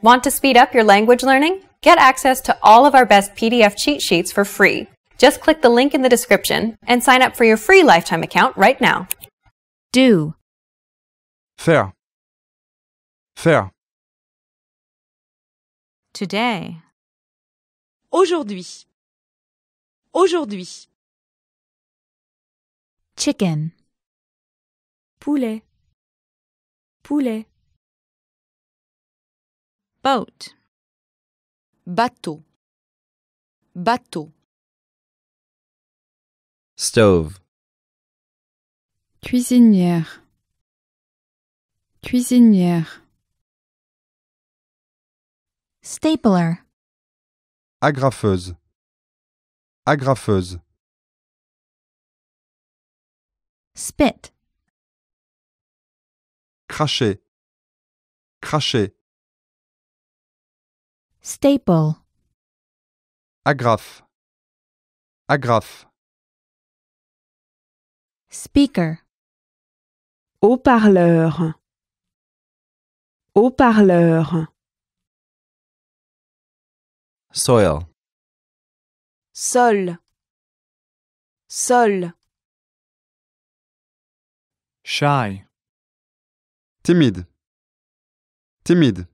Want to speed up your language learning? Get access to all of our best PDF cheat sheets for free. Just click the link in the description and sign up for your free lifetime account right now. Do. Fair. Fair. Today. Aujourd'hui. Aujourd'hui. Chicken. Poulet. Poulet. boat bateau bateau stove cuisinière cuisinière stapler agrafeuse agrafeuse spit cracher cracher Staple. Agrafe. Agrafe. Speaker. Haut-parleur. Haut-parleur. Soil. Sol. Sol. Shy. Timide. Timide.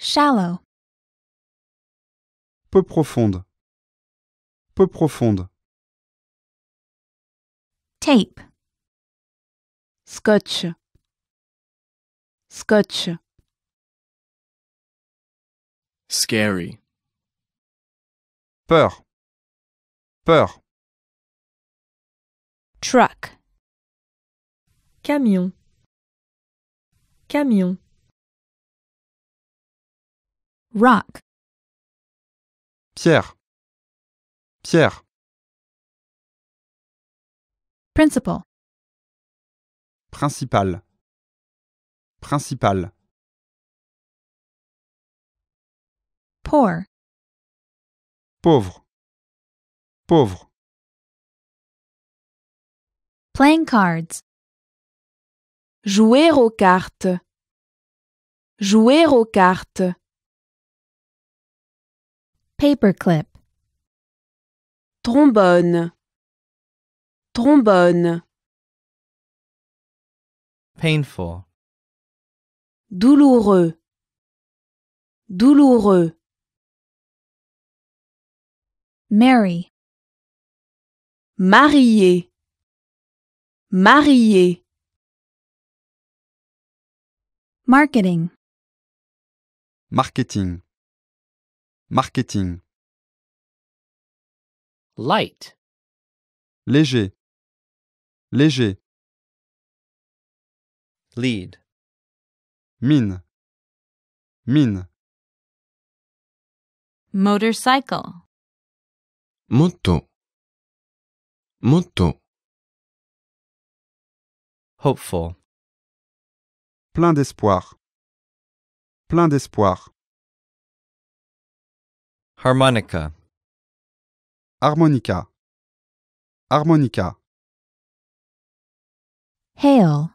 Shallow. Peu profonde. Peu profonde. Tape. Scotch. Scotch. Scary. Peur. Peur. Truck. Camion. Camion rock. Pierre. Pierre. Principal. Principal. Principal. Poor. Pauvre. Pauvre. Playing cards. Jouer aux cartes. Jouer aux cartes. Paperclip. Trombone. Trombone. Painful. Douloureux. Douloureux. Mary. Marié. Marié. Marketing. Marketing. Marketing. Light. Léger. Léger. Lead. Mine. Mine. Motorcycle. Moto. Moto. Hopeful. Plein d'espoir. Plein d'espoir. Harmonica. Harmonica. Harmonica. Hail.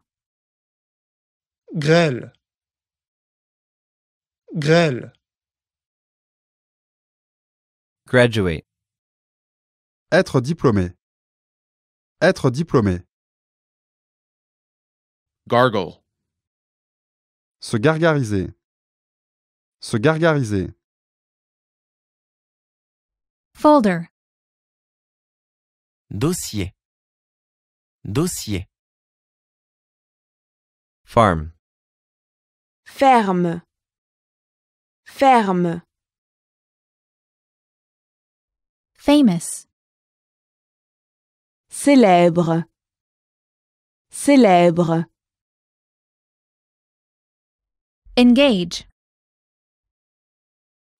Grêle. Grêle. Graduate. Être diplômé. Être diplômé. Gargle. Se gargariser. Se gargariser. Folder. Dossier. Dossier. Farm. Ferme. Ferme. Famous. Célèbre. Célèbre. Engage.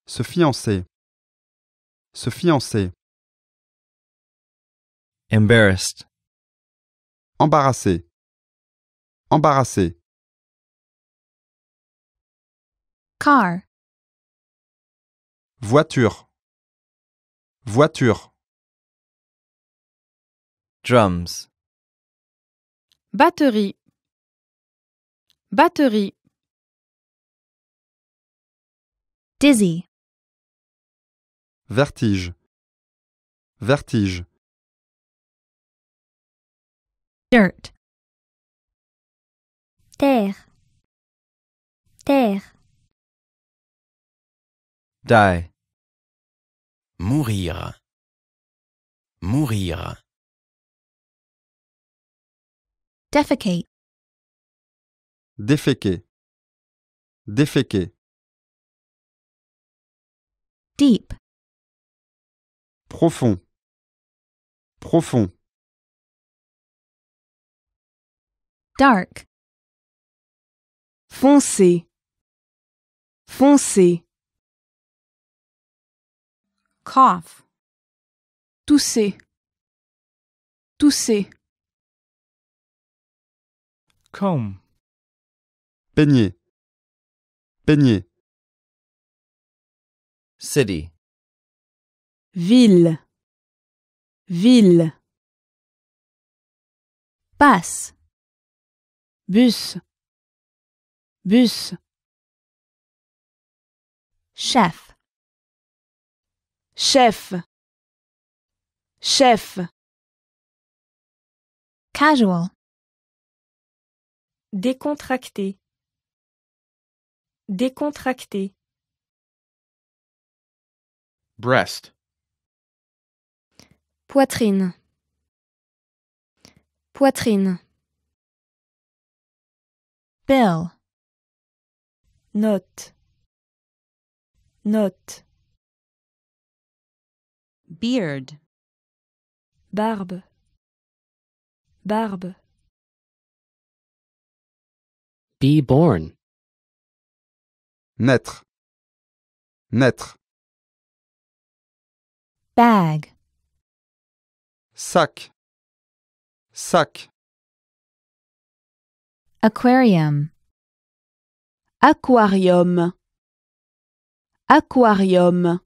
Se fiancer. Se fiancer. Embarrassed. Embarrassé. Embarrassé. Car. Voiture. Voiture. Drums. Batterie. Batterie. Dizzy. Vertige. Vertige. Dirt. Terre. Terre. Die. Mourir. Mourir. Defecate. Déféquer. Déféquer. Deep. Profond. Profond. Dark. Foncé. Foncé. Cough. Tousser. Tousser. Comb. Peigner. Peigner. City ville, ville. Passe, bus, bus. Chef, chef, chef. Casual, décontracté, décontracté. Breast Poitrine. Poitrine. Bill. Note. Note. Beard. Barbe. Barbe. Be born. maître maître Bag sac, sac. Aquarium. Aquarium. Aquarium.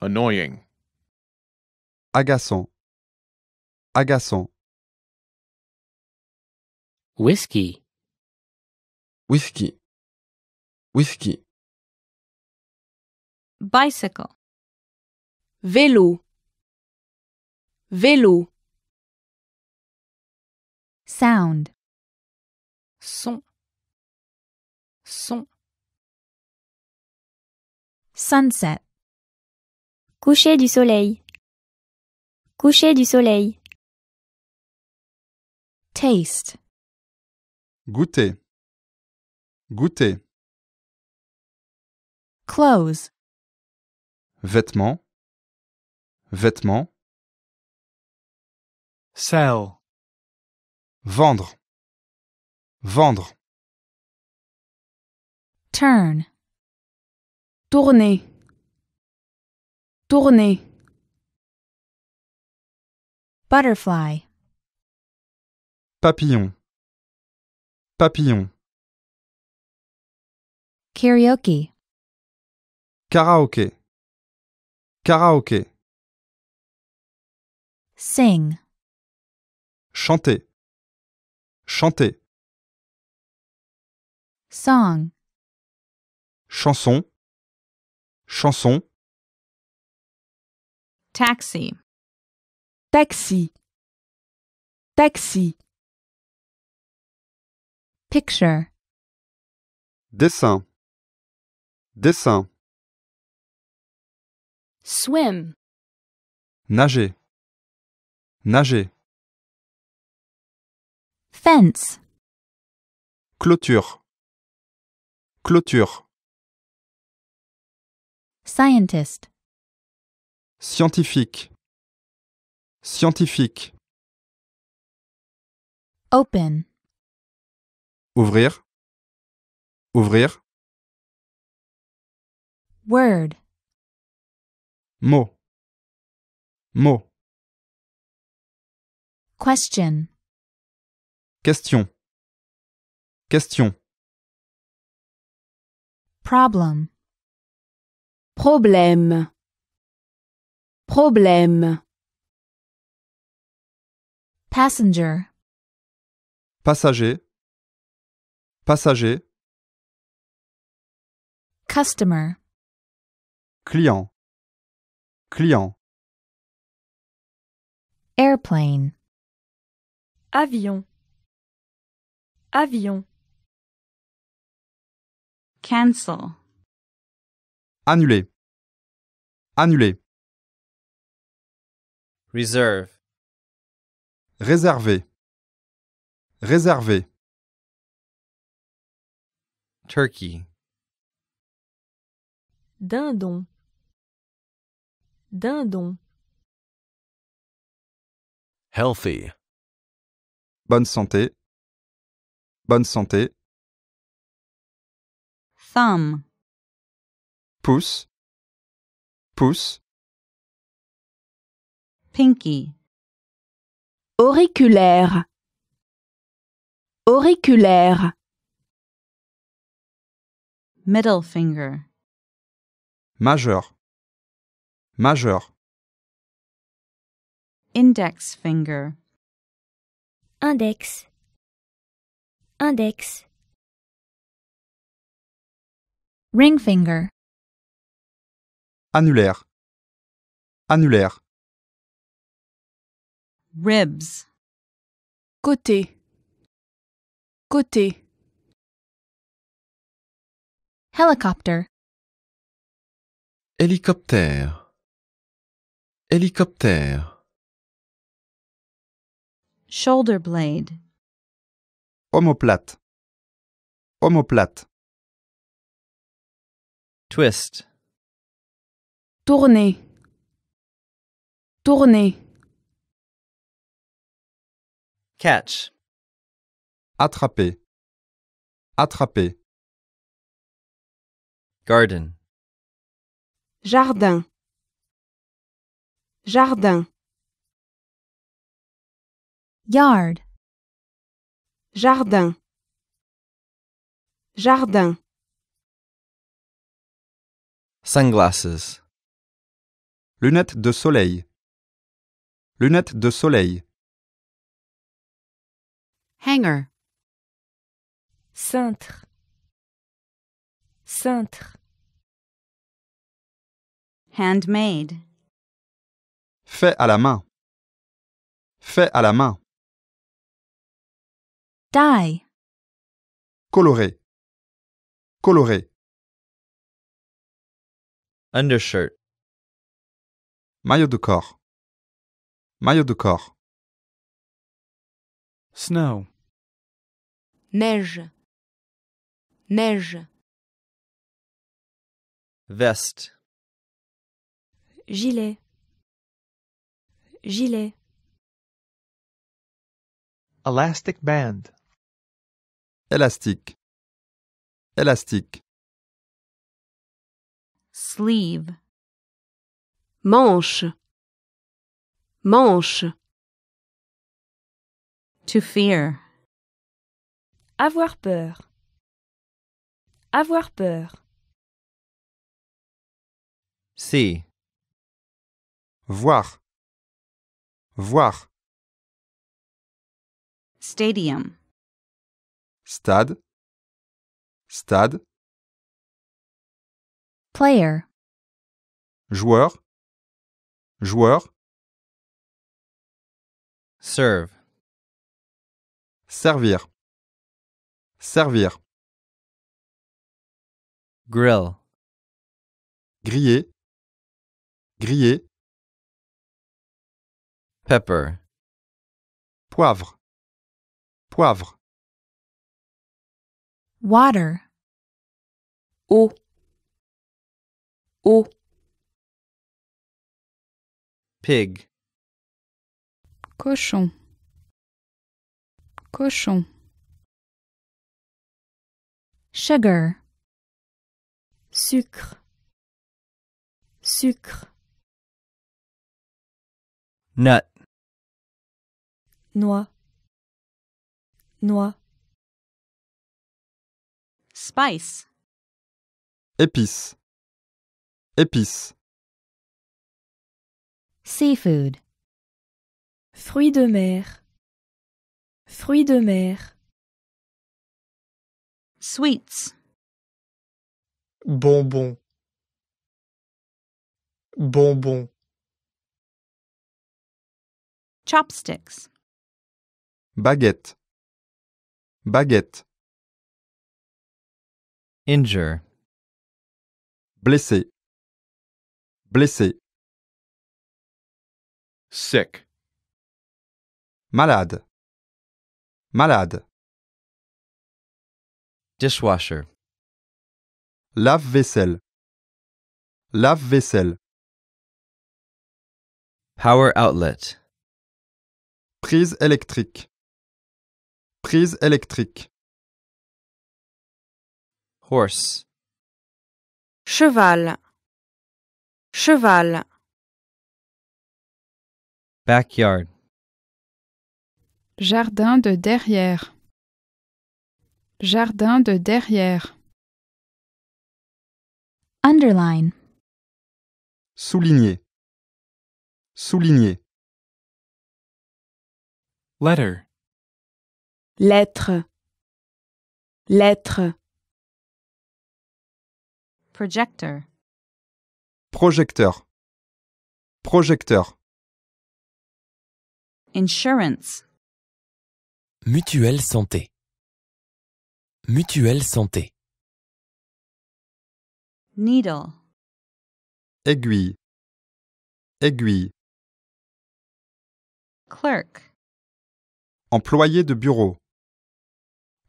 Annoying. Agaçant. Agaçant. Whisky. Whisky. Whisky. Bicycle. Vélo vélo sound son son sunset coucher du soleil coucher du soleil taste goûter goûter clothes vêtements vêtements Sell. Vendre. Vendre. Turn. Tourner. Tourner. Butterfly. Papillon. Papillon. Karaoke. Karaoke. Karaoke. Sing. Chanter. Chanter. Song. Chanson. Chanson. Taxi. Taxi. Taxi. Picture. Dessin. Dessin. Swim. Nager. Nager. Fence. Clôture. Clôture. Scientist. Scientifique. Scientifique. Open. Ouvrir. Ouvrir. Word. Mot. Mot. Question. Question. Question. Problem. Problème. Problème. Passenger. Passager. Passager. Customer. Client. Client. Airplane. Avion. Avion. Cancel. Annuler. Annuler. Reserve. Réserver. Réserver. Turkey. Dindon. Dindon. Healthy. Bonne santé bonne santé. Thumb. Pouce. Pouce. Pinky. Auriculaire. Auriculaire. Middle finger. Majeur. Majeur. Index finger. Index. index ring finger annulaire annulaire ribs côté côté helicopter hélicoptère hélicoptère shoulder blade Omoplate. Omoplate. Twist. Tourner. Tourner. Catch. Attraper. Attraper. Garden. Jardin. Jardin. Yard. Jardin. Jardin. Sunglasses. Lunettes de soleil. Lunettes de soleil. Hanger. Cintre. Cintre. Handmade. Fait à la main. Fait à la main. Dye. Coloré. Coloré. Undershirt. Maillot de corps. Maillot de corps. Snow. Neige. Neige. Vest. Gilet. Gilet. Elastic band élastique, élastique. Sleeve. Manche, manche. To fear. Avoir peur. Avoir peur. See. Voir. Voir. Stadium stade, stade. Player. Joueur, joueur. Serve. Servir, servir. Grill. Griller, griller. Pepper. Poivre, poivre. water o o pig cochon cochon sugar sucre sucre nut noix noix Spice. épice, épice. Seafood. Fruits de mer. Fruits de mer. Sweets. Bonbons. Bonbons. Chopsticks. Baguette. Baguette. Injure. Blessé. Blessé. Sick. Malade. Malade. Dishwasher. Lave-vaisselle. Lave-vaisselle. Power outlet. Prise électrique. Prise électrique. horse. Cheval. Cheval. Backyard. Jardin de derrière. Jardin de derrière. Underline. Souligner. Souligner. Letter. Lettre. Lettre. Projecteur. Projecteur. Insurance. Mutuelle santé. Mutuelle santé. Needle. Aiguille. Aiguille. Clerk. Employé de bureau.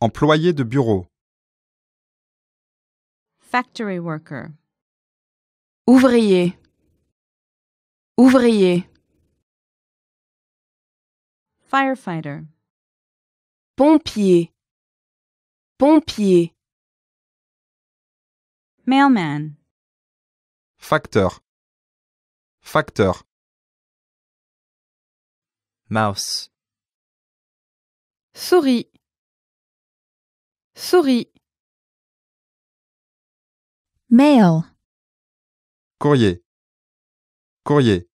Employé de bureau. Factory worker. Ouvrier. Ouvrier. Firefighter. Pompier. Pompier. Mailman. Facteur. Facteur. Mouse. Souris. Souris. Mail. Courrier. Courrier.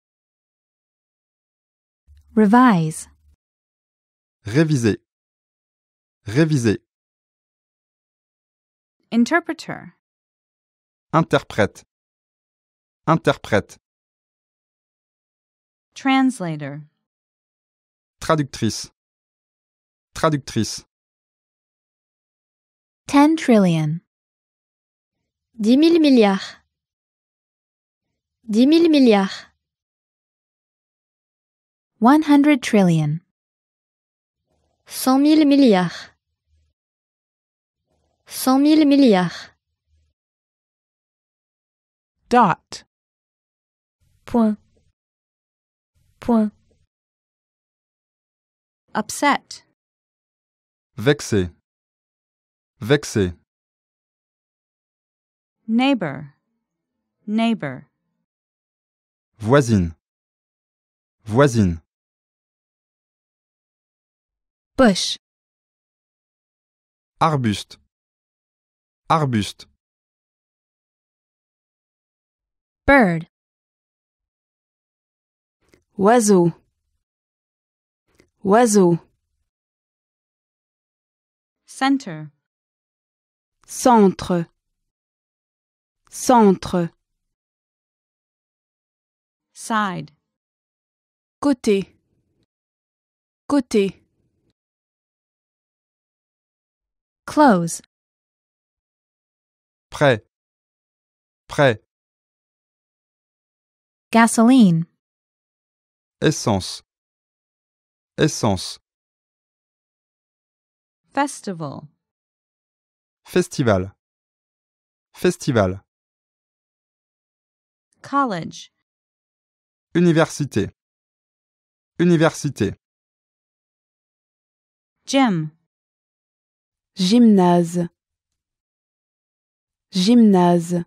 Revise. Réviser. Réviser. Interpreter. Interprète. Interprète. Translator. Traductrice. Traductrice. 10 trillion. Dix mille milliards. Dix mille milliards. One hundred trillion. Cent mille milliards. Cent mille milliards. Dot. Point. Point. Upset. Vexé. Vexé. Neighbor. Neighbor. Voisine. Voisine. Bush. Arbuste. Arbuste. Bird. Oiseau. Oiseau. Center. Centre. Centre. Side. Côté. Côté. Close. Prêt. Prêt. Gasoline. Essence. Essence. Festival. Festival. Festival college. Université. Université. Gym. Gymnase. Gymnase.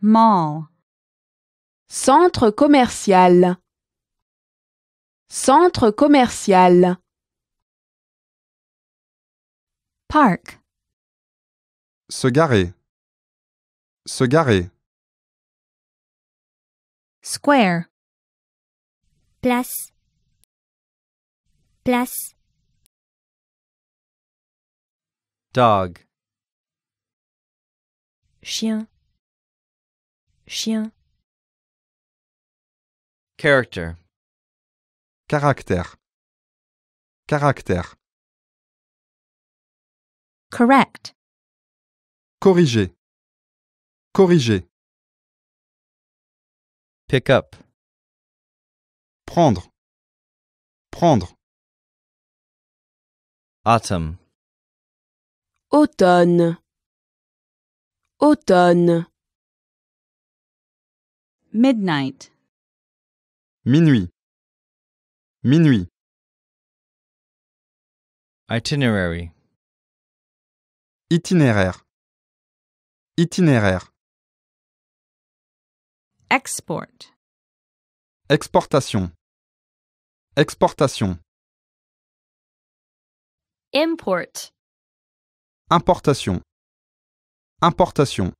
Mall. Centre commercial. Centre commercial. Park. Se garer. Se garer. Square. Place. Place. Dog. Chien. Chien. Character. Caractère. Caractère. Correct. Corriger. Corriger. Pick up. Prendre. Prendre. Autumn. Automne. Automne. Midnight. Minuit. Minuit. Itinerary. Itinéraire. Itinéraire. Export. Exportation. Exportation. Import. Importation. Importation.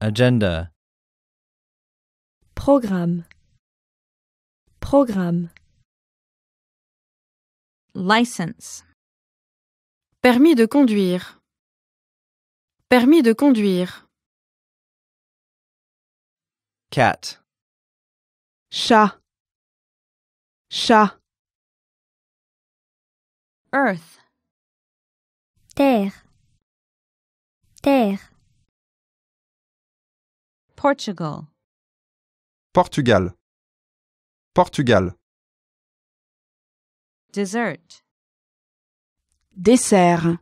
Agenda. Programme. Programme. License. Permis de conduire. Permis de conduire. cat sha sha earth terre terre Portugal Portugal Portugal dessert dessert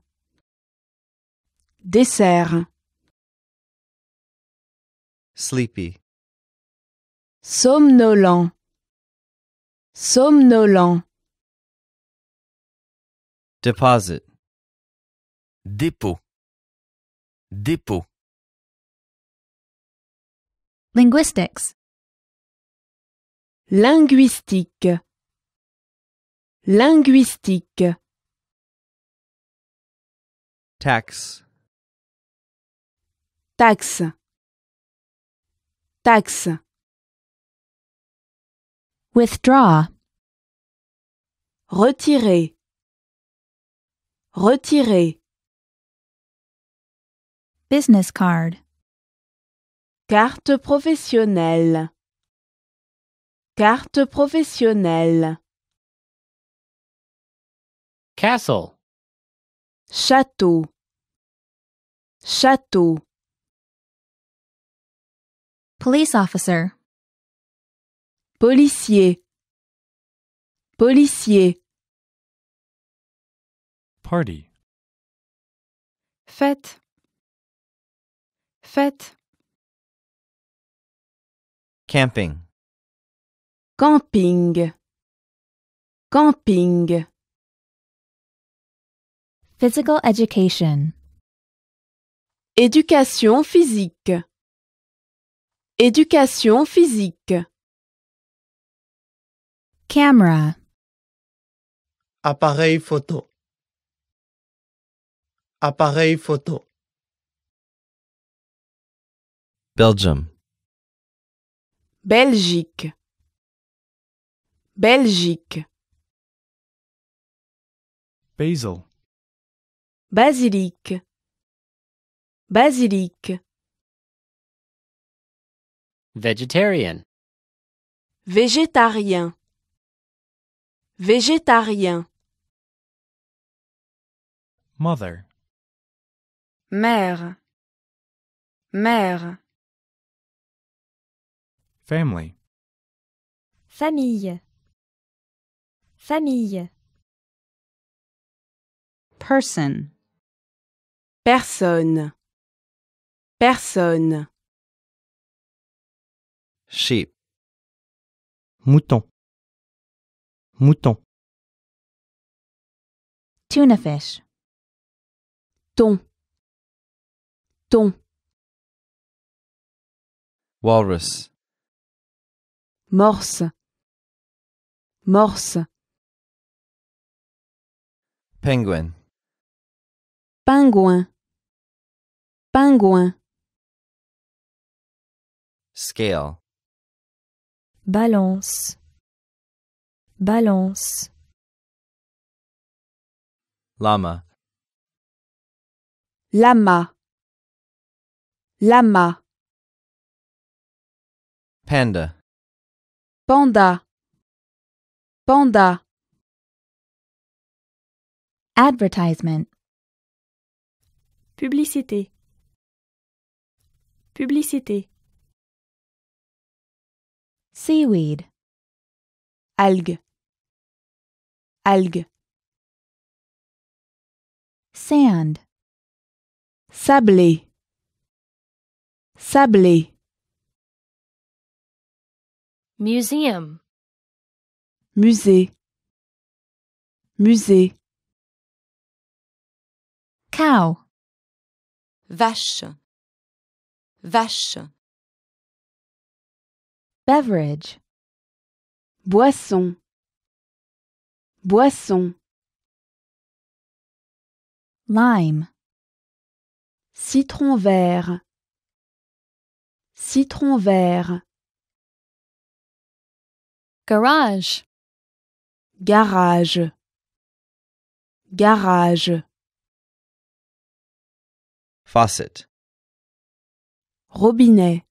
dessert sleepy somnolent somnolent deposit dépôt dépôt linguistics linguistique linguistique tax taxe taxe Withdraw. Retirer. Retirer. Business card. Carte professionnelle. Carte professionnelle. Castle. Château. Château. Police officer. policier policier party fête fête camping camping camping physical education éducation physique éducation physique Camera. Appareil photo. Appareil photo. Belgium. Belgique. Belgique. Basil. Basilic. Basilic. Vegetarian. Végétarien. Végétarien. Mother. Mère. Mère. Family. Famille. Famille. Person. Personne. Personne. Mouton. Mouton. Tuna fish. Ton. Ton. Walrus. Morse. Morse. Penguin. Pingouin. Pingouin. Scale. Balance. Balance. Lama. Lama. Lama. Panda. Panda. Panda. Advertisement. Publicité. Publicité. Seaweed. Algue algues. Sand. Sablé. Sablé. Museum. Musée. Musée. Cow. Vache. Vache. Beverage. Boisson. Boisson. Lime. Citron vert. Citron vert. Garage. Garage. Garage. Faucet. Robinet.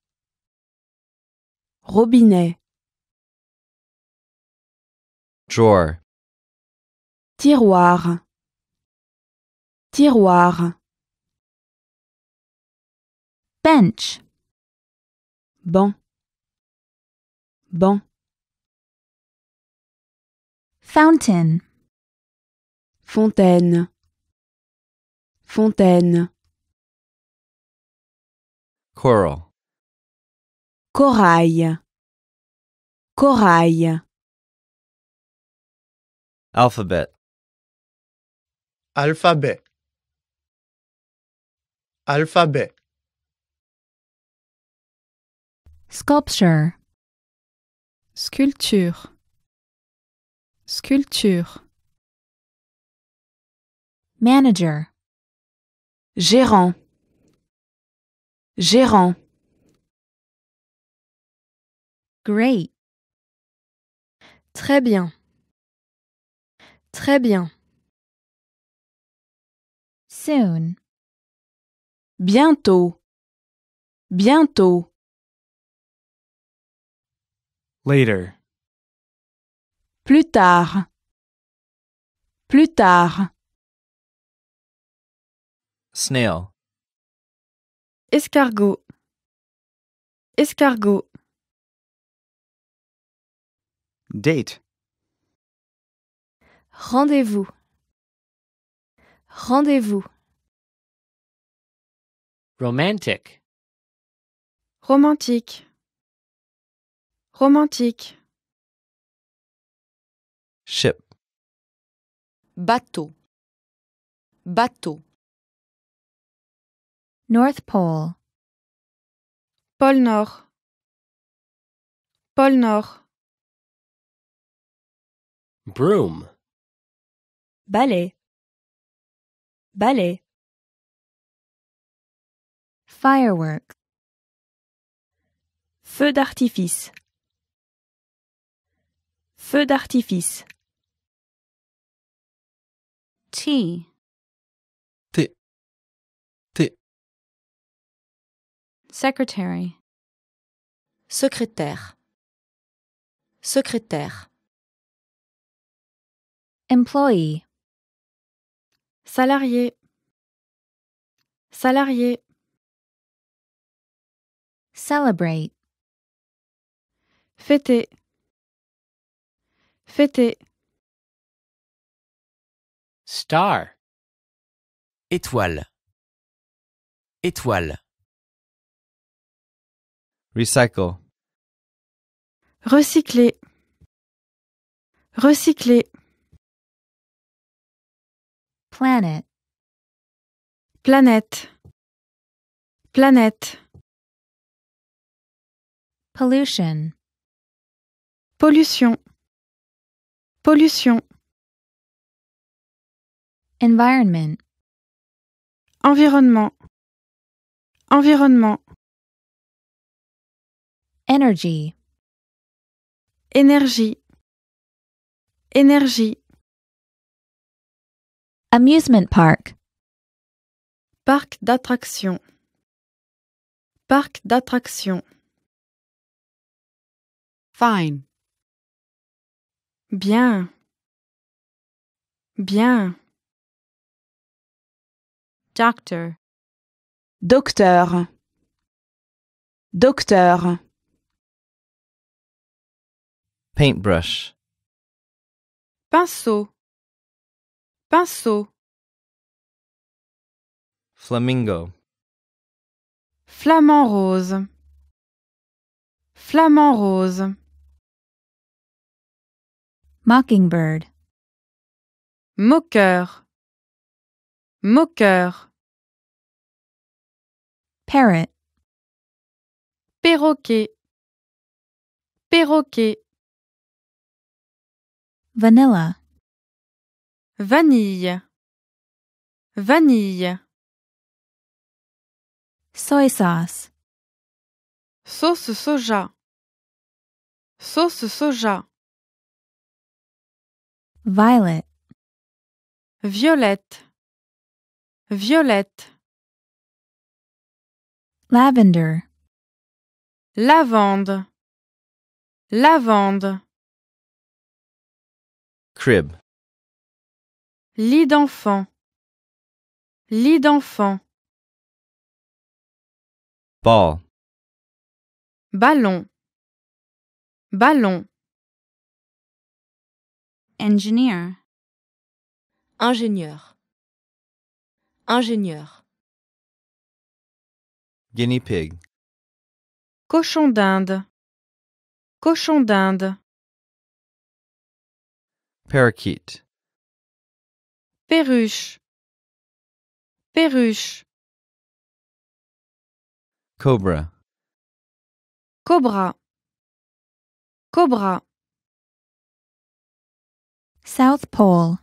Robinet. Drawer. Tiroir. Tiroir. Bench. Banc. Banc. Fountain. Fontaine. Fontaine. Coral. Corail. Corail. Alphabet alphabet alphabet sculpture sculpture sculpture manager gérant gérant great très bien très bien Soon. Bientôt. Bientôt. Later. Plus tard. Plus tard. Snail. Escargot. Escargot. Date. Rendez-vous. Rendez-vous. Romantic. Romantique. Romantique. Ship. Bateau. Bateau. North Pole. Pôle Nord. Pôle Nord. Broom. Balai. Balai. Fireworks. Feu d'artifice. Feu d'artifice. t. t. Secretary. Secrétaire. Secrétaire. Employee. Salarié. Salarié. Celebrate. Fêter. Fêter. Star. Étoile. Étoile. Recycle. Recycler. Recycler. Planet. Planète. Planète. Pollution. Pollution. Pollution. Environment. Environnement. Environnement. Energy. Énergie. Énergie. Amusement park. Parc d'attraction, Parc d'attraction. Fine. Bien. Bien. Doctor. Docteur. Docteur. Paintbrush. Pinceau. Pinceau. Flamingo. Flamant rose. Flamant rose. Mockingbird. Moqueur. Moqueur. Parrot. Perroquet. Perroquet. Vanilla. Vanille. Vanille. Soy sauce. Sauce soja. Sauce soja. Violet. Violette. Violette. Lavender. Lavande. Lavande. Crib. Lit d'enfant. Lit d'enfant. Ball. Ballon. Ballon. Engineer. Ingénieur. Ingénieur. Guinea pig. Cochon d'Inde. Cochon d'Inde. Parakeet. Perruche. Perruche. Cobra. Cobra. Cobra. South Pole.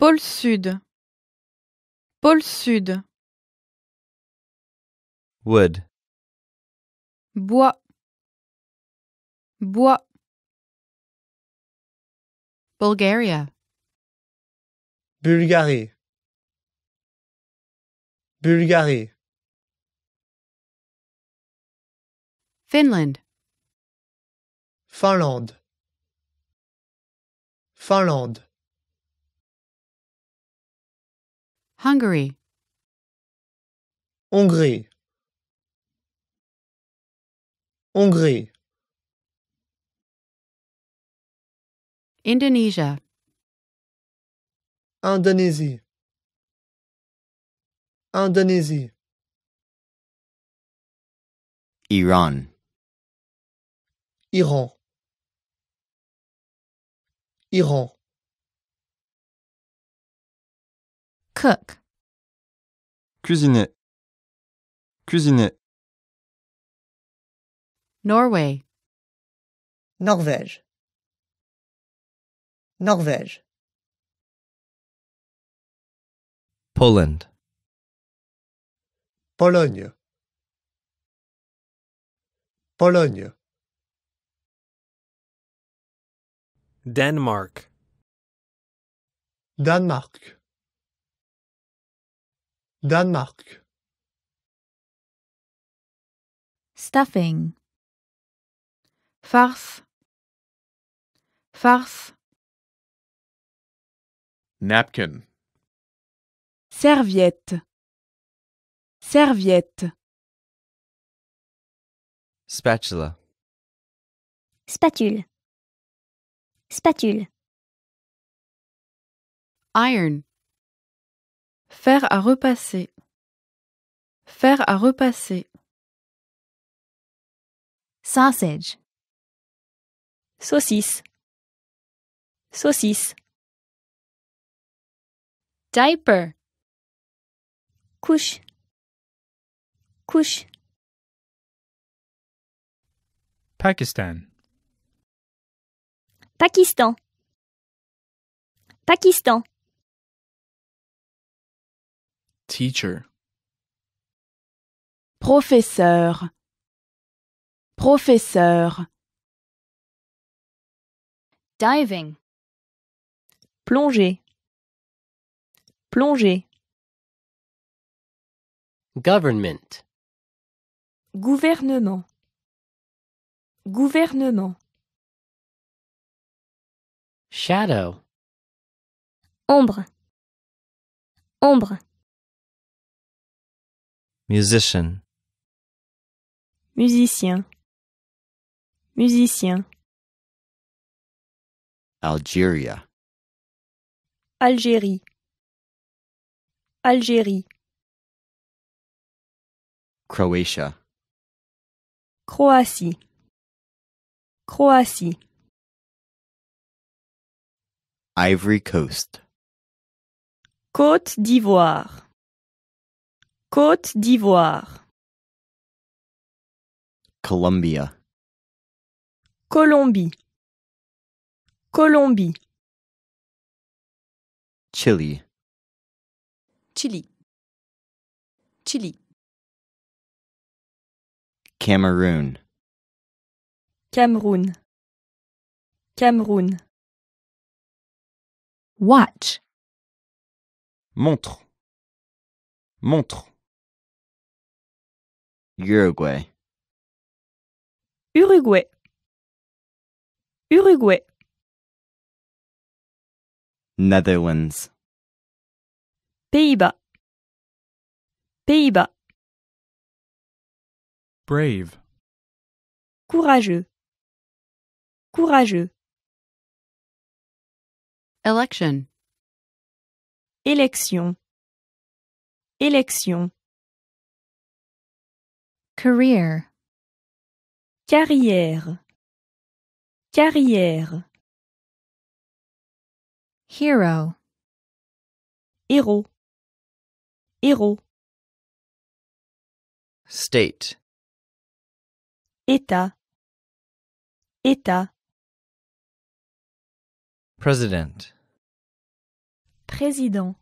Pôle Sud. Pôle Sud. Wood. Bois. Bois. Bulgaria. Bulgarie. Bulgarie. Finland. Finlande. Finlande Hungary Hongrie Hongrie Indonesia Indonésie Indonésie Iran Iran Iran. Cook. Cuisiner. Cuisiner. Norway. Norvège. Norvège. Poland. Pologne. Pologne. Denmark. Denmark. Denmark. Stuffing. Farce. Farce. Napkin. Serviette. Serviette. Spatula. Spatule. Spatule. Iron. Faire à repasser. Faire à repasser. Sausage. Saucisse. Saucisse. Diaper. Couche. Couche. Pakistan. Pakistan Pakistan Teacher Professeur Professeur Diving Plonger Plonger Government Gouvernement Gouvernement shadow ombre ombre musician musicien musicien Algeria Algérie Algérie Croatia Croatie Croatie Ivory Coast. Côte d'Ivoire. Côte d'Ivoire. Colombia. Colombie. Colombie. Chile. Chili. Chili. Cameroon. Cameroun. Cameroun. Watch. Montre. Montre. Uruguay. Uruguay. Uruguay. Netherlands. Pays-Bas. Pays-Bas. Brave. Courageux. Courageux. Election. Élection. Élection. Career. Carrière. Carrière. Hero. Héros. Héros. State. État. État. President. Président.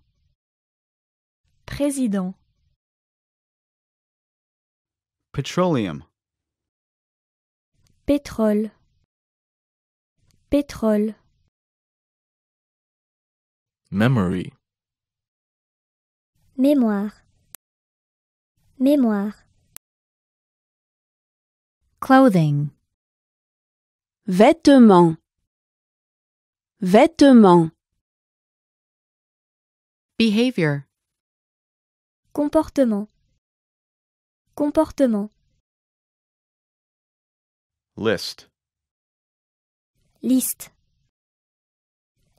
Président. Petroleum. Pétrole. Pétrole. Memory. Mémoire. Mémoire. Clothing. Vêtements. Vêtements. Behavior. Comportement. Comportement. List. Liste.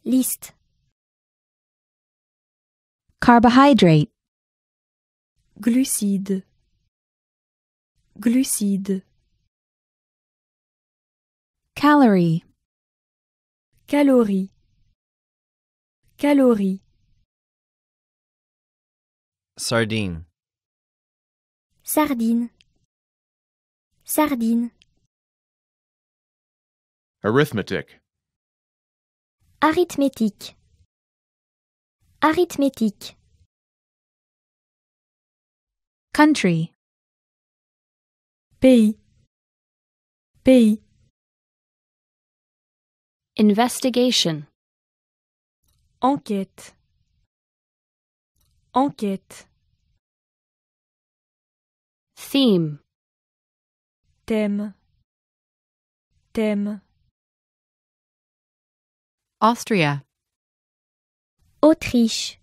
Liste. Carbohydrate. Glucide. Glucide. Calorie. Calorie. Calories. Sardine. Sardine. Sardine. Arithmetic. Arithmétique. Arithmétique. Country. Pays. Pays. Investigation. Enquête. Enquête. Theme. Thème. Thème. Austria. Autriche.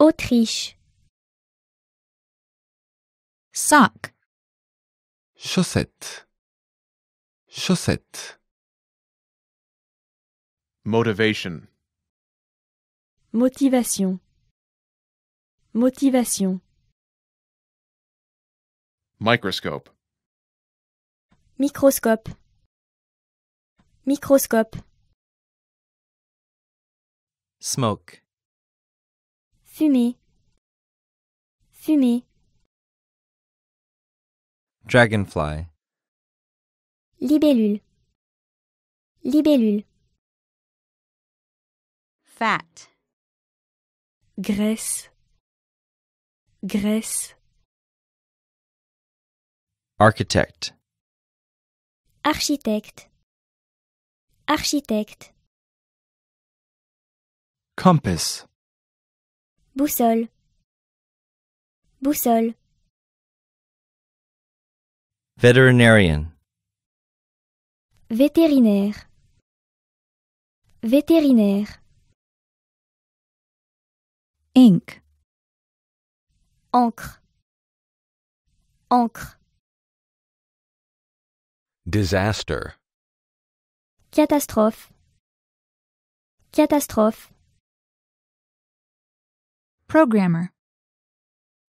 Autriche. Sac. Chaussette. Chaussette. Motivation. Motivation. Motivation. Microscope. Microscope. Microscope. Smoke. Fumée. Fumée. Dragonfly. Libellule. Libellule. Fat. Graisse. Graisse. Architect. Architect. Architect. Compass. Boussole. Boussole. Veterinarian. Vétérinaire. Vétérinaire. ink encre encre disaster catastrophe catastrophe programmer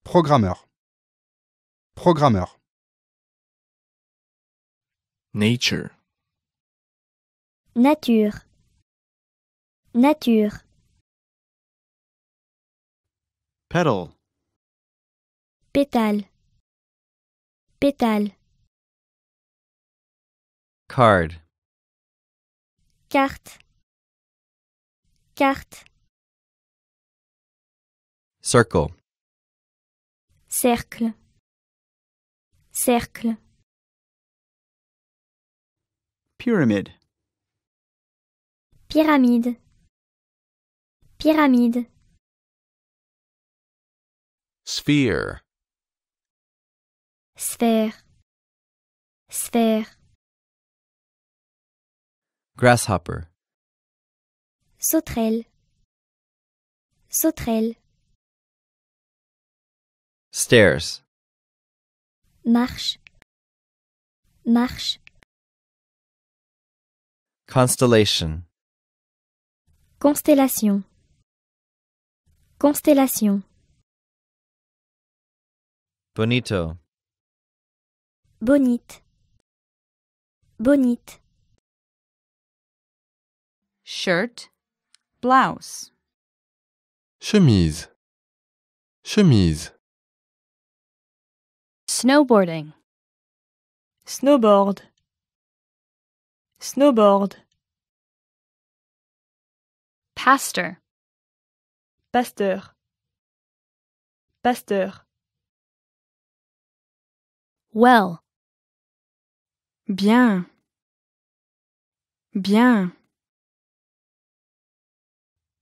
programmeur programmeur nature nature nature Petal. Pétale. Pétale. Card. Carte. Carte. Circle. Cercle. Cercle. Pyramide. Pyramide. Pyramide. Sphere. Sphère. Sphère. Grasshopper. Sauterelle. Sauterelle. Stairs. Marche. Marche. Constellation. Constellation. Constellation. Bonito. Bonite. Bonite. Shirt. Blouse. Chemise. Chemise. Snowboarding. Snowboard. Snowboard. Pasteur. Pasteur. Pasteur. Well. Bien. Bien.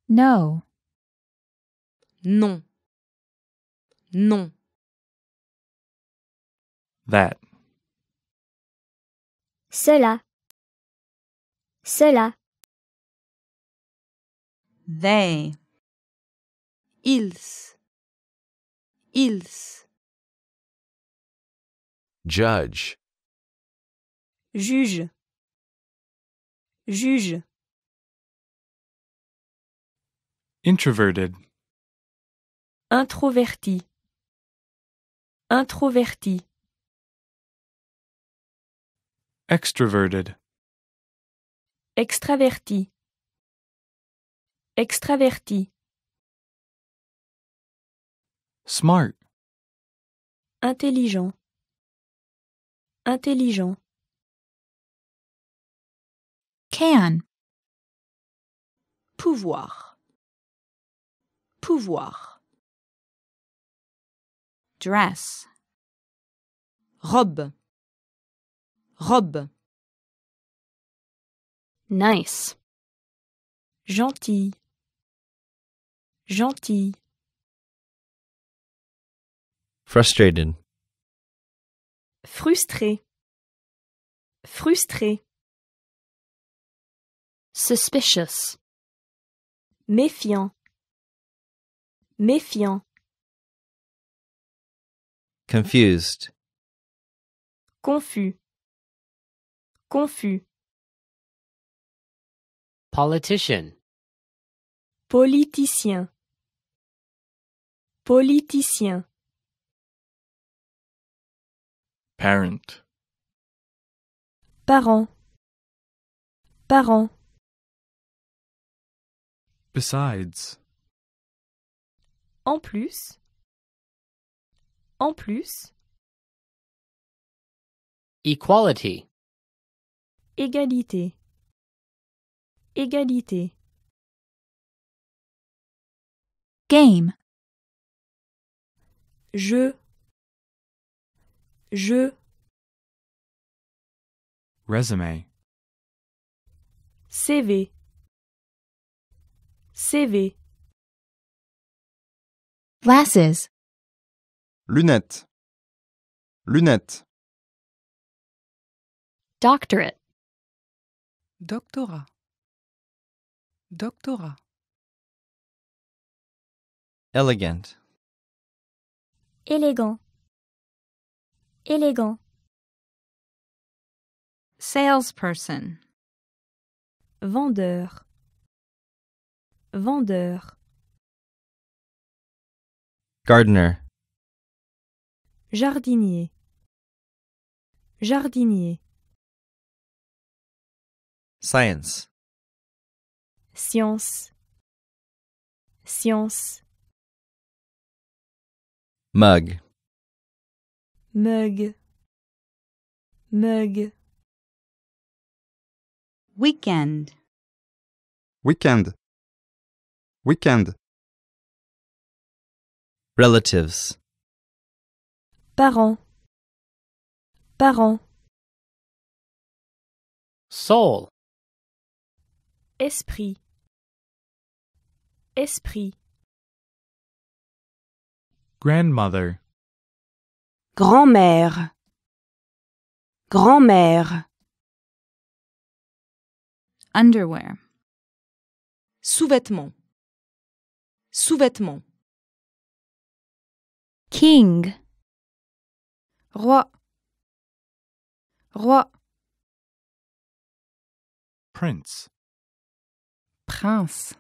No. Non. Non. That. Cela. Cela. They. Ils. Ils. Judge. Juge. Juge. Introverted. Introverti. Introverti. Extroverted. Extraverti. Extraverti. Smart. Intelligent intelligent. Can. Pouvoir. Pouvoir. Dress. Robe. Robe. Nice. Gentil. Gentil. Frustrated. Frustré. Frustré. Suspicious. Méfiant. Méfiant. Confused. Confus. Confus. Politician. Politicien. Politicien. Parent. Parent. Parent. Besides. En plus. En plus. Equality. Égalité. Égalité. Game. Jeu. Je. Resume. CV. CV. Glasses. Lunettes. Lunettes. Doctorate. Doctorat. Doctorat. Elegant. Élégant élégant. Salesperson. Vendeur. Vendeur. Gardener. Jardinier. Jardinier. Science. Science. Science. Mug mug mug weekend weekend weekend relatives parents parents soul esprit esprit grandmother Grand-mère. Grand-mère. Underwear. Sous-vêtements. Sous-vêtements. King. Roi. Roi. Prince. Prince.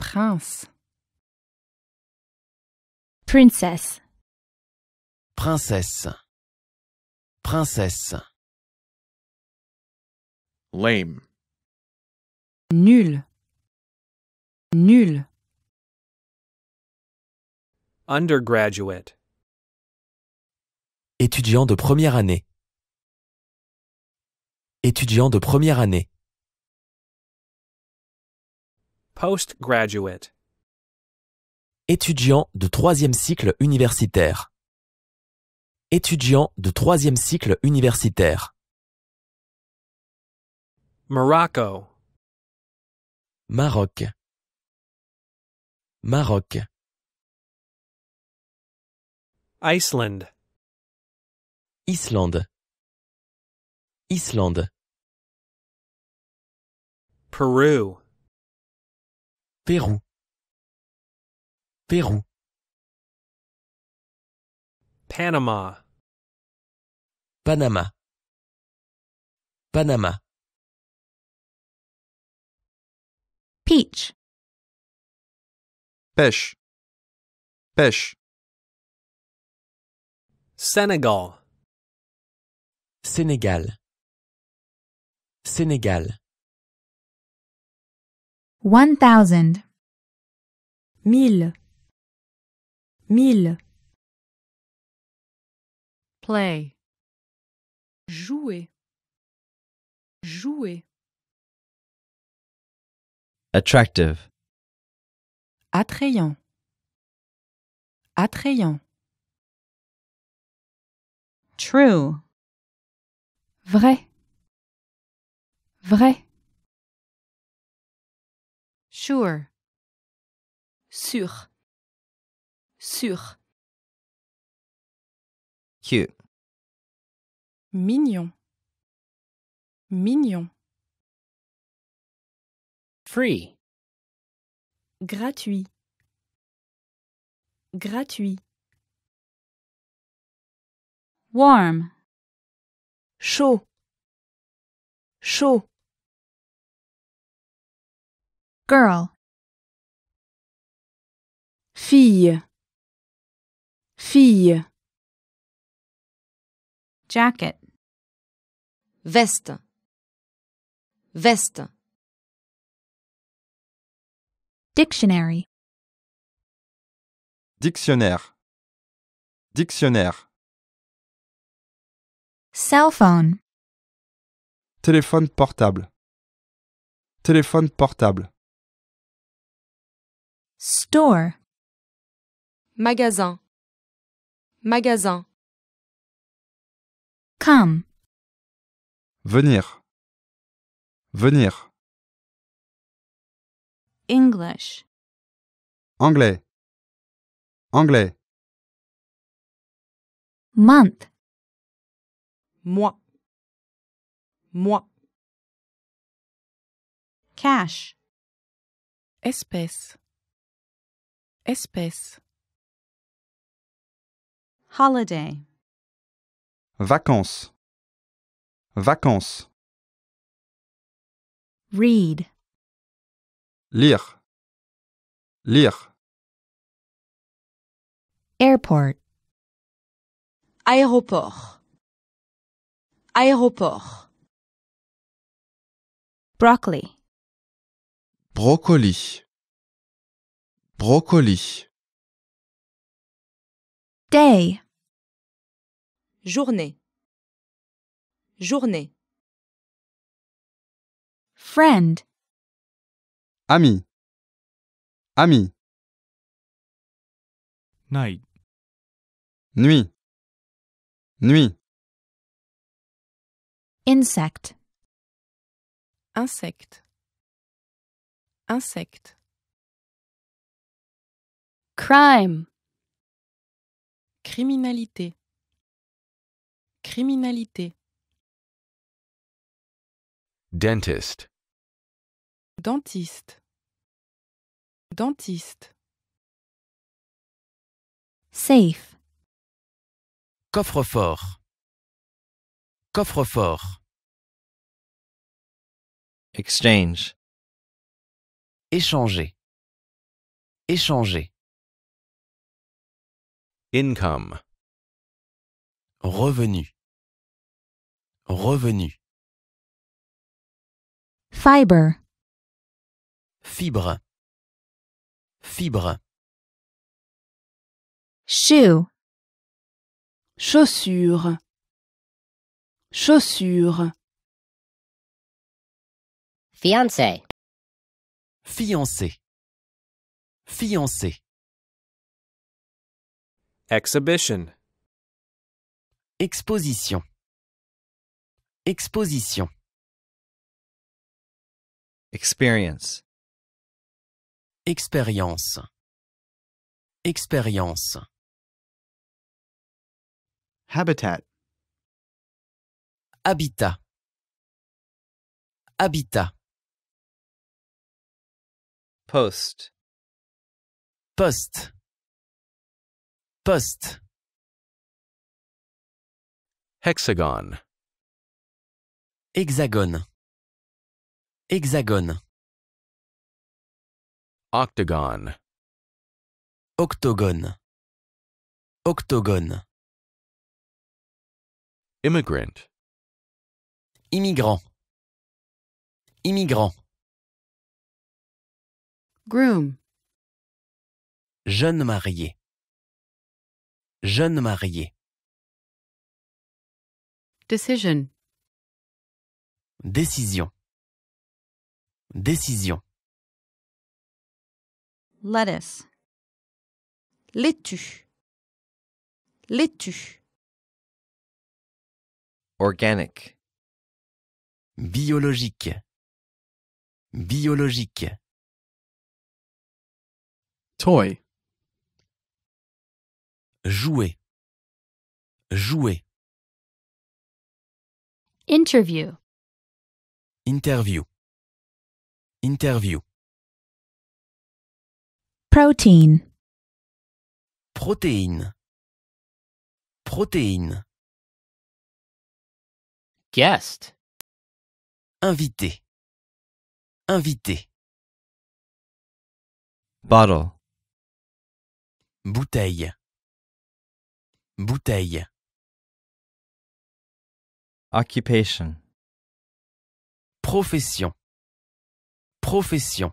Prince. Princess. Princesse. Princesse. Lame. Nul. Nul. Undergraduate. Étudiant de première année. Étudiant de première année. Postgraduate. Étudiant de troisième cycle universitaire étudiant de troisième cycle universitaire. Maroc Maroc. Maroc. Iceland. Islande. Islande. Peru. Pérou. Pérou. Panama. Panama. Panama. Peach. Pêche. Pêche. Senegal. Sénégal. Sénégal. 1000 Mille. Mille. Play. jouer jouer attractive attrayant attrayant true vrai vrai sure sûr sûr cute Mignon. Mignon. Free. Gratuit. Gratuit. Warm. Chaud. Chaud. Girl. Fille. Fille. Jacket. veste, veste. Dictionary. Dictionnaire. Dictionnaire. Cell phone. Téléphone portable. Téléphone portable. Store. Magasin. Magasin. Come. Venir. Venir. English. Anglais. Anglais. Month. Mois. Mois. Cash. Espèce. Espèce. Holiday. Vacances. Vacances. Read. Lire. Lire. Airport. Aéroport. Aéroport. Broccoli. Brocoli. Brocoli. Day. Journée. Journée. Friend. Ami. Ami. Night. Nuit. Nuit. Insect. Insect. Insect. Crime. Criminalité. Criminalité. Dentist. Dentiste. Dentiste. Safe. Coffre-fort. Coffre-fort. Exchange. Échanger. Échanger. Income. Revenu. Revenu. Fiber. Fibre. Fibre. Shoe. Chaussure. Chaussure. Fiancé. Fiancé. Fiancé. Exhibition. Exposition. Exposition. Expérience. Expérience. Expérience. Habitat. Habitat. Habitat. Post. Post Post Hexagone. Hexagone. Hexagone. Octagon. Octogone. Octogone. Immigrant. Immigrant. Immigrant. Groom. Jeune marié. Jeune marié. Decision. Décision. Décision. Lettuce. Laitue. Laitue. Organic. Biologique. Biologique. Toy. Jouer. Jouer. Interview. Interview. Interview. Protein. Protéine. Protéine. Guest. Invité. Invité. Bottle. Bouteille. Bouteille. Occupation. Profession. Profession.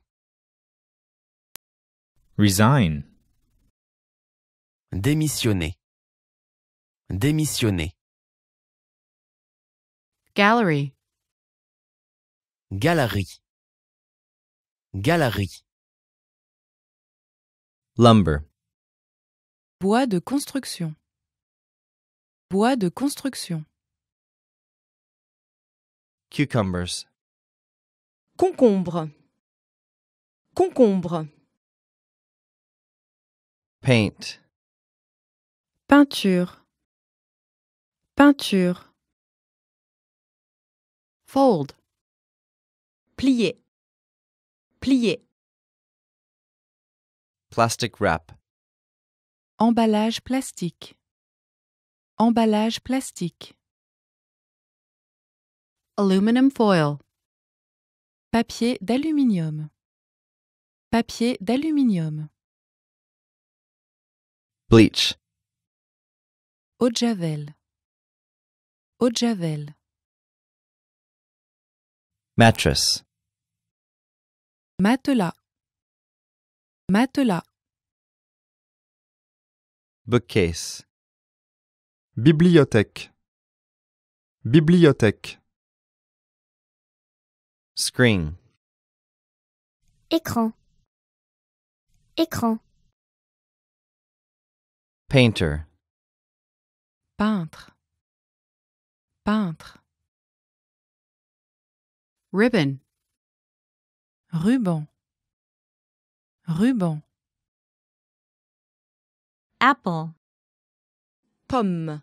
Resign. Démissionner. Démissionner. Gallery. Galerie. Galerie. Lumber. Bois de construction. Bois de construction. Cucumbers. Concombre. Concombre. Paint. Peinture. Peinture. Fold. Plier. Plier. Plastic wrap. Emballage plastique. Emballage plastique. Aluminum foil. Papier d'aluminium. Papier d'aluminium. Bleach. Eau de javel. javel. Mattress. Matelas. Matelas. Bookcase. Bibliothèque. Bibliothèque. Screen. Écran. Écran. Painter. Peintre. Peintre. Ribbon. Ruban. Ruban. Apple. Pomme.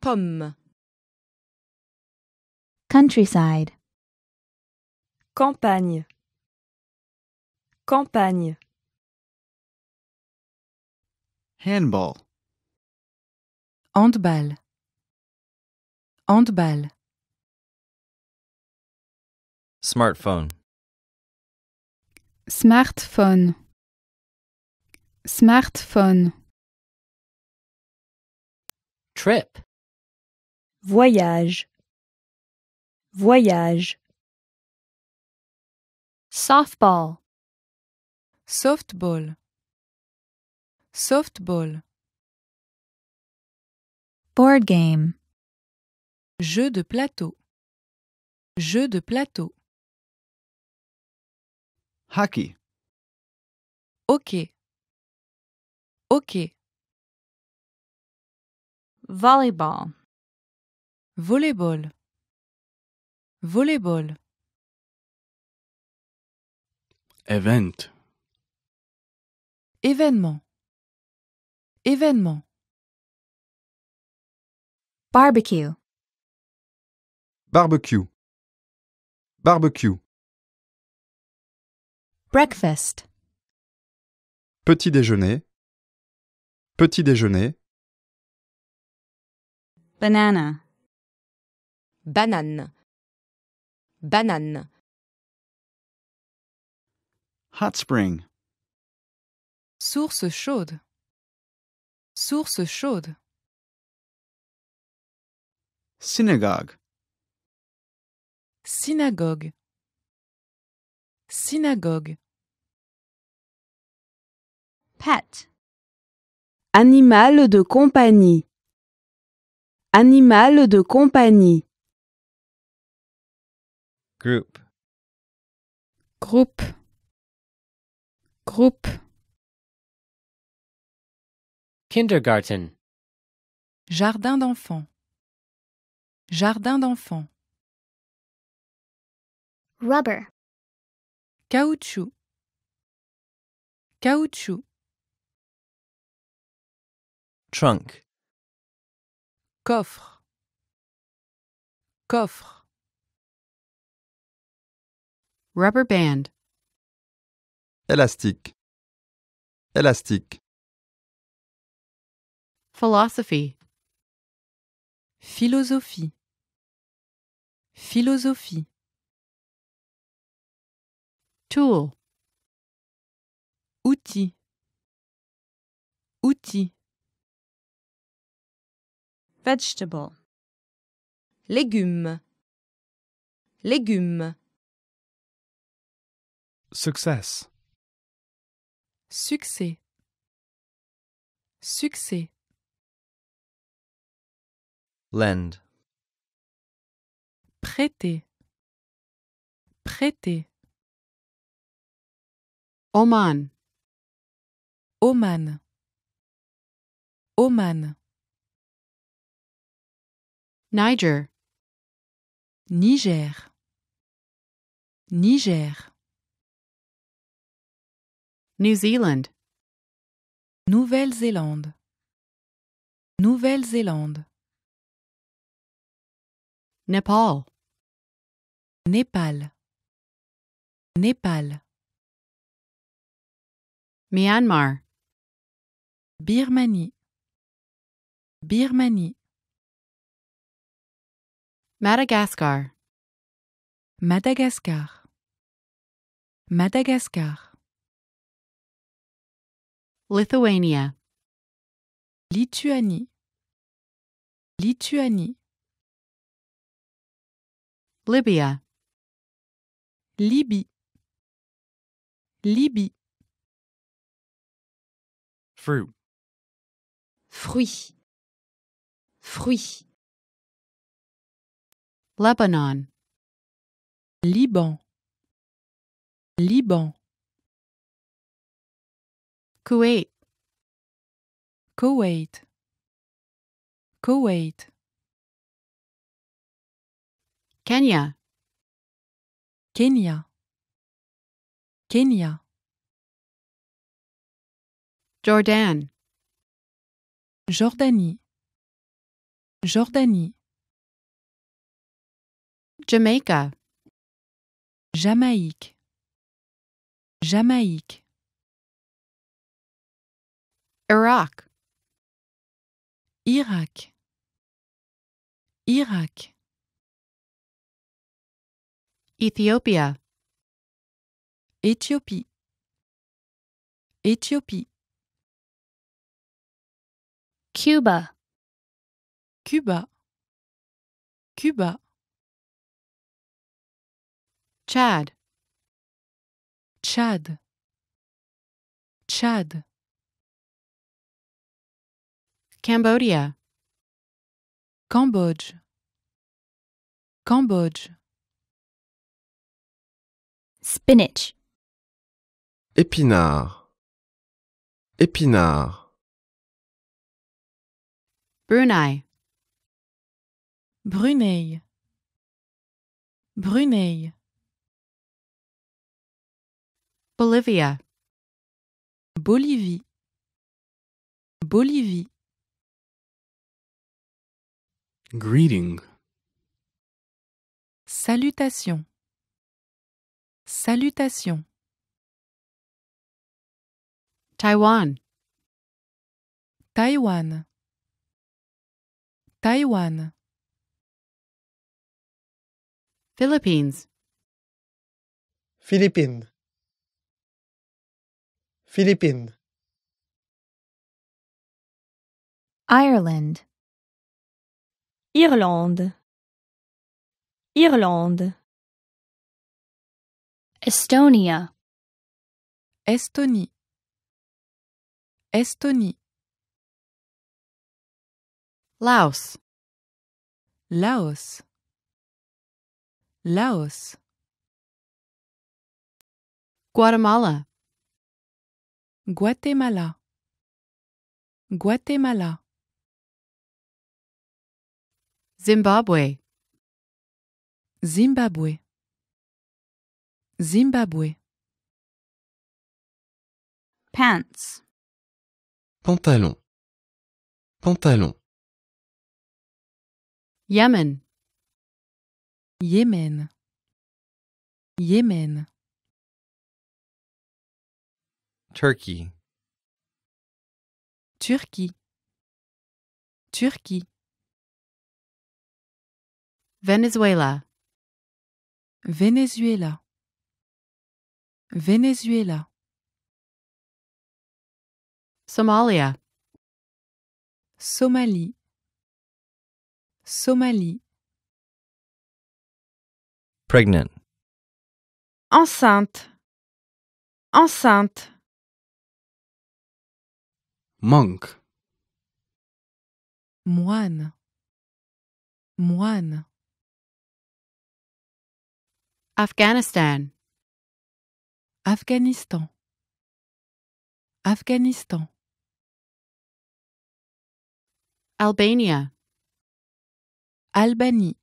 Pomme. Countryside. Campagne. Campagne. Handball. Handball. Handball. Smartphone. Smartphone. Smartphone. Trip. Voyage. Voyage. Softball. Softball. Softball. Board game. Jeu de plateau. Jeu de plateau. Hockey. Hockey. Hockey. Volleyball. Volleyball. Volleyball. Event. Événement. Événement. Barbecue. Barbecue. Barbecue. Breakfast. Petit déjeuner. Petit déjeuner. Banana. Banane. Banane. Hot spring. Source chaude. Source chaude. Synagogue. Synagogue. Synagogue. Pet. Animal de compagnie. Animal de compagnie. Group. Groupe. Groupe. Kindergarten. Jardin d'enfants. Jardin d'enfants. Rubber. Caoutchouc. Caoutchouc. Trunk. Coffre. Coffre. Rubber band. Élastique. Élastique. Philosophy. Philosophie. Philosophie. Tool. Outil. Outil. Vegetable. Légumes. légume, Success. Succès. Succès. Lend. Prêter. Prêter. Oman. Oman. Oman. Niger. Niger. Niger. New Zealand. Nouvelle-Zélande. Nouvelle-Zélande. Nepal. Népal. Népal. Myanmar. Birmanie. Birmanie. Madagascar. Madagascar. Madagascar. Lithuania. Lituanie. Lituanie. Libya. Libye. Libye. Fruit. Fruit. Fruit. Lebanon. Liban. Liban. Kuwait. Kuwait. Kuwait. Kenya. Kenya. Kenya. Jordan. Jordanie. Jordanie. Jamaica. Jamaïque. Jamaïque. Irak. Irak. Irak. Ethiopia Éthiopie Éthiopie Cuba Cuba Cuba Chad Chad Chad Cambodia Cambodge Cambodge Spinach. Épinard. Épinard. Brunei. Brunei. Brunei. Bolivia. Bolivie. Bolivie. Greeting. Salutation. Salutation Taiwan. Taiwan. Taïwan. Philippines. Philippines. Philippines. Ireland. Irlande. Irlande. Estonia. Estonie. Estonie. Laos. Laos. Laos. Guatemala. Guatemala. Guatemala. Zimbabwe. Zimbabwe. Zimbabwe. Pants. Pantalon. Pantalon. Yemen. Yémen. Yémen. Turkey. Turquie. Turquie. Venezuela. Venezuela. Venezuela. Somalia. Somalie. Somalie. Pregnant. Enceinte. Enceinte. Monk. Moine. Moine. Afghanistan. Afghanistan. Afghanistan. Albania. Albanie.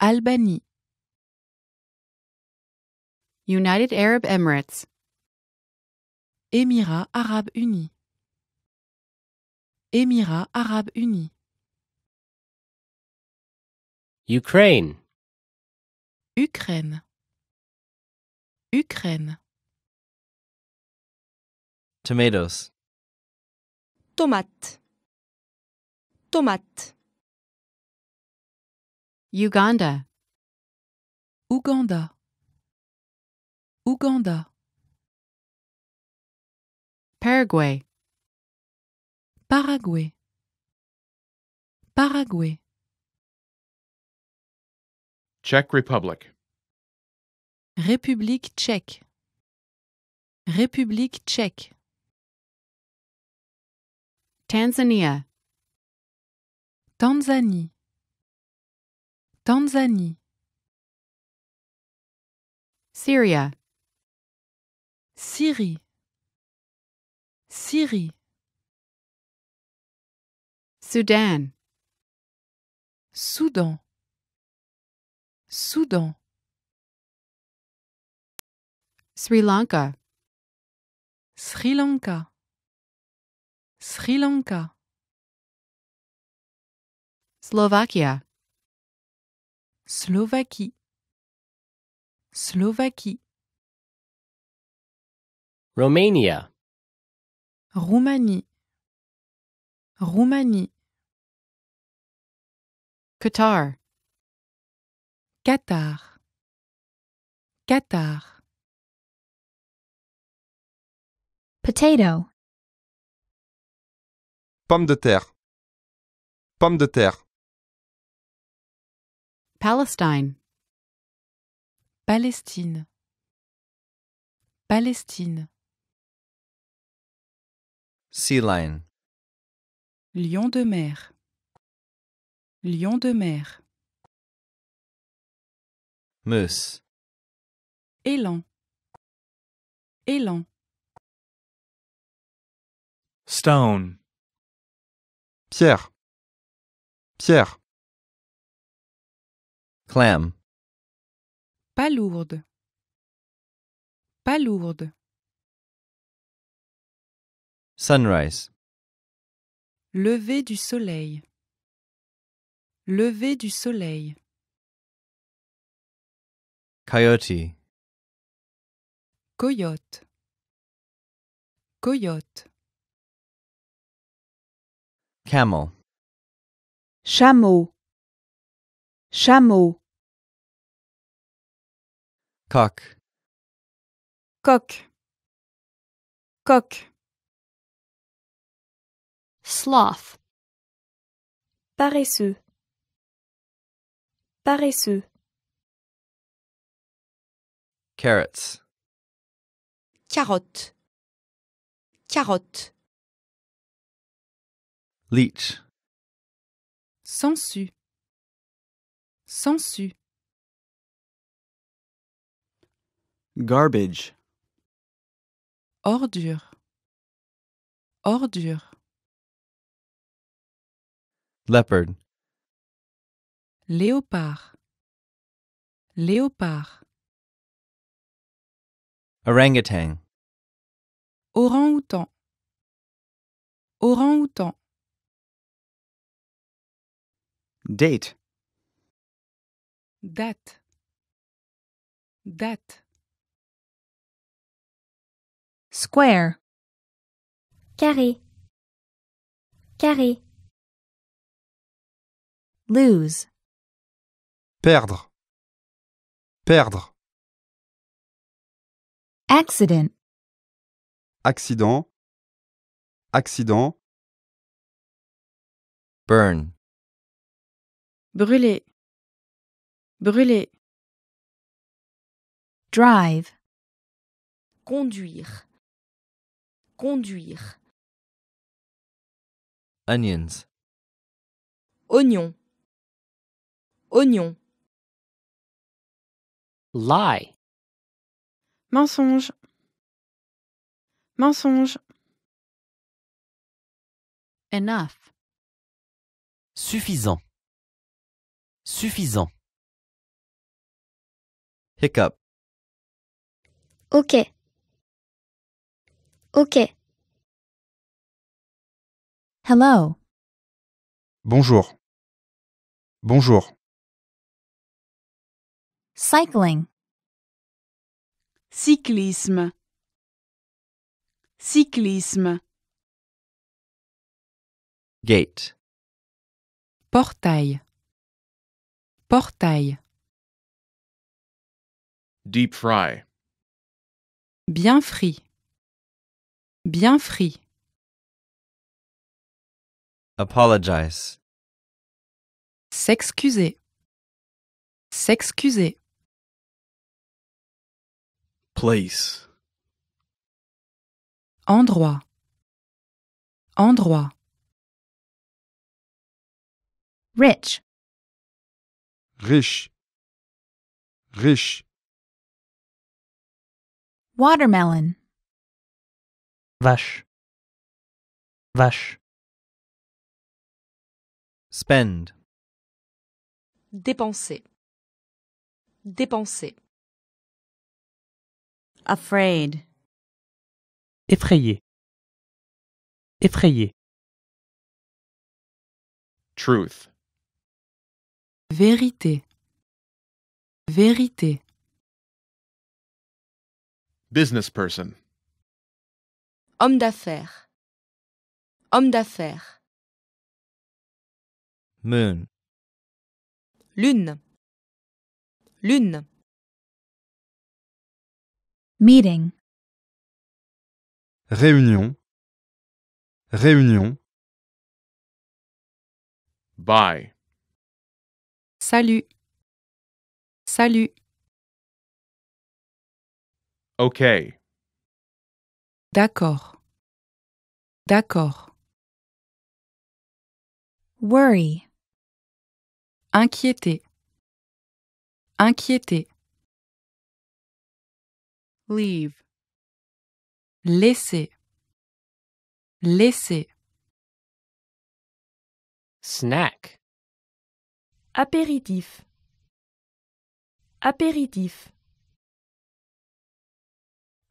Albanie. United Arab Emirates. Émirats arabes unis. Émirats arabes unis. Ukraine. Ukraine. Ukraine. Tomatoes. Tomate. Tomate. Uganda. Uganda. Uganda. Paraguay. Paraguay. Paraguay. Czech Republic. République tchèque. République tchèque. Tanzanie. Tanzanie. Tanzanie. Syria. Syrie. Syrie. Soudan. Soudan. Soudan. Sri Lanka Sri Lanka Sri Lanka Slovakia Slovaquie Slovaquie Romania Roumanie Roumanie Qatar Qatar Qatar Potato. Pomme de terre. Pomme de terre. Palestine. Palestine. Palestine. Sea lion. Lion de mer. Lion de mer. Meuse. Élan. Élan. Stone. Pierre. Pierre. Clam. pas Palourde. Sunrise. Lever du soleil. Lever du soleil. Coyote. Coyote. Coyote. Camel. Chameau. Chameau. Coq. Coq. Coq. Sloth. Paresseux. Paresseux. Carrots. Carotte. Carotte leech Sansu. Sansu. Garbage. Ordure. Ordure. Leopard. Léopard. Léopard. Orangutan. Orang-outan. orang Date. Date. Date. Square. Carré. Carré. Lose. Perdre. Perdre. Accident. Accident. Accident. Burn. brûler, brûler. Drive. Conduire, conduire. Onions. oignons, oignons. Lie. Mensonge, mensonge. Enough. Suffisant. Suffisant. Hiccup. Ok. Ok. Hello. Bonjour. Bonjour. Cycling. Cyclisme. Cyclisme. Gate. Portail. Portail. Deep fry. Bien frit. Bien frit. Apologize. S'excuser. S'excuser. Place. Endroit. Endroit. Rich riche, riche. Watermelon. Vache, vache. Spend. Dépenser. Dépenser. Afraid. Effrayé. Effrayé. Truth. Vérité. Vérité. Business person. Homme d'affaires. Homme d'affaires. Moon. Lune. Lune. Meeting. Réunion. Réunion. Bye. Salut. Salut. OK. D'accord. D'accord. Worry. Inquiéter. Inquiéter. Leave. Laisser. Laisser. Snack. Apéritif. Apéritif.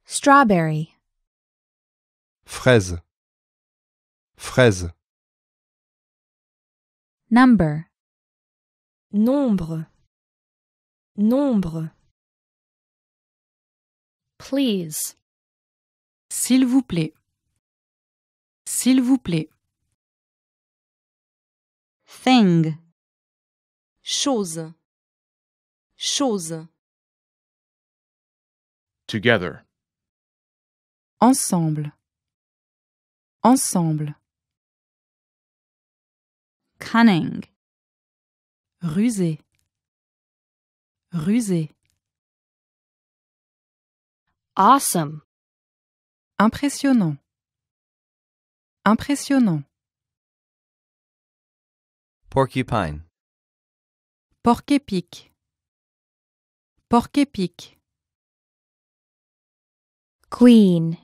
Strawberry. Fraise. Fraise. Number. Nombre. Nombre. Please. S'il vous plaît. S'il vous plaît. Thing. Chose. Chose. Together. Ensemble. Ensemble. Cunning. Rusé. Rusé. Awesome. Impressionnant. Impressionnant. Porcupine. Porc épic. Porc épic. Queen.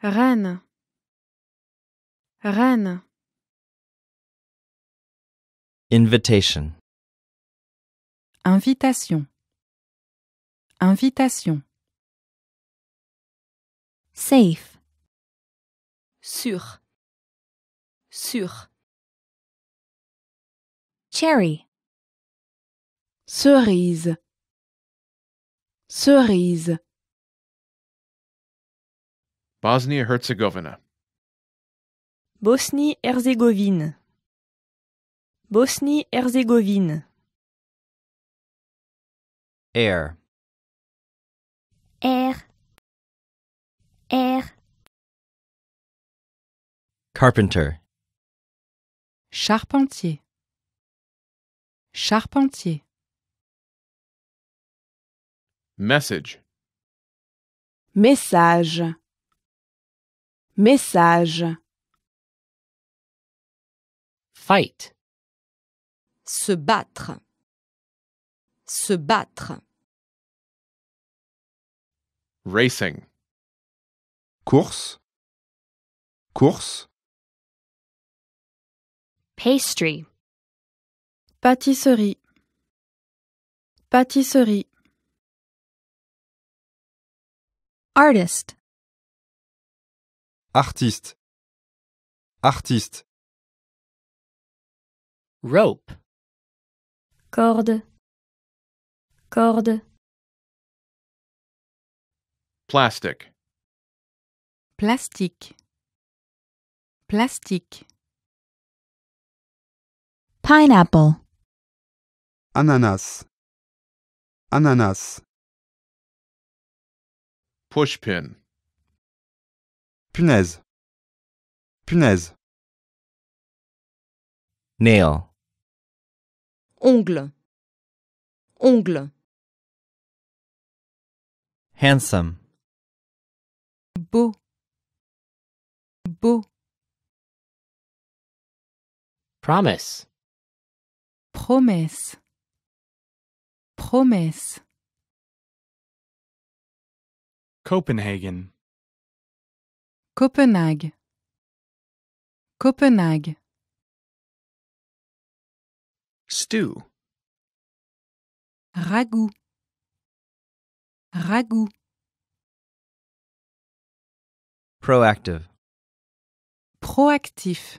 Reine. Reine. Invitation. Invitation. Invitation. Safe. Sûr. Sûr. Cherry. cerise cerise Bosnia Herzegovina Bosnie-Herzégovine Bosnie-Herzégovine air air air carpenter charpentier charpentier Message. Message. Message. Fight. Se battre. Se battre. Racing. Course. Course. Pastry. Pâtisserie. Pâtisserie. Artist. Artiste. Artiste. Rope. Corde. Corde. Plastic. Plastique. Plastique. Pineapple. Ananas. Ananas. Pushpin. Punaise. Punaise. Nail. Ongle. Ongle. Handsome. Beau. Beau. Promise. Promesse. Promesse. Copenhagen. Copenhague. Copenhague. Stew. Ragout. Ragout. Proactive. Proactif.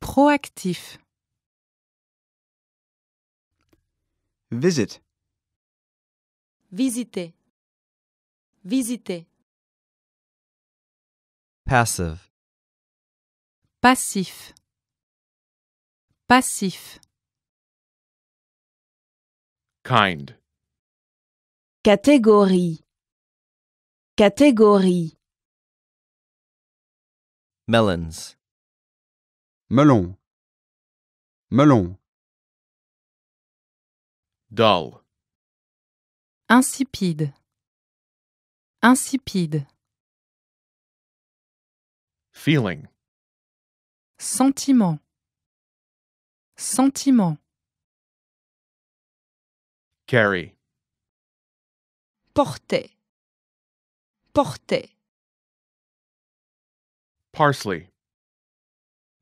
Proactif. Visit. Visiter. Visiter. Passive. Passif. Passif. Kind. Catégorie. Catégorie. Melons. Melon. Melon. Dull. Insipide. Insipide. Feeling. Sentiment. Sentiment. Carry. Porter. Porter. Parsley.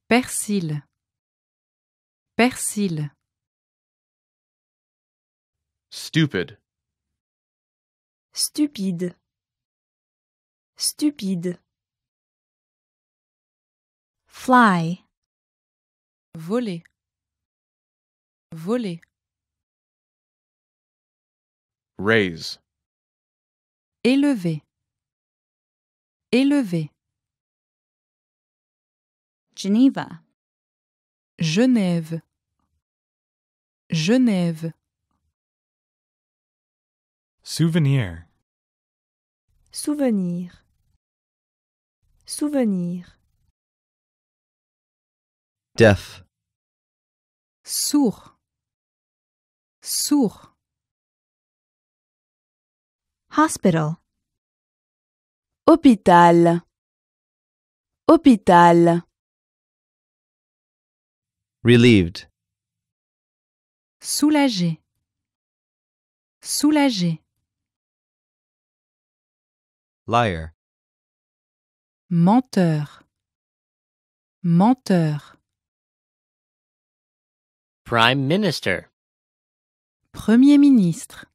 Persil. Persil. Stupid. Stupide. Stupide. Fly. Voler. Voler. Raise. Élever. Élever. Geneva. Genève. Genève. Souvenir. Souvenir. Souvenir. Deaf. Sourd. Sourd. Hospital. Hôpital. Hôpital. Relieved. Soulagé. Soulagé. Liar. menteur, menteur. Prime Minister. Premier ministre.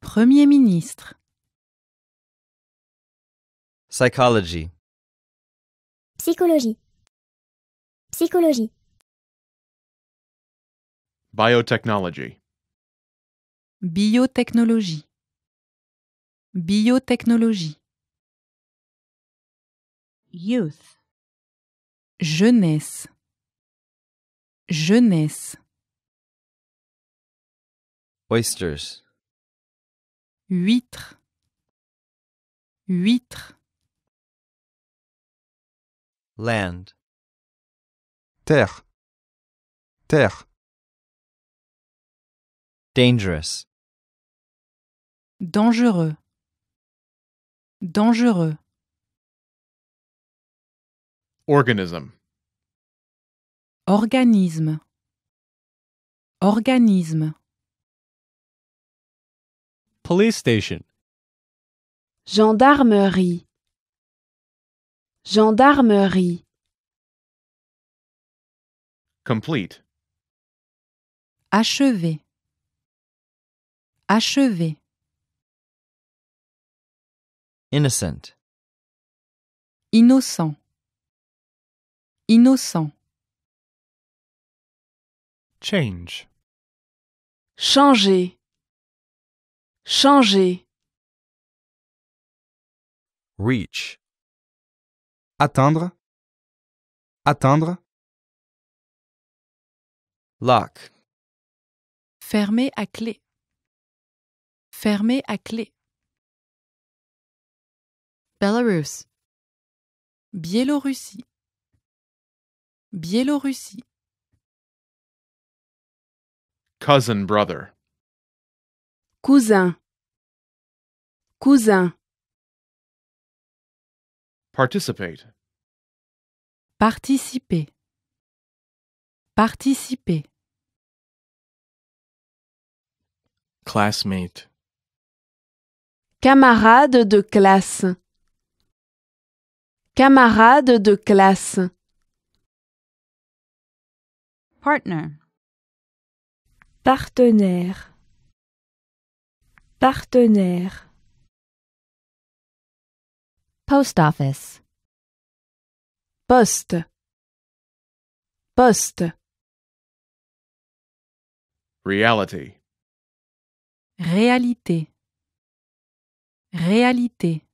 Premier ministre. Psychology. Psychologie. Psychologie. Biotechnology. Biotechnologie. Biotechnologie youth jeunesse jeunesse oysters huître huître land terre terre dangerous dangereux dangereux Organism. Organisme. Organisme. Police station. Gendarmerie. Gendarmerie. Complete. Achevé. Achevé. Innocent. Innocent. Innocent. Change. Changer. Changer. Reach. Atteindre. Atteindre. Lock. Fermer à clé. Fermer à clé. Belarus. Biélorussie. Biélorussie. Cousin brother. Cousin. Cousin. Participate. Participer. Participer. Classmate. Camarade de classe. Camarade de classe. Partner. Partenaire. Partenaire. Post office. Poste. Poste. Reality. Réalité. Réalité.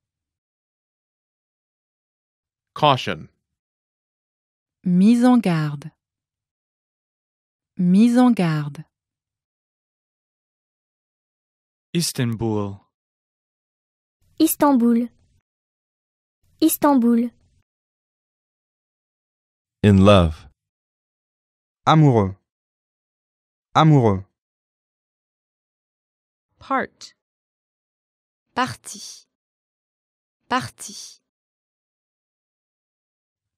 Caution. Mise en garde. Mise en garde. Istanbul. Istanbul. Istanbul. In love. Amoureux. Amoureux. Part. Partie. Partie.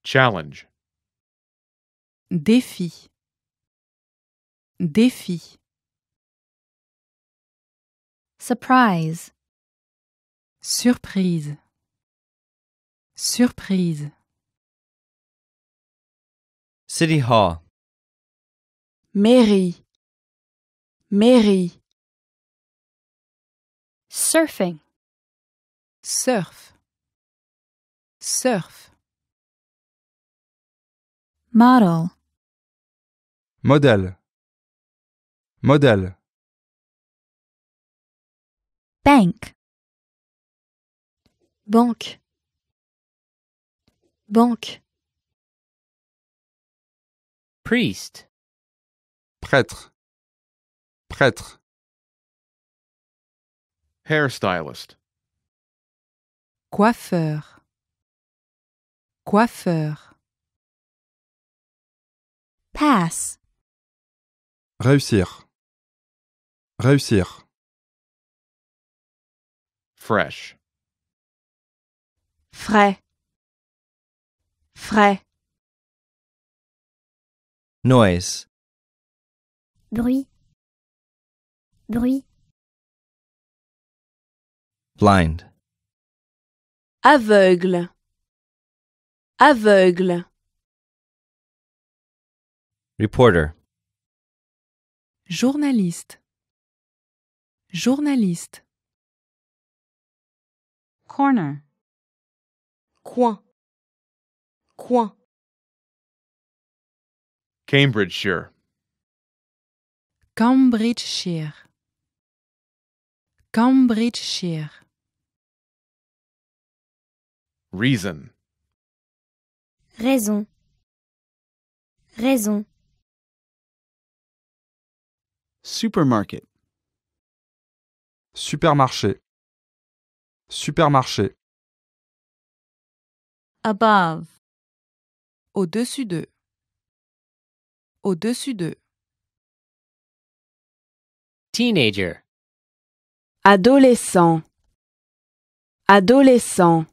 Challenge. Défi. Défi. Surprise. Surprise. Surprise. City Hall. Mairie. Mairie. Surfing. Surf. Surf. Model. Modèle. Modèle. Bank. Banque. Banque. Priest. Prêtre. Prêtre. Hairstylist. Coiffeur. Coiffeur. Pass. Réussir. Réussir. Fresh. Frais. Frais. Noise. Bruit. Bruit. Blind. Aveugle. Aveugle. Reporter. Journaliste. Journaliste. Corner. Coin. Coin. Cambridgeshire. Cambridgeshire. Cambridgeshire. Reason. Raison. Raison. Supermarket. Supermarché. Supermarché. Above. Au-dessus d'eux, Au-dessus d'eux. Teenager. Adolescent. Adolescent.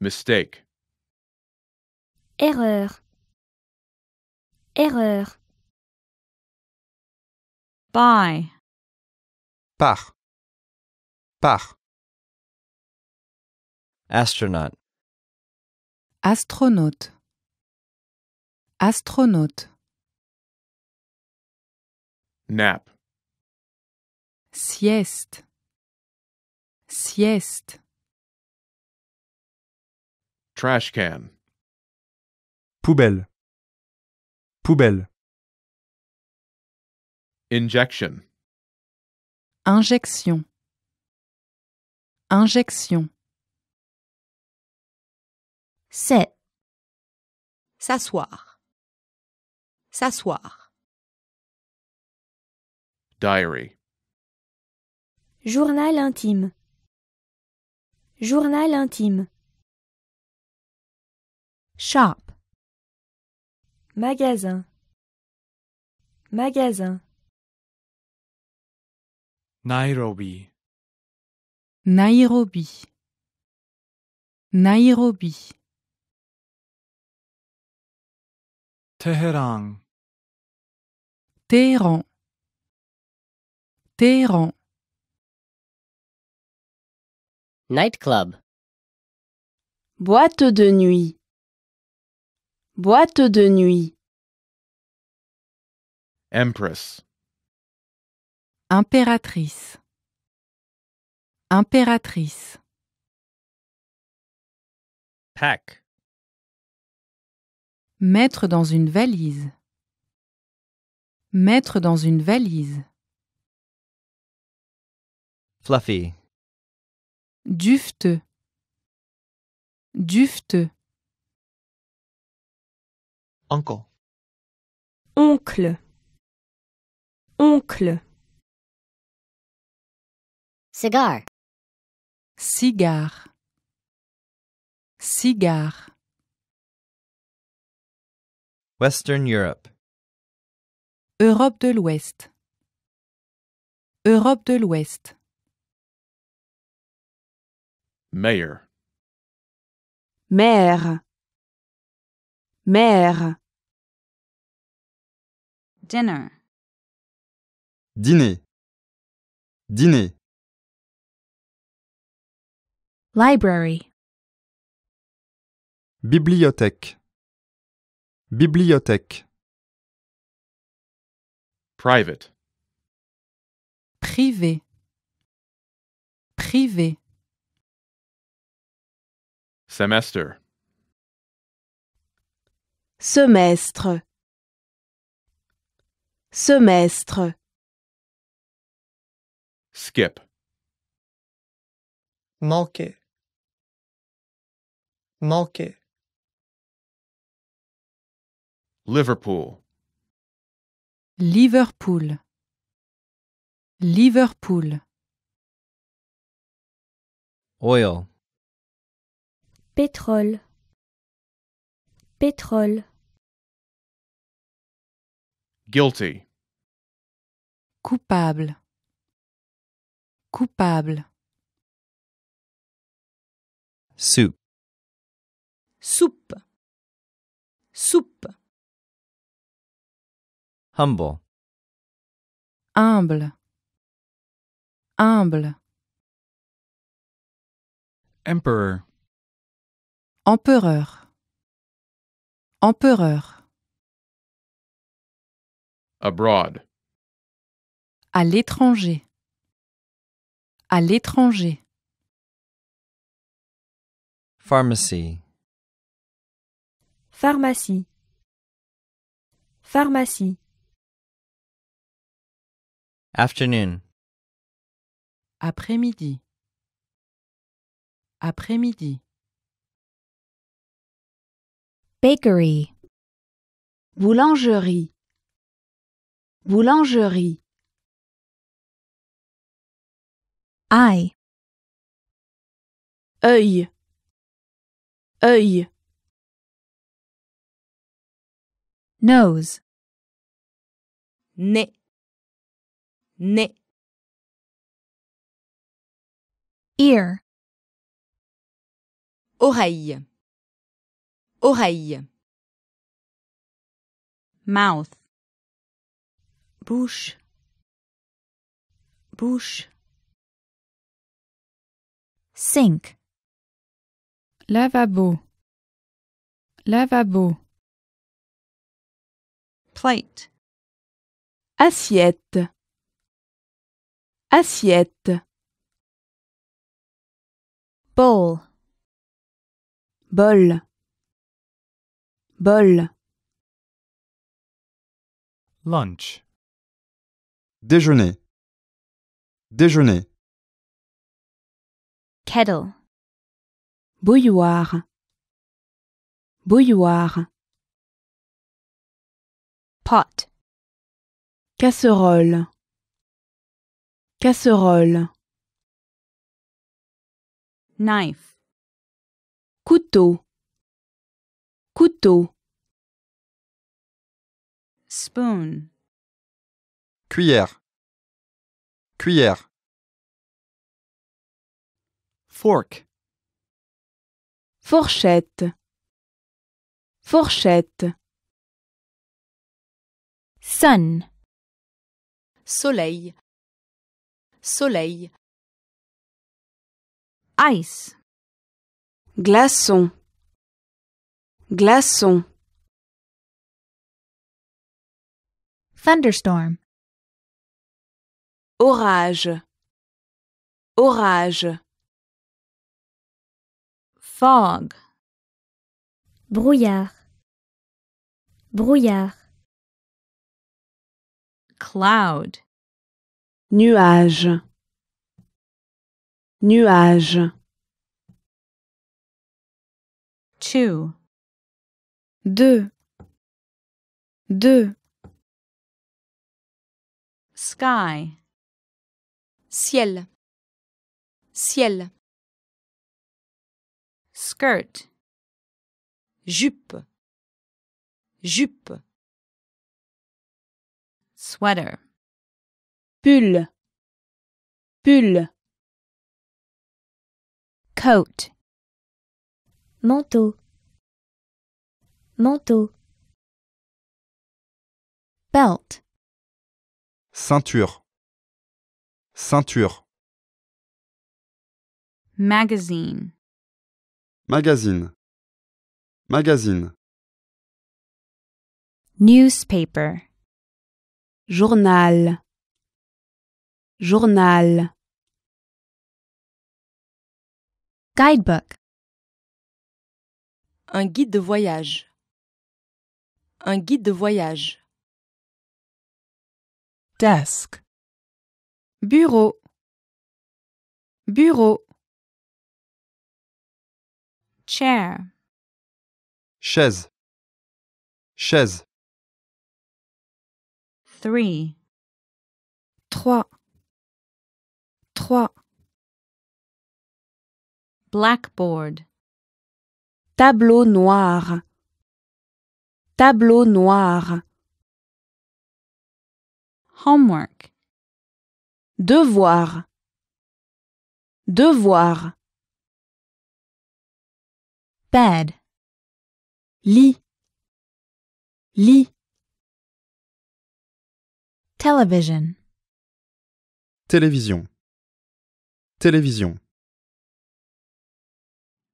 Mistake. Erreur. Erreur. bye Par. Par. Astronaut. Astronaute. Astronaute. Nap. Sieste. Sieste. Trash can. Poubelle. Poubelle. Injection. Injection. Injection. C'est. S'asseoir. S'asseoir. Diary. Journal intime. Journal intime. Shop. Magasin. Magasin. Nairobi. Nairobi. Nairobi. Tehran. Téhéran. Téhéran. Nightclub. Boîte de nuit. Boîte de nuit. Empress. Impératrice. Impératrice. Pack. Mettre dans une valise. Mettre dans une valise. Fluffy. Dufteux. Dufteux. oncle. Oncle. Oncle. Cigar. Cigare. Cigare. Western Europe. Europe de l'Ouest. Europe de l'Ouest. Mayor. Maire. Maire. Dinner. Dîner. Dîner. Library. Bibliothèque. Bibliothèque. Private. Privé. Privé. Semester. Semestre. Semestre. Skip manquait. Liverpool. Liverpool. Liverpool. Oil. Pétrole. Pétrole. Guilty. Coupable. Coupable. Soup. soupe, soupe. Humble. Humble, humble. Emperor. Empereur, empereur. Abroad. À l'étranger. À l'étranger. Pharmacy. Pharmacie. Pharmacie. Afternoon. Après-midi. Après-midi. Bakery. Boulangerie. Boulangerie. Eye. Œil. Œil. nose nez nez ear oreille oreille mouth bouche bouche sink lavabo lavabo plate assiette assiette bowl bol bol lunch déjeuner déjeuner kettle bouilloire bouilloire pot casserole casserole knife couteau couteau spoon cuillère cuillère fork fourchette fourchette sun soleil soleil ice glaçon glaçon thunderstorm orage orage fog brouillard brouillard Cloud. Nuage. Nuage. Two. Deux. Deux. Sky. Ciel. Ciel. Skirt. Jupe. Jupe. Sweater. Pull. Pull. Coat. Manteau. Manteau. Belt. Ceinture. Ceinture. Magazine. Magazine. Magazine. Newspaper. journal, journal. Guidebook. Un guide de voyage. Un guide de voyage. Desk. Bureau. Bureau. Chair. Chaise. Chaise. Trois. Trois. Blackboard. Tableau noir. Tableau noir. Homework. Devoir. Devoir. Bed. Lit. Lit. Television. Télévision. Télévision.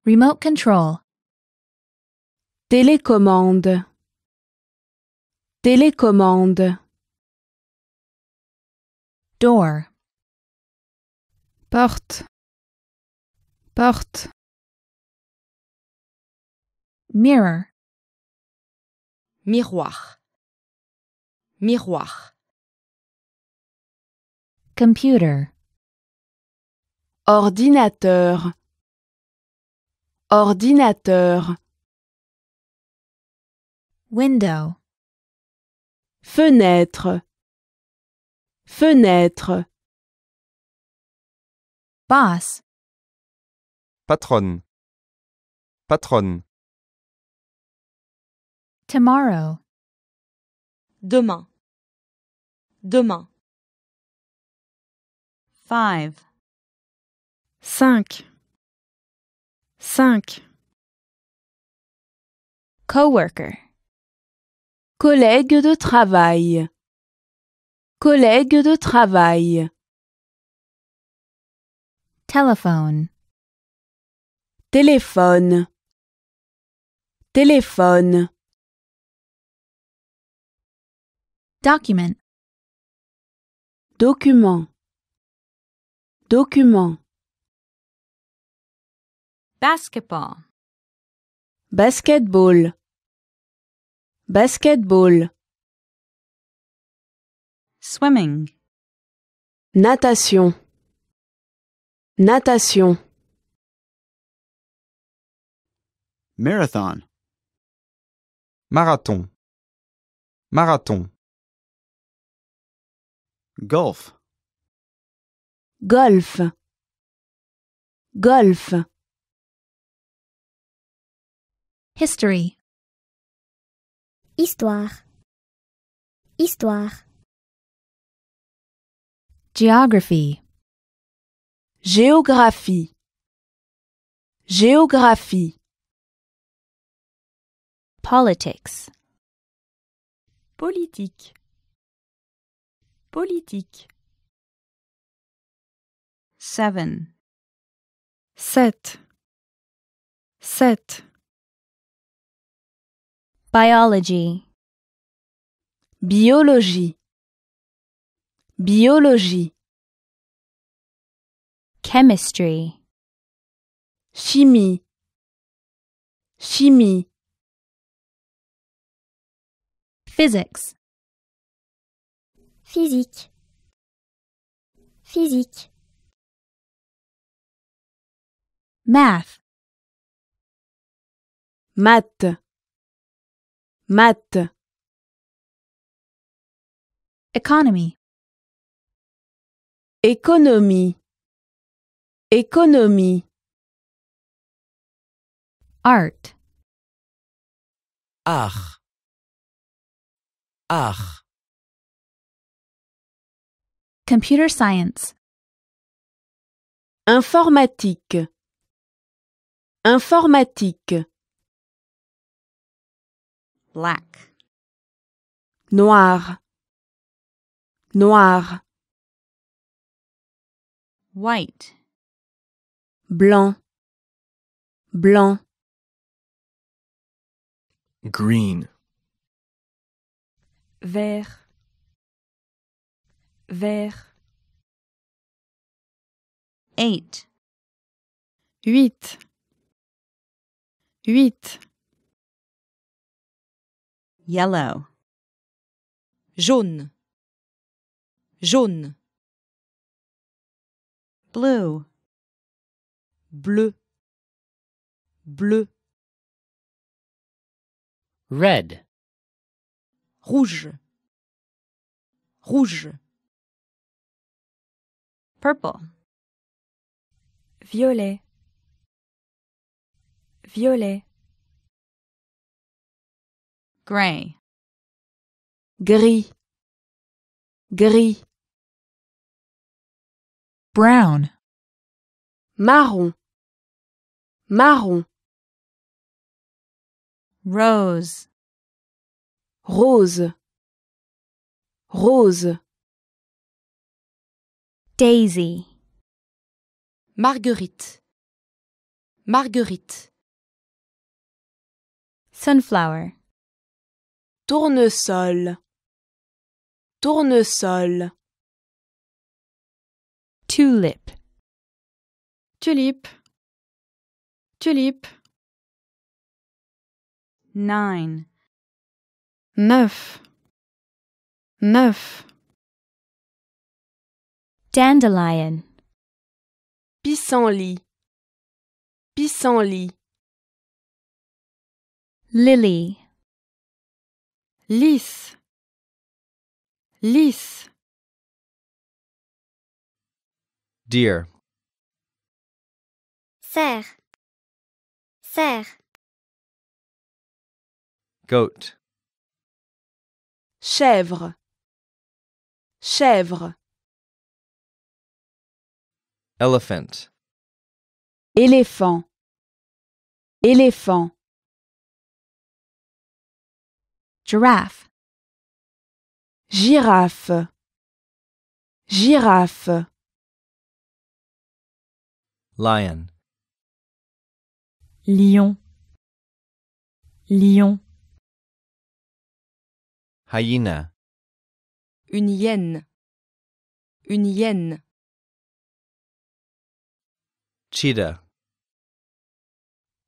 Remote control. Télécommande. Télécommande. Door. Porte. Porte. Mirror. Miroir. Miroir. Computer. Ordinateur. Ordinateur. Window. Fenêtre. Fenêtre. Boss. Patronne. Patronne. Tomorrow. Demain. Demain. Cinq. Cinq. Coworker. Collègue de travail. Collègue de travail. Téléphone. Téléphone. Téléphone. Document. Document. Document. Basketball. Basketball. Basketball. Swimming. Natation. Natation. Marathon. Marathon. Marathon. Golf golf golf history histoire histoire geography géographie géographie politics politique politique seven set set biology biologie biologie chemistry chimie chimie physics physique physique Math. Math. Math. Economy. Économie. Économie. Art. Art. Art. Computer science. Informatique. Informatique. Black. Noir. Noir. White. Blanc. Blanc. Green. Vert. Vert. Eight. Huit. Huit. Yellow Jaune Jaune Blue Bleu Bleu Red Rouge Rouge Purple Violet violet gray gris gris brown marron marron rose rose rose daisy marguerite marguerite Sunflower. Tournesol. Tournesol. Tulip. Tulip. Tulip. Nine. Neuf. Neuf. Dandelion. Pissenlit. Pissenlit. Lily. Lys. Lys. Dear. Serre. Serre. Goat. Chèvre. Chèvre. Elephant. Éléphant. Éléphant. Giraffe. Girafe. Girafe. Lion. Lion. Lion. Hyena. Une hyène. Une hyène. Cheetah.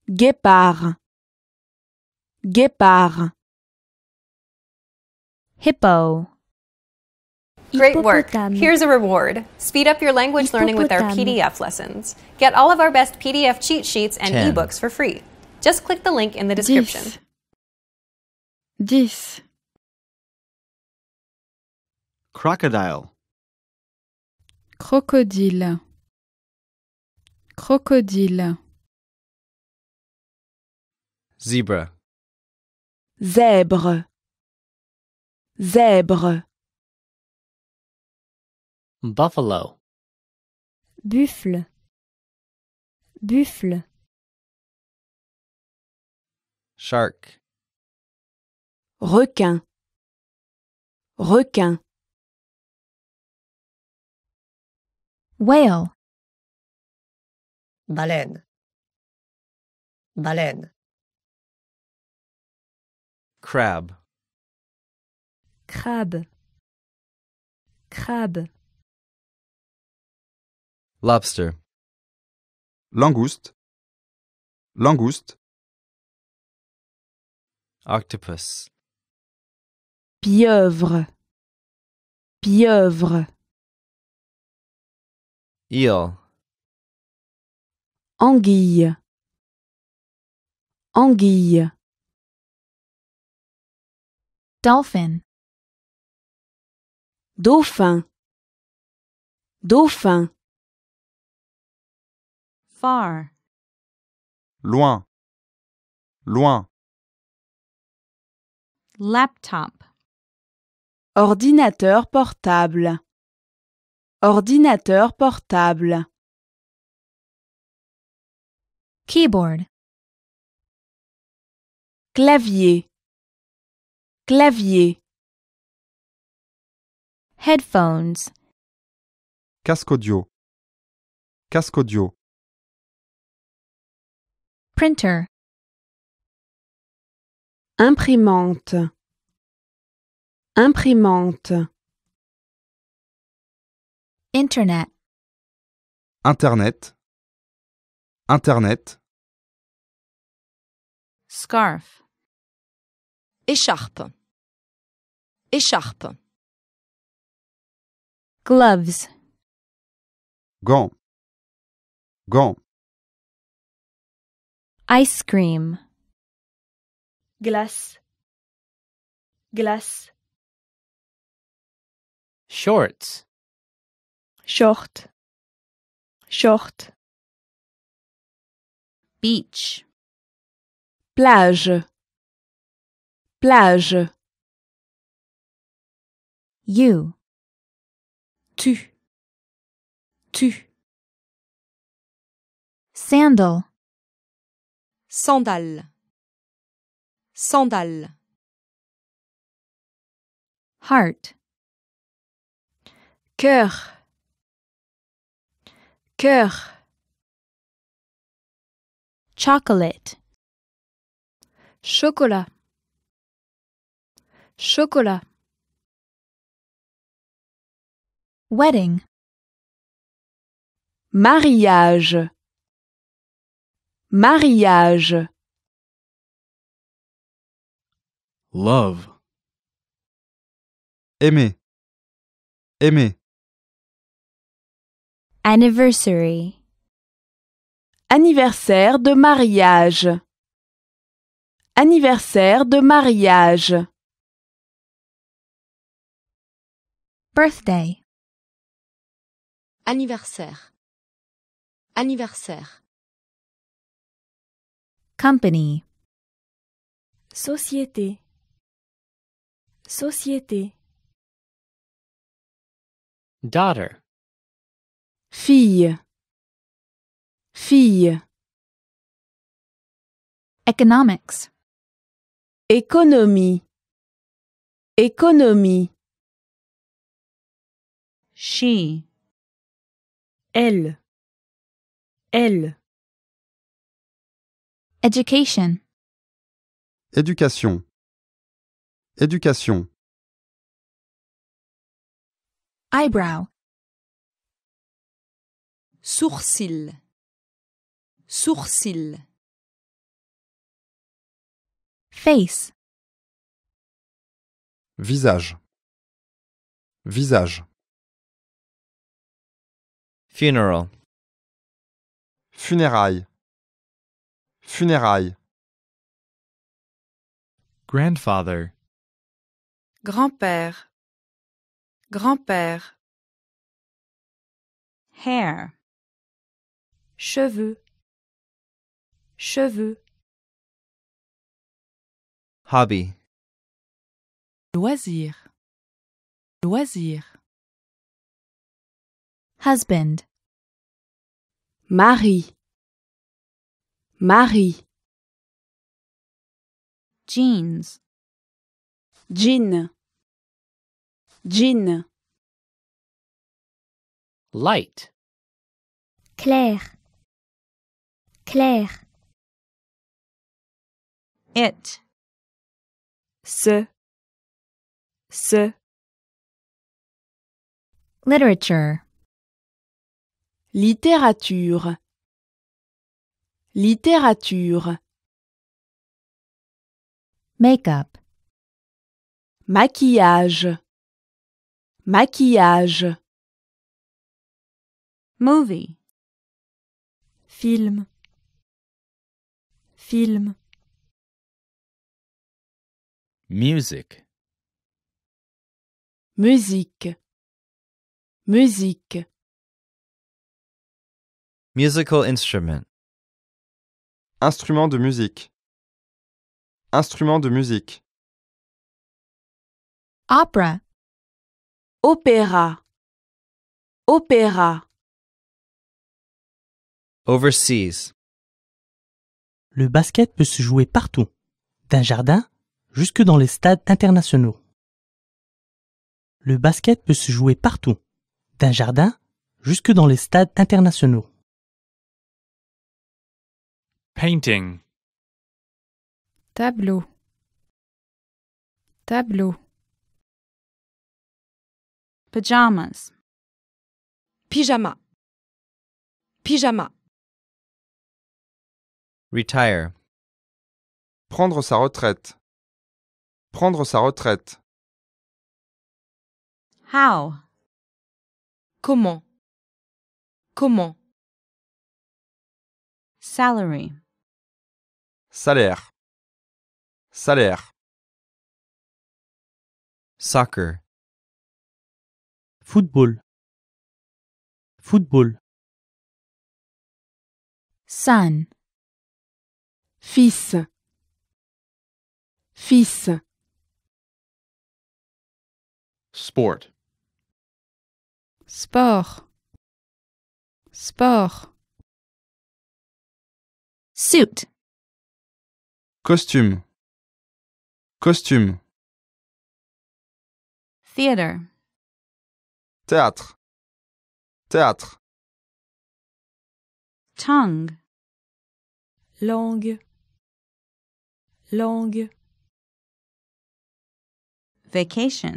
Guépard. Guépard. Hippo. Great work. Here's a reward. Speed up your language learning with our PDF lessons. Get all of our best PDF cheat sheets and Ten. ebooks for free. Just click the link in the description. This Crocodile. Crocodile. Crocodile. Zebra. Zebra. Zèbre. Buffalo. Buffle. Buffle. Shark. Requin. Requin. Whale. Baleine. Baleine. Crab. crabe crabe lobster langouste langouste octopus pieuvre pieuvre eel anguille anguille dolphin Dauphin. Dauphin. Far. Loin. Loin. Laptop. Ordinateur portable. Ordinateur portable. Keyboard. Clavier. Clavier. Headphones. Casque audio. Casque audio. Printer. Imprimante. Imprimante. Internet. Internet. Internet. Scarf. Écharpe. Écharpe. gloves gant gant ice cream glace glace shorts short short beach plage plage you Tu. Tu. Sandal. Sandal. Sandal. Heart. Cœur. Cœur. Chocolate. Chocolat. Chocolat. Wedding. Mariage. Mariage. Love. Aimer. Aimer. Anniversary. Anniversaire de mariage. Anniversaire de mariage. Birthday. Anniversaire. Anniversaire. Company. Société. Société. Daughter. Fille. Fille. Economics. Économie. Économie. She. Elle. Elle. Education. Éducation. Éducation. Eyebrow. Sourcil. Sourcil. Face. Visage. Visage. Funeral. Funérailles. Funérailles. Grandfather. Grand-père. Grand-père. Hair. Cheveux. Cheveux. Hobby. Loisir. Loisir. Husband. Marie Marie Jeans Jean Jean Light Claire Claire It Ce Ce Literature Littérature. Littérature. Make-up. Maquillage. Maquillage. Movie. Film. Film. Music. Musique. Musique. Musical instrument. Instrument de musique. Instrument de musique. Opera. Opéra. Opéra. Overseas. Le basket peut se jouer partout, d'un jardin jusque dans les stades internationaux. Le basket peut se jouer partout, d'un jardin jusque dans les stades internationaux. painting tableau tableau pajamas pyjama pyjama retire prendre sa retraite prendre sa retraite how comment comment salary Salaire. Salaire. Soccer. Football. Football. Son. Fils. Fils. Sport. Sport. Sport. Suit. Costume. Costume. Théâtre. Théâtre. Tongue. Langue. Langue. Vacation.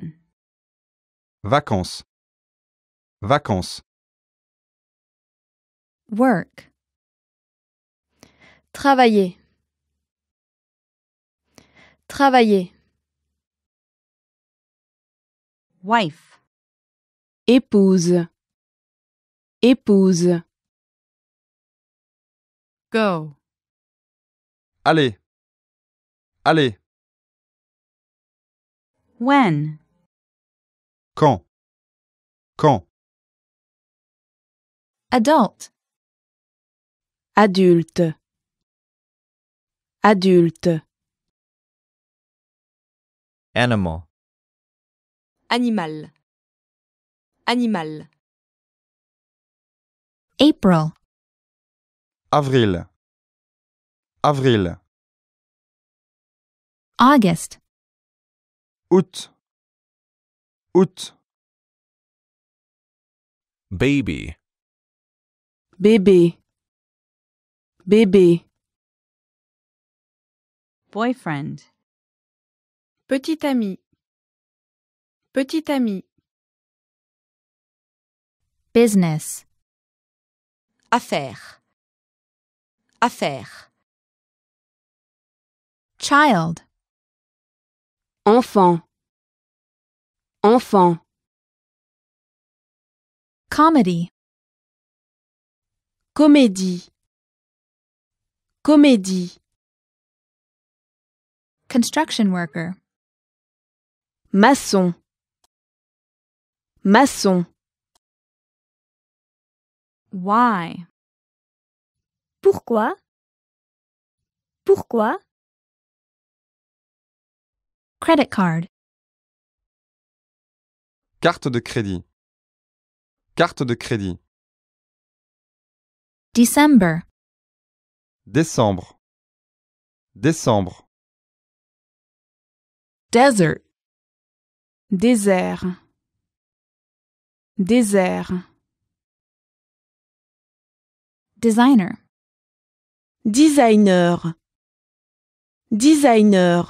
Vacances. Vacances. Work. Travailler. Travailler. Wife. Épouse. Épouse. Go. Allez. Allez. When. Quand. Quand. Adult. Adulte. Adulte. Animal. Animal. Animal. April. Avril. Avril. August. Août. Août. Baby. Bébé. Bébé. Boyfriend. Petit ami Petit ami Business Affaire Affaire Child Enfant Enfant Comedy Comédie Comédie Construction worker maçon maçon why pourquoi pourquoi credit card carte de crédit carte de crédit December décembre décembre desert désert désert designer designer designer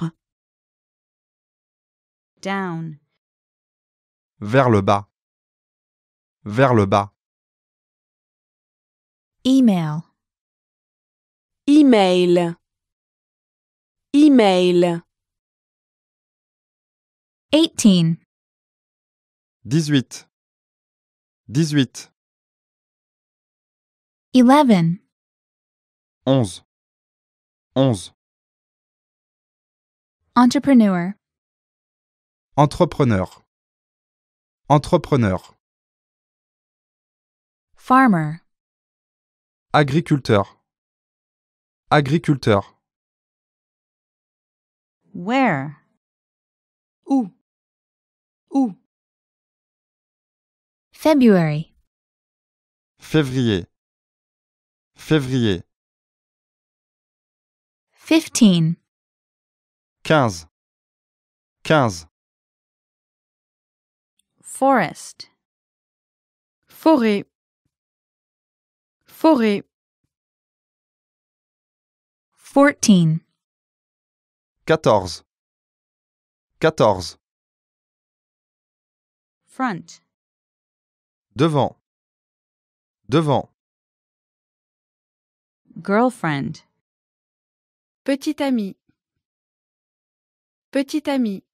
down vers le bas vers le bas email email email 18 18 18 11 11 11 entrepreneur entrepreneur entrepreneur farmer agriculteur agriculteur where où où February. Février. Février. 15. Quinze. Forest. Forêt. Forêt. Quatorze. Quatorze. Devant. Devant. Girlfriend. Petite amie. Petite amie.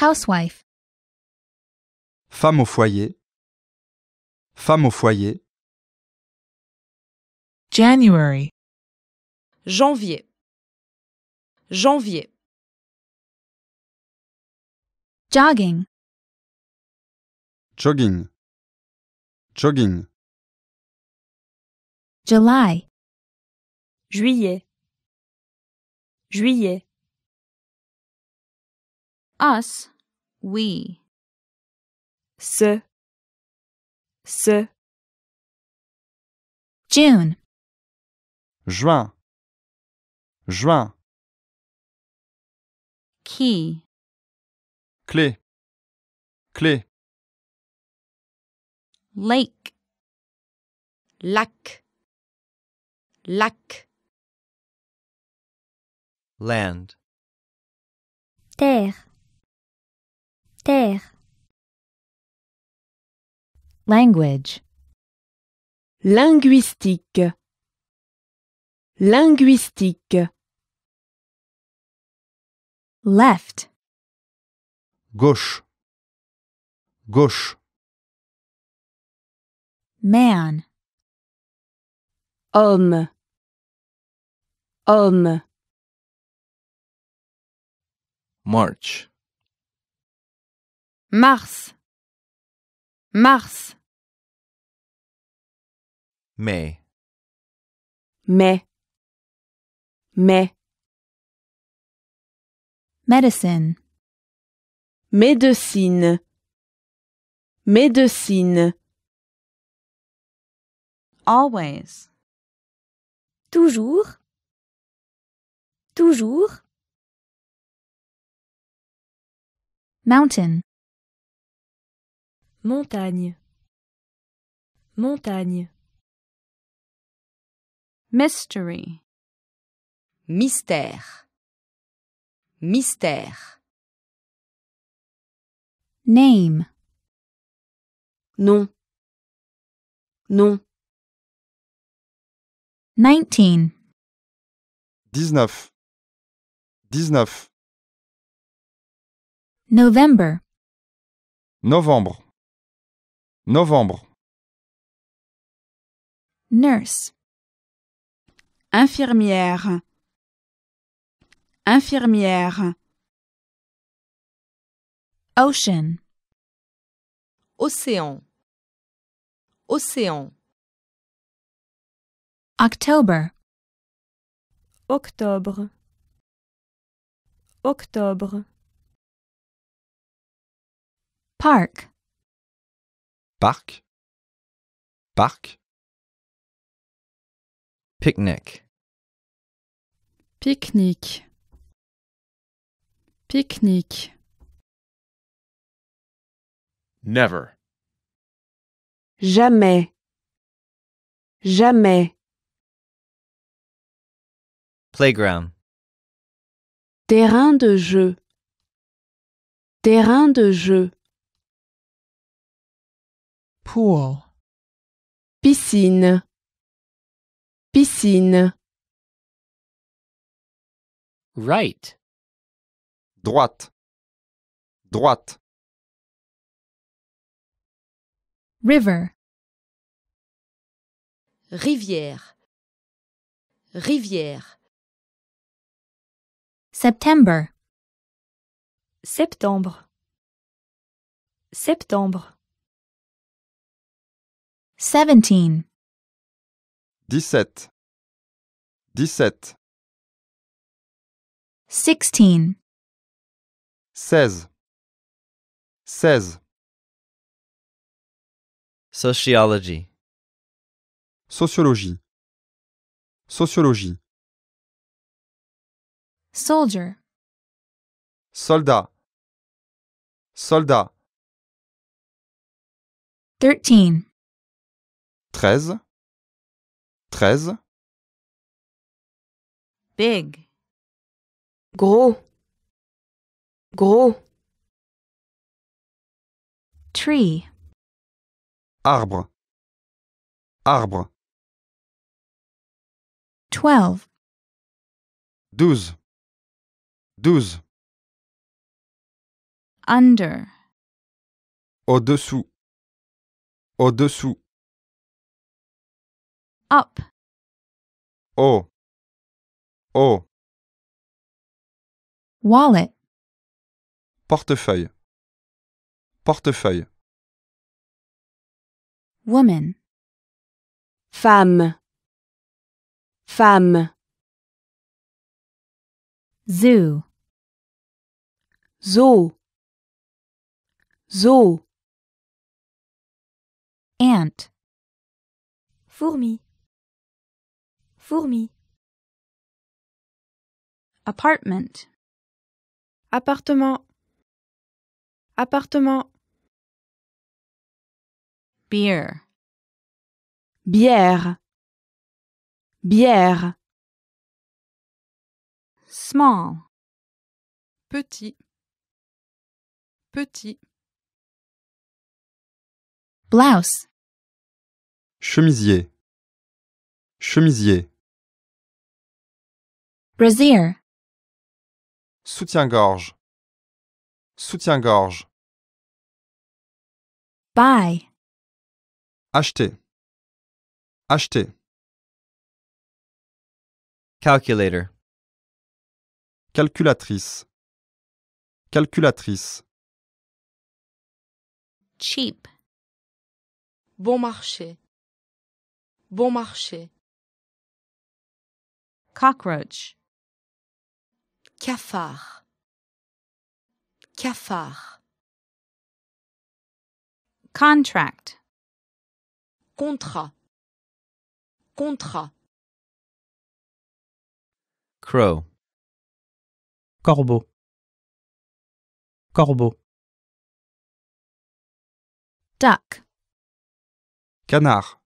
Housewife. Femme au foyer. Femme au foyer. January. Janvier. Janvier. jogging jogging jogging July juillet juillet us we ce ce June juin juin key clé, clé. Lake, lac, lac. Land, terre, terre. Language, linguistique, linguistique. Left. gauche, gauche. Man, homme, homme. March, mars, mars. May, Mai. Mai. Medicine. Médecine. Médecine. Always. Toujours. Toujours. Mountain. Montagne. Montagne. Mystery. Mystère. Mystère. Name. Nom. Nom. 19. 19. neuf November. Novembre. Novembre. Nurse. Infirmière. Infirmière. Ocean. Océan. Océan. October. Octobre. Octobre. Park. Parc. Parc. Picnic. Picnic. Picnic. Never. Jamais. Jamais. Playground. Terrain de jeu. Terrain de jeu. Pool. Piscine. Piscine. Right. Droite. Droite. River Rivière Rivière September Septembre Septembre Seventeen Dix-sept Dix-sept Sixteen Seize Seize Sociology. Sociologie. Sociologie. Soldier. Soldat. Soldat. 13. Treize. Treize. Big. Gros. Gros. Tree. Arbre. Arbre. 12. 12. 12. Under. Au-dessous. Au-dessous. Up. Oh. Oh. Wallet. Portefeuille. Portefeuille. Woman. Femme. Femme. Zoo. Zoo. Zoo. Ant. Fourmi. Fourmi. Apartment. Appartement. Appartement. beer bière bière small petit petit blouse chemisier chemisier Brazier soutien-gorge soutien-gorge bye Acheter. Acheter. Calculator. Calculatrice. Calculatrice. Cheap. Bon marché. Bon marché. Cockroach. Cafard. Cafard. Contract. Contrat. Contrat. Crow. Corbeau. Corbeau. Duck. Canard.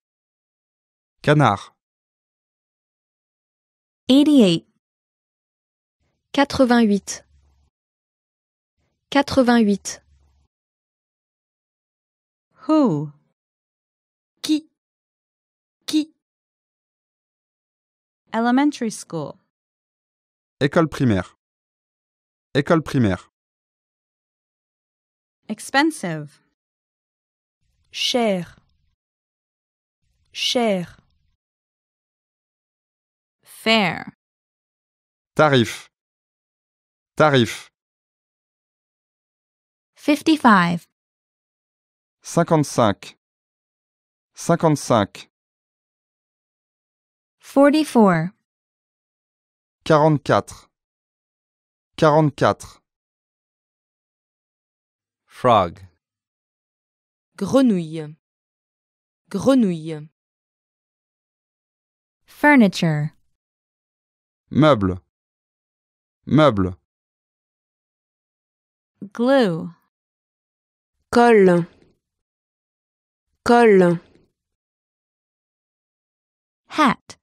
Canard. 88. Quatre-vingt-huit. Who? Elementary school. École primaire. École primaire. Expensive. Cher. Cher. Fair. Tarif. Tarif. Cinqante-cinq. 55. cinq 44 44 44 Frog Grenouille Grenouille Furniture Meuble Meuble Glue Colle Colle Hat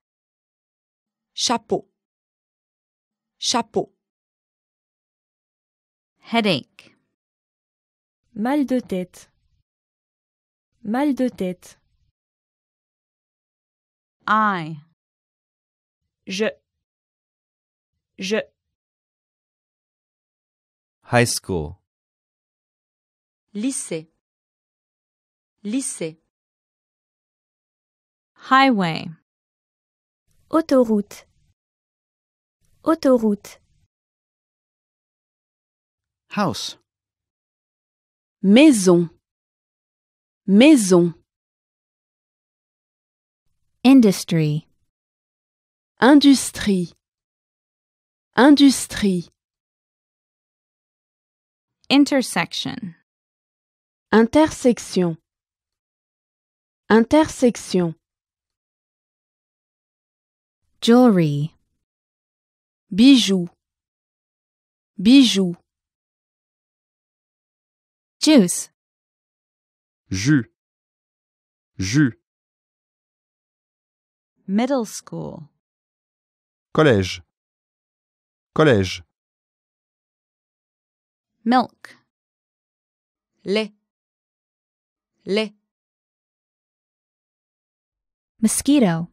chapeau, chapeau. Headache. Mal de tête. Mal de tête. I. Je. Je. High school. Lycée. Lycée. Highway. Autoroute. Autoroute. House. Maison. Maison. Industry. Industrie. Industrie. Intersection. Intersection. Intersection. Jewelry. Bijoux. Bijoux. Juice. Jus. Jus. Middle school. Collège. Collège. Milk. Lait. Lait. Mosquito.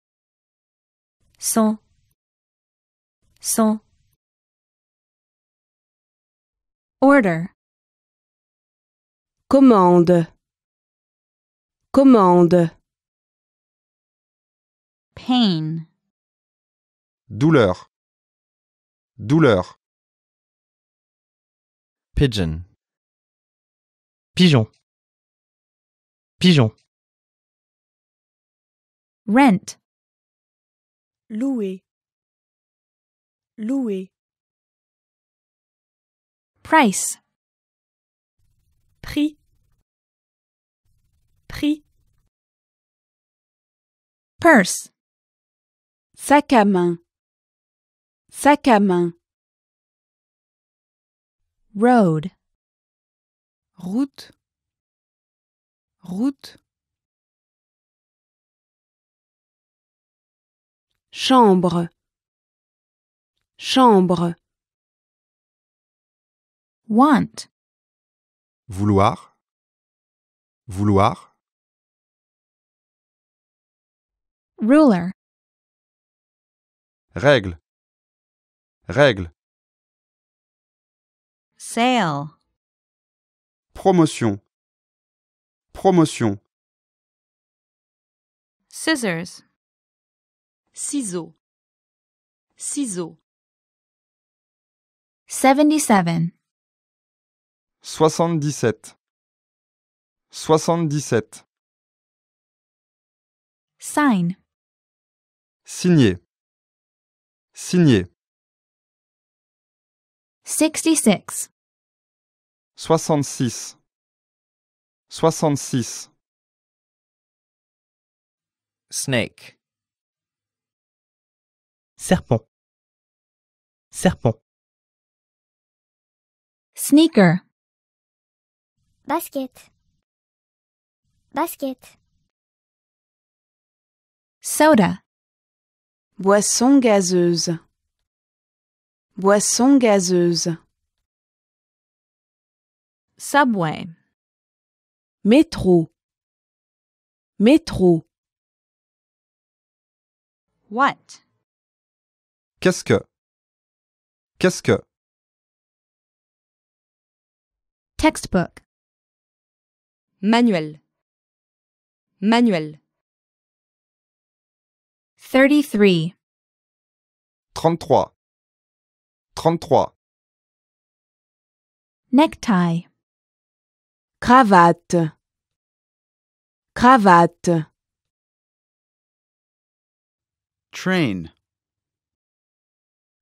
cent, cent. Order. Commande. Commande. Pain. Douleur. Douleur. Pigeon. Pigeon. Pigeon. Rent. louer louer price prix prix purse sac à main sac à main road route route chambre chambre want vouloir vouloir ruler règle règle sale promotion promotion scissors Ciseaux. Ciseaux. Seventy-seven. Soixante-dix-sept. Soixante-dix-sept. Sign. Signer. Signer. Sixty-six. Soixante-six. Soixante-six. Snake serpent serpent sneaker basket basket soda boisson gazeuse boisson gazeuse subway métro métro what Qu'est-ce que Qu'est-ce que Textbook Manuel Manuel 33 Trente-trois. Necktie Cravate Cravate Train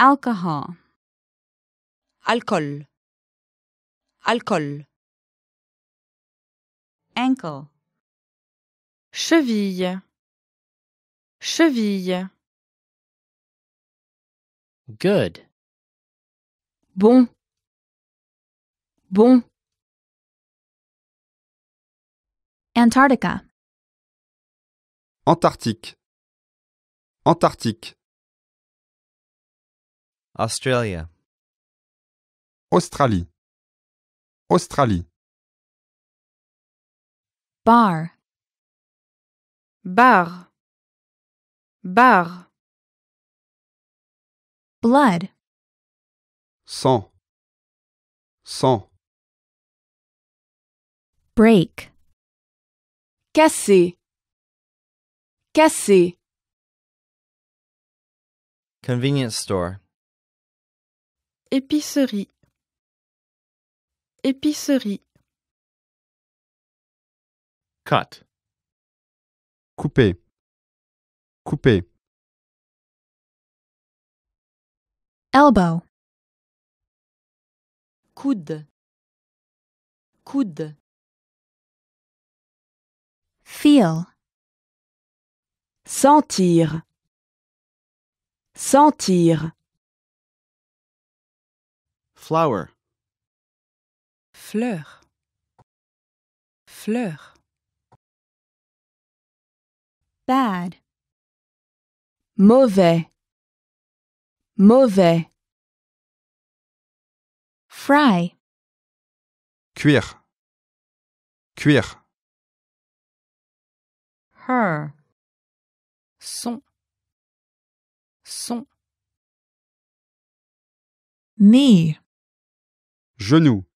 alcohol Alcohol. Alcohol. ankle cheville cheville good bon bon Antarctica Antarctique Antarctique Australia Australie Australie bar bar bar blood sang sang break casser casser convenience store Épicerie. Épicerie. Cut. Couper. Couper. Elbow. Coude. Coude. Feel. Sentir. Sentir. Flower. Fleur. Fleur. Bad. Mauvais. Mauvais. Fry. Cuire. Cuire. Her. Son. Son. Me. Genou.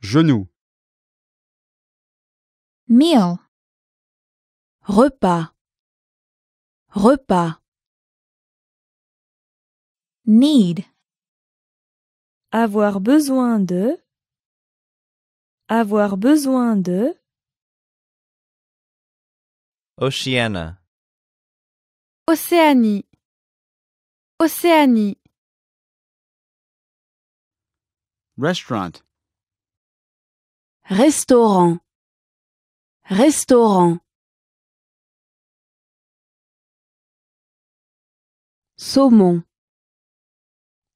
Genou. Meal. Repas. Repas. Need. Avoir besoin de. Avoir besoin de. Océana, Océanie. Océanie. Restaurant. Restaurant. Restaurant. Saumon.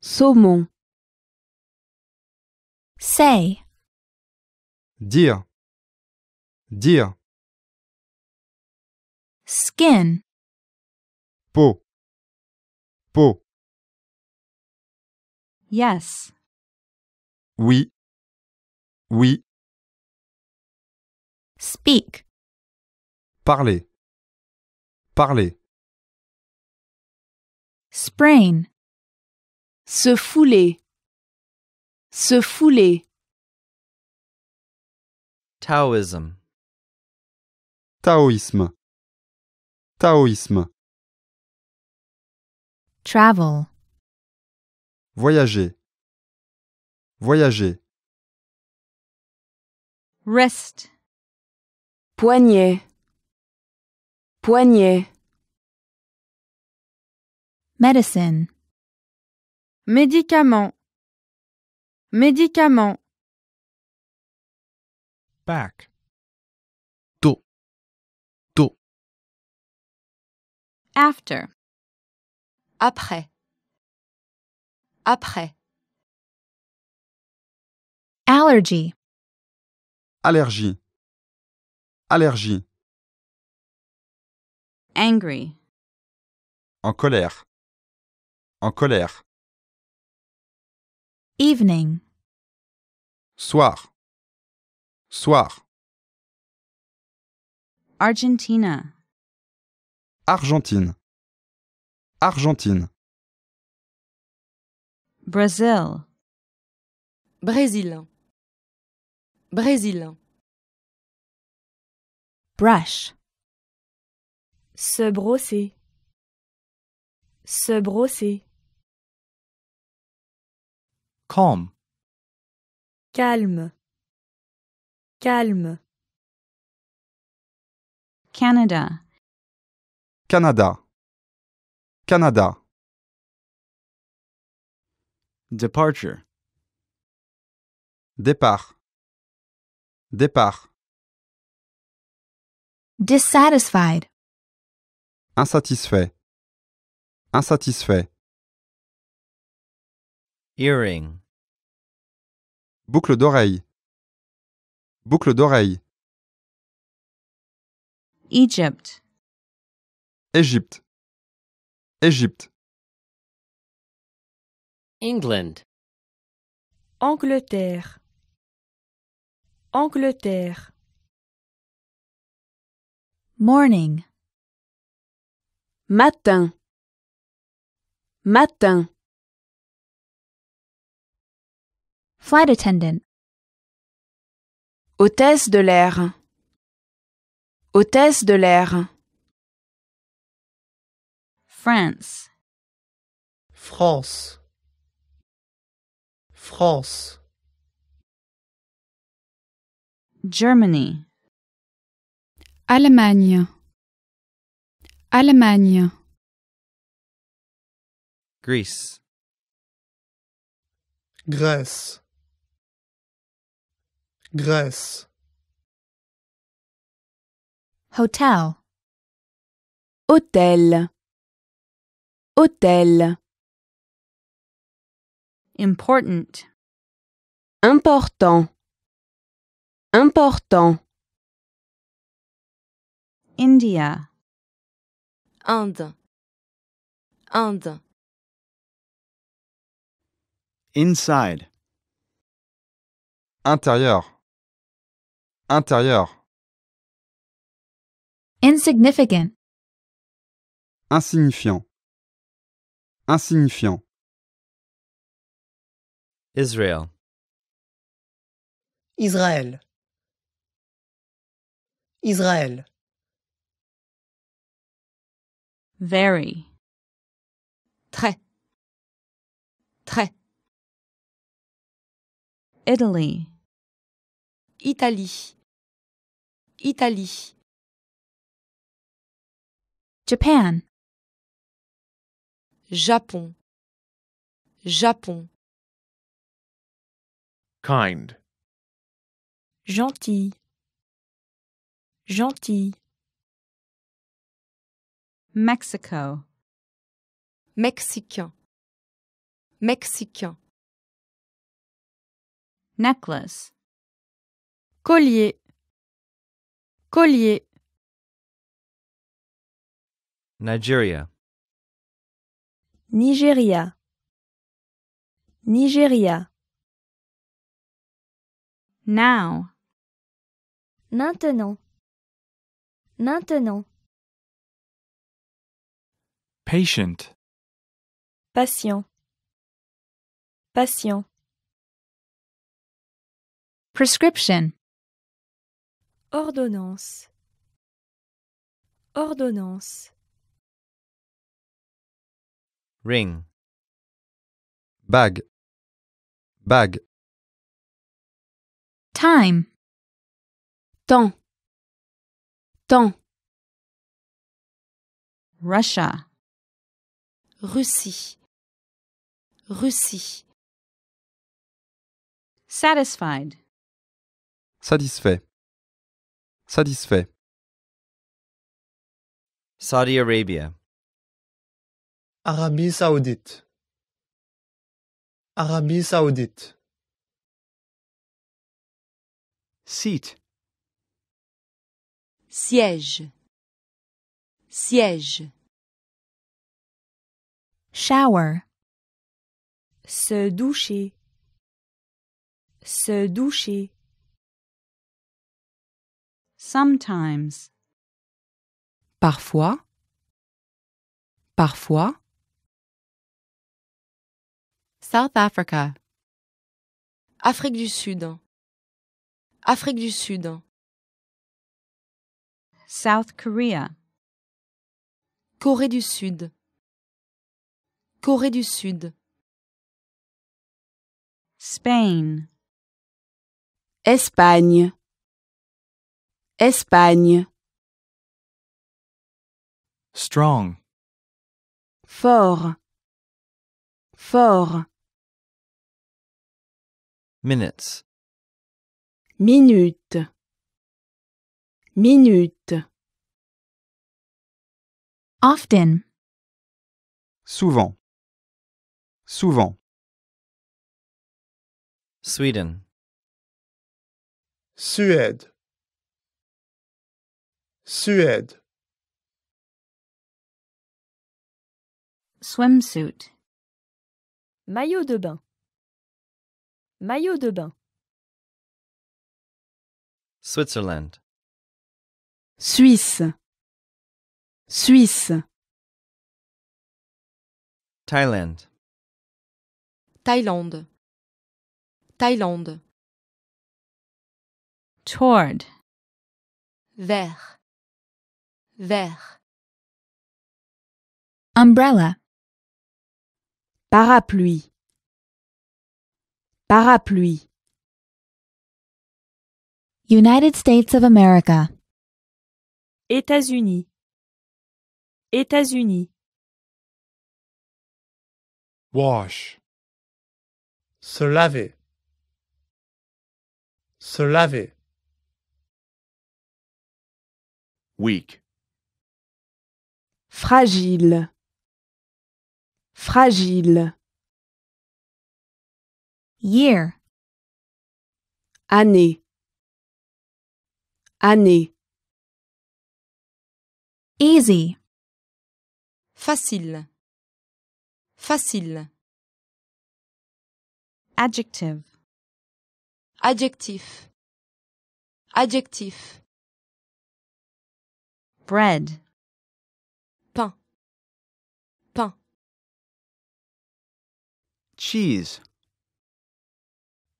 Saumon. Say. Dire. Dire. Skin. Peau. Peau. Yes. Oui. Oui. Speak. Parler. Parler. Sprain. Se fouler. Se fouler. Taoism. Taoïsme. Taoïsme. Travel. Voyager. Voyager. Rest. Poignet. Poignet. Medicine. Médicament. Médicament. Back. Tôt. Tôt. After. Après. Après. Allergy. Allergie. Allergie. Angry. En colère. En colère. Evening. Soir. Soir. Argentina. Argentine. Argentine. Brazil. Brésil. Brésil. Brush. Se brosser. Se brosser. Calm. Calme. Calme. Canada. Canada. Canada. Departure. Départ. Départ. Dissatisfied. Insatisfait. Insatisfait. Earring. Boucle d'oreille. Boucle d'oreille. Egypt. Égypte. Égypte. England. Angleterre. Angleterre. Morning. Matin. Matin. Flight attendant. Hôtesse de l'air. Hôtesse de l'air. France. France. France. Germany. Allemagne. Allemagne. Greece. Grèce. Grèce. Hotel. Hôtel. Hôtel. Important. Important. Important. India. Inde. Inde. Inside. Intérieur. Intérieur. Insignificant. Insignifiant. Insignifiant. Israël. Israël. Israël. Very. Très. Très. Italy. Italie. Italie. Japan. Japon. Japon. Kind. Gentil gentil. Mexico. Mexicain. Mexicain. Necklace. Collier. Collier. Nigeria. Nigeria. Nigeria. Now. Maintenant. Maintenant. Patient. Patient. Patient. Prescription. Ordonnance. Ordonnance. Ring. Bag. Bag. Time. Temps temps Russia Russie Russie satisfied satisfait satisfait Saudi Arabia Arabie saoudite Arabie saoudite seat siège siège shower se doucher se doucher sometimes parfois parfois South Africa Afrique du Sud Afrique du Sud South Korea. Corée du Sud. Corée du Sud. Spain. Espagne. Espagne. Strong. Fort. Fort. Minutes. Minutes. Minute. Often. Souvent. Souvent. Sweden. Suède. Suède. Swimsuit. Maillot de bain. Maillot de bain. Switzerland. Suisse. Suisse. Thailand. Thaïlande. Thaïlande. Toward. Vers. Vers. Umbrella. Parapluie. Parapluie. United States of America. États-Unis États-Unis wash se laver se laver Week. fragile fragile year année année Easy. Facile. Facile. Adjective. Adjectif. Adjectif. Bread. Pain. Pain. Cheese.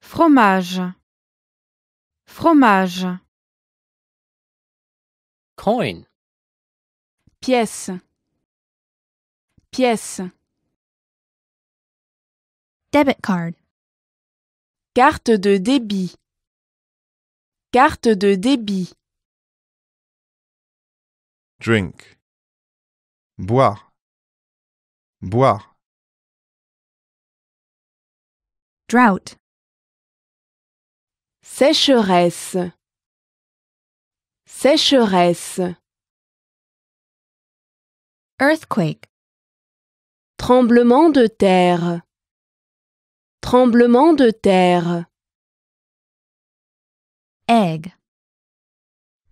Fromage. Fromage. Coin pièce pièce debit card carte de débit carte de débit drink boire boire drought sécheresse sécheresse Earthquake. Tremblement de terre. Tremblement de terre. Egg.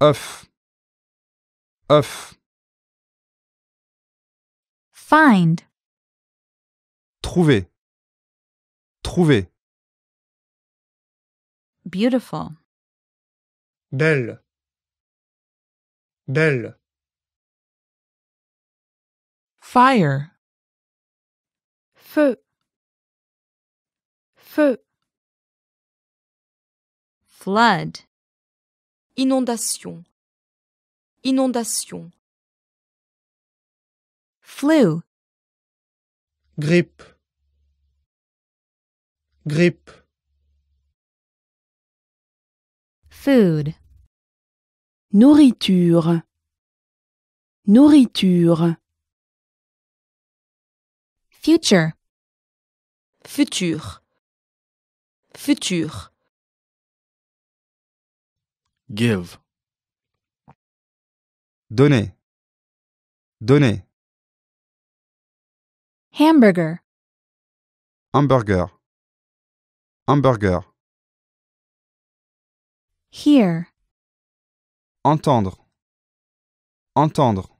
œuf œuf Find. Trouver. Trouver. Beautiful. Belle. Belle. Fire. Feu. Feu. Flood. Inondation. Inondation. Flu. Grippe. Grippe. Food. Nourriture. Nourriture. Future. Futur. Futur. Give. Donner. Donner. Hamburger. Hamburger. Hamburger. Hear. Entendre. Entendre.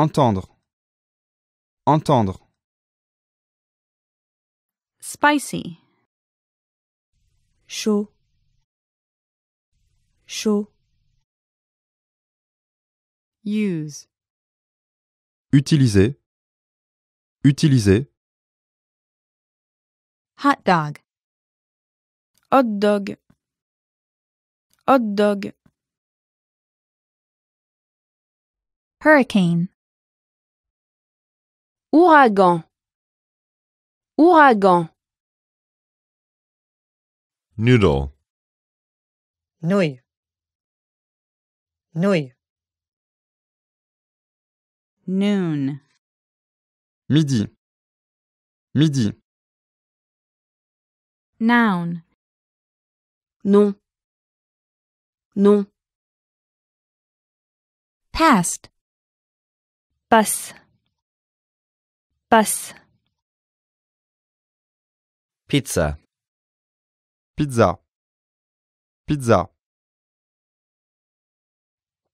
Entendre. Entendre. Spicy. Chaud. Chaud. Use. Utiliser. Utiliser. Hot dog. Hot dog. Hot dog. Hurricane. Ouragan. Ouragan. Noodle. Nouille. Nouille. Noon. Midi. Midi. Noun. Non. Non. Past. Passe. passe. Pizza. Pizza. Pizza.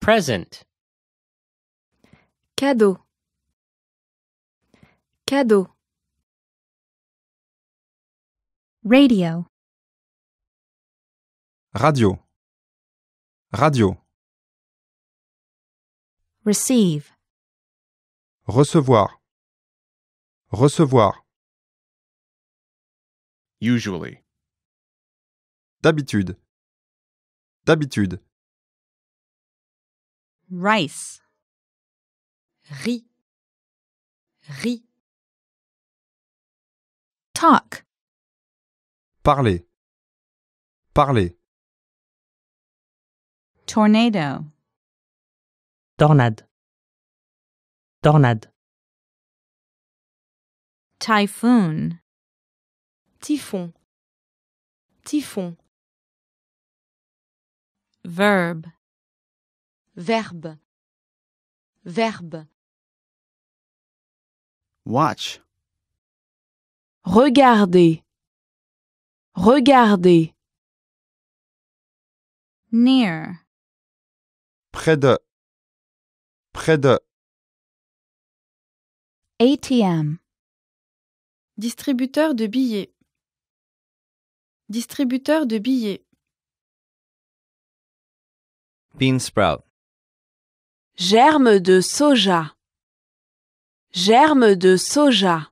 Present. Cadeau. Cadeau. Radio. Radio. Radio. Receive. Recevoir. Recevoir. Usually. D'habitude. D'habitude. Rice. Riz. Riz. Talk. Parler. Parler. Tornado. Tornade. Tornade. Typhoon. Typhon. Typhon. Verb. Verbe. Verbe. Watch. Regardez. Regardez. Near. Près de. Près de. ATM. Distributeur de billets. Distributeur de billets. Bean sprout. Germe de soja. Germe de soja.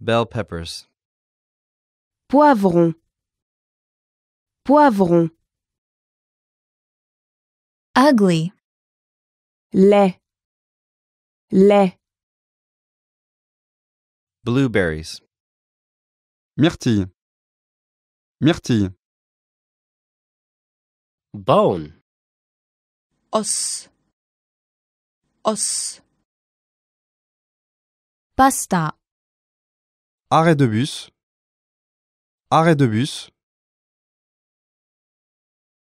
Bell peppers. Poivron. Poivron. Ugly. Lait. Lait. Blueberries. Myrtille. Myrtille. Bone. Os. Os. Pasta. Arrêt de bus. Arrêt de bus.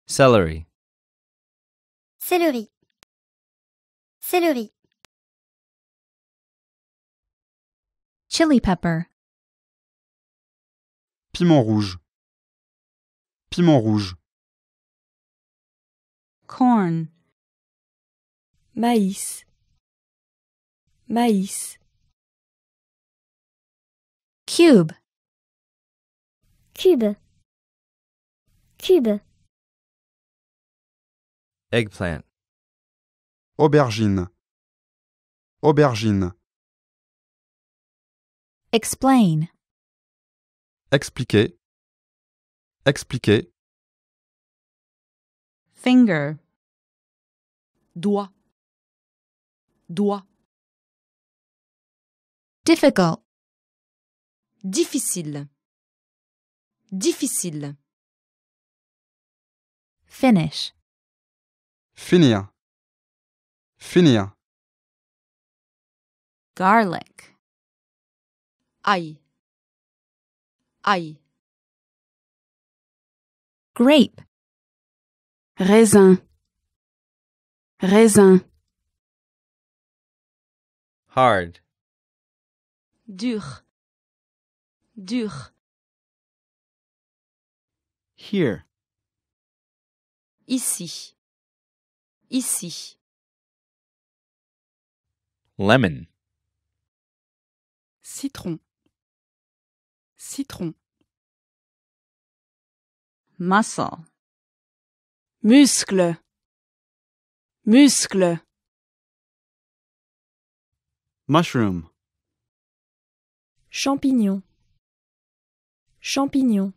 Celery. Céleri. Céleri. Chili pepper. Piment rouge. Piment rouge. Corn. Maïs. Maïs. Cube. Cube. Cube. Eggplant. Aubergine. Aubergine. Explain. Expliquer. Expliquer. Finger. Doigt. Doigt. Difficult. Difficile. Difficile. Finish. Finir. Finir. Garlic. I. I. Grape. Raisin. Raisin. Hard. Dur. Dur. Here. Ici. Ici. Lemon. Citron. citron. Muscle. Muscle. Muscle. Mushroom. Champignon. Champignon.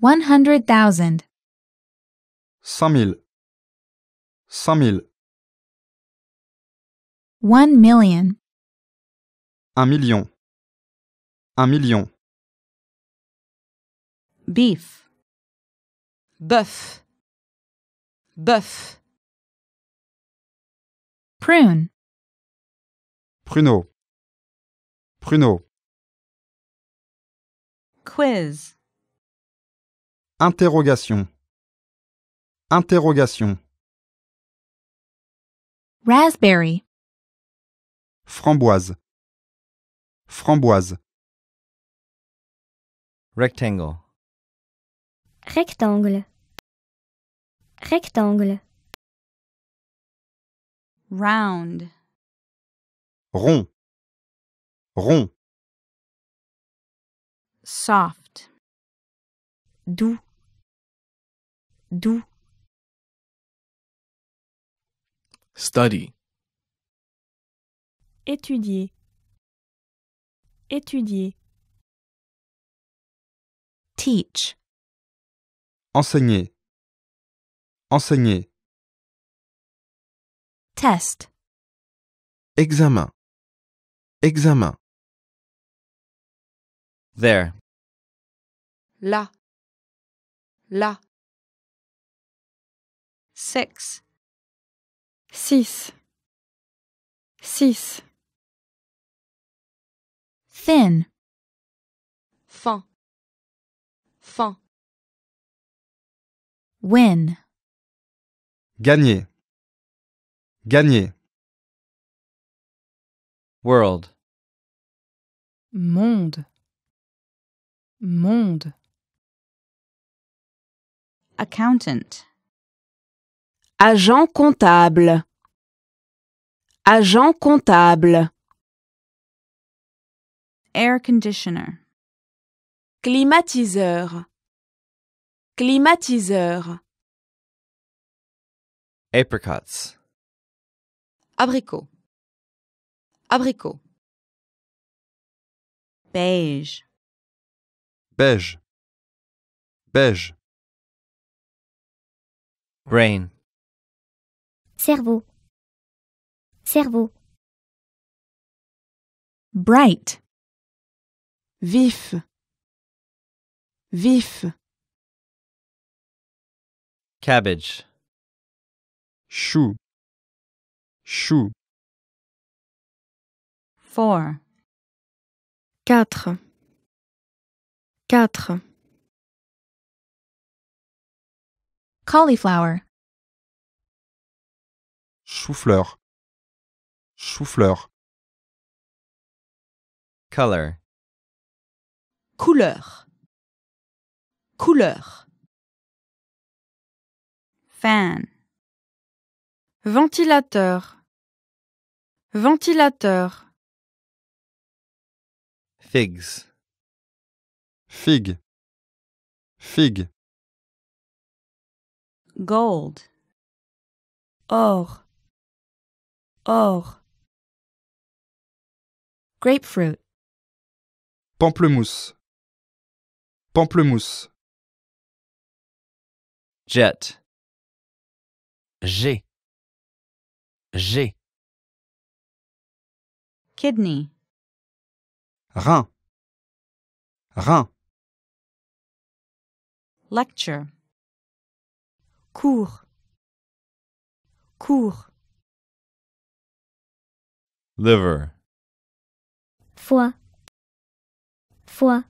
100,000. 100 000. 100 000. 1 million. 1 million. Un million. Beef. Bœuf. Bœuf. Prune. Pruneau. Pruneau. Quiz. Interrogation. Interrogation. Raspberry. Framboise. Framboise. Rectangle. Rectangle. Rectangle. Round. Rond. Rond. Soft. Doux. Doux. Study. Étudier. Étudier. Teach. Enseigner. Enseigner. Test. Examen. Examen. There. Là. Là. Six. Six. Six. Thin. Fin fin. Win. Gagner. Gagner. World. Monde. Monde. Accountant. Agent comptable. Agent comptable. Air conditioner. Climatiseur. Climatiseur. Apricots. Abricot. Abricot. Beige. Beige. Beige. Brain. Cerveau. Cerveau. Bright. Vif vif. Cabbage. Chou. Chou. Four. Quatre. Quatre. Cauliflower. Chou-fleur. Chou-fleur. Color. Couleur couleur. Fan. Ventilateur. Ventilateur. Figs. fig, fig, Gold. Or. Or. Grapefruit. Pamplemousse. Pamplemousse. jet j'ai j'ai kidney rein rein lecture cours cours liver foie foie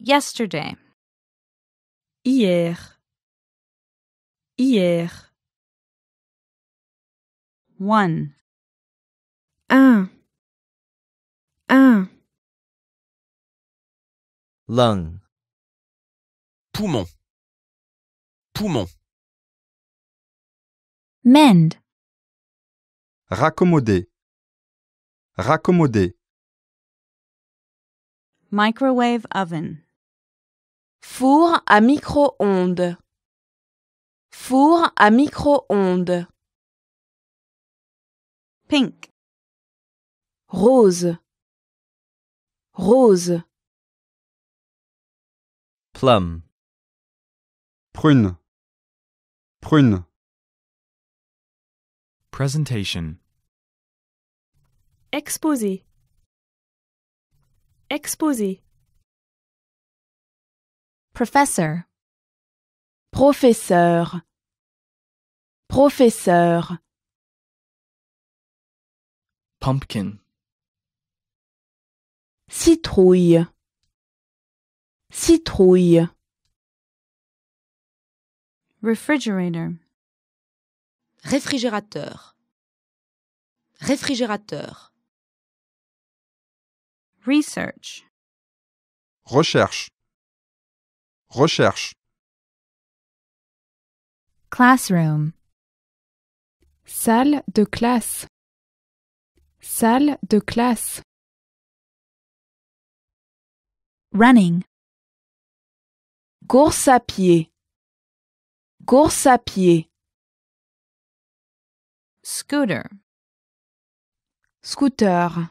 yesterday Hier. Hier. One. Un. Un. Lung. Poumon. Poumon. Mend. Raccommoder. Raccommoder. Microwave oven. Four à micro-ondes. Four à micro-ondes. Pink. Rose. Rose. Plum. Prune. Prune. Presentation. Exposé. Exposé. Professeur, Professeur. Professeur. Pumpkin. Citrouille. Citrouille. Refrigerator. Réfrigérateur. Réfrigérateur. Research. Recherche. Recherche. Classroom. Salle de classe. Salle de classe. Running. Course à pied. Course à pied. Scooter. Scooter.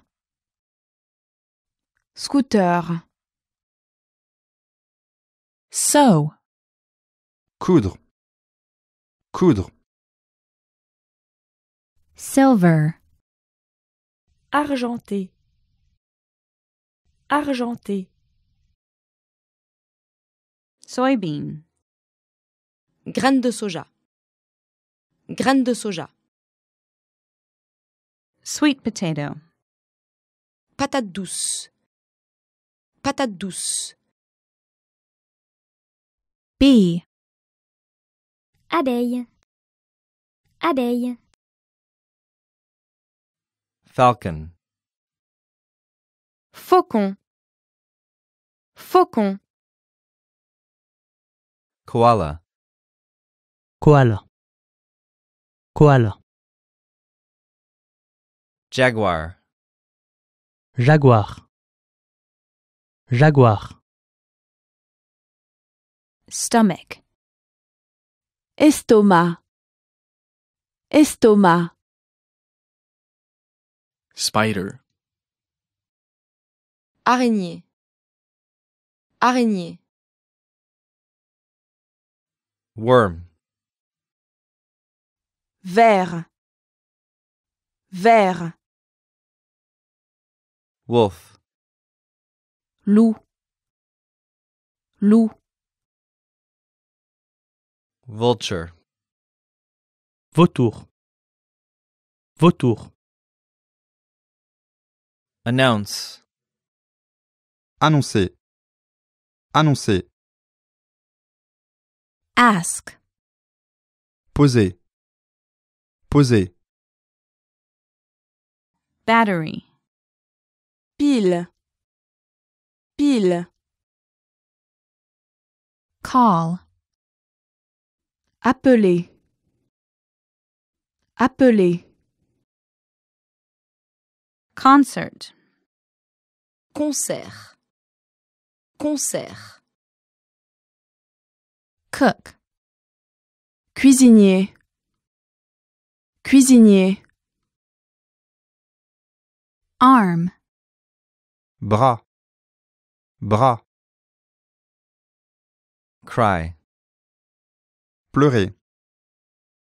Scooter. Sew. Coudre. Coudre. Silver. Argenté. Argenté. Soybean. Graines de soja. Graines de soja. Sweet potato. Patate douce. Patate douce. B. Abeille. Abeille. Falcon. Faucon. Faucon. Koala. Koala. Koala. Jaguar. Jaguar. Jaguar. stomach. Estomac. Estomac. Spider. Araignée. Araignée. Worm. Ver. Ver. Wolf. Loup. Loup. Vulture. Vautour. Vautour. Announce. Annoncer. Annoncer. Ask. Poser. Poser. Battery. Pile. Pile. Call. Appeler. Appeler. Concert. Concert. Concert. Cook. Cuisinier. Cuisinier. Arm. Bras. Bras. Cry pleurer,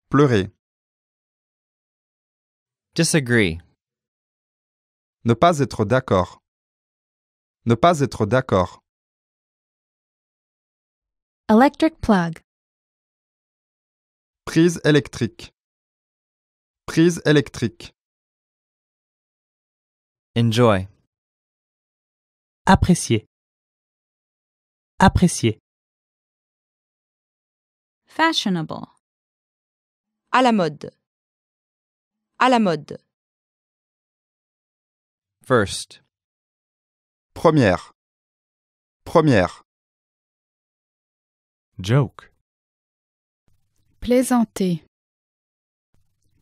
pleurer. Disagree. Ne pas être d'accord. Ne pas être d'accord. Electric plug. Prise électrique. Prise électrique. Enjoy. Apprécier. Apprécier. Fashionable. À la mode. À la mode. First. Première. Première. Joke. Plaisanter.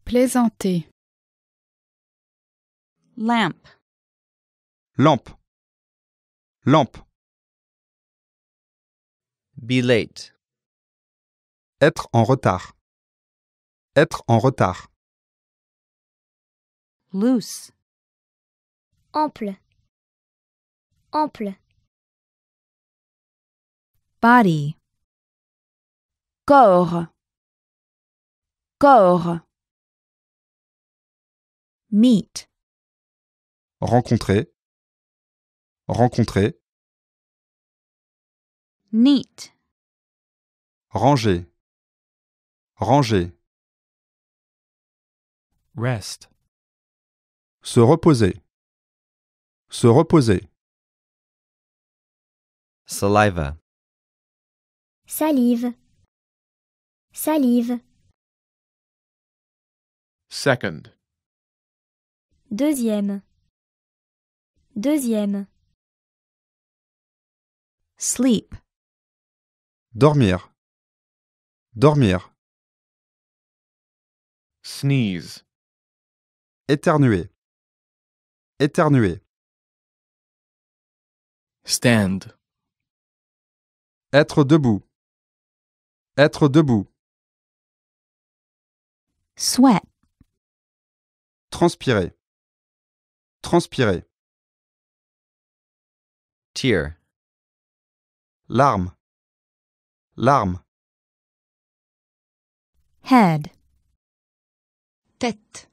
Plaisanter. Lamp. Lampe. Lampe. Be late. Être en retard. Être en retard. Loose. Ample. Ample. Body. Corps. Corps. Meet. Rencontrer. Rencontrer. Neat. Ranger. Ranger. Rest. Se reposer. Se reposer. Saliva. Salive. Salive. Second. Deuxième. Deuxième. Sleep. Dormir. Dormir. Sneeze. Éternuer. Éternuer. Stand. Être debout. Être debout. Sweat. Transpirer. Transpirer. Tear. Larme. Larme. Head tête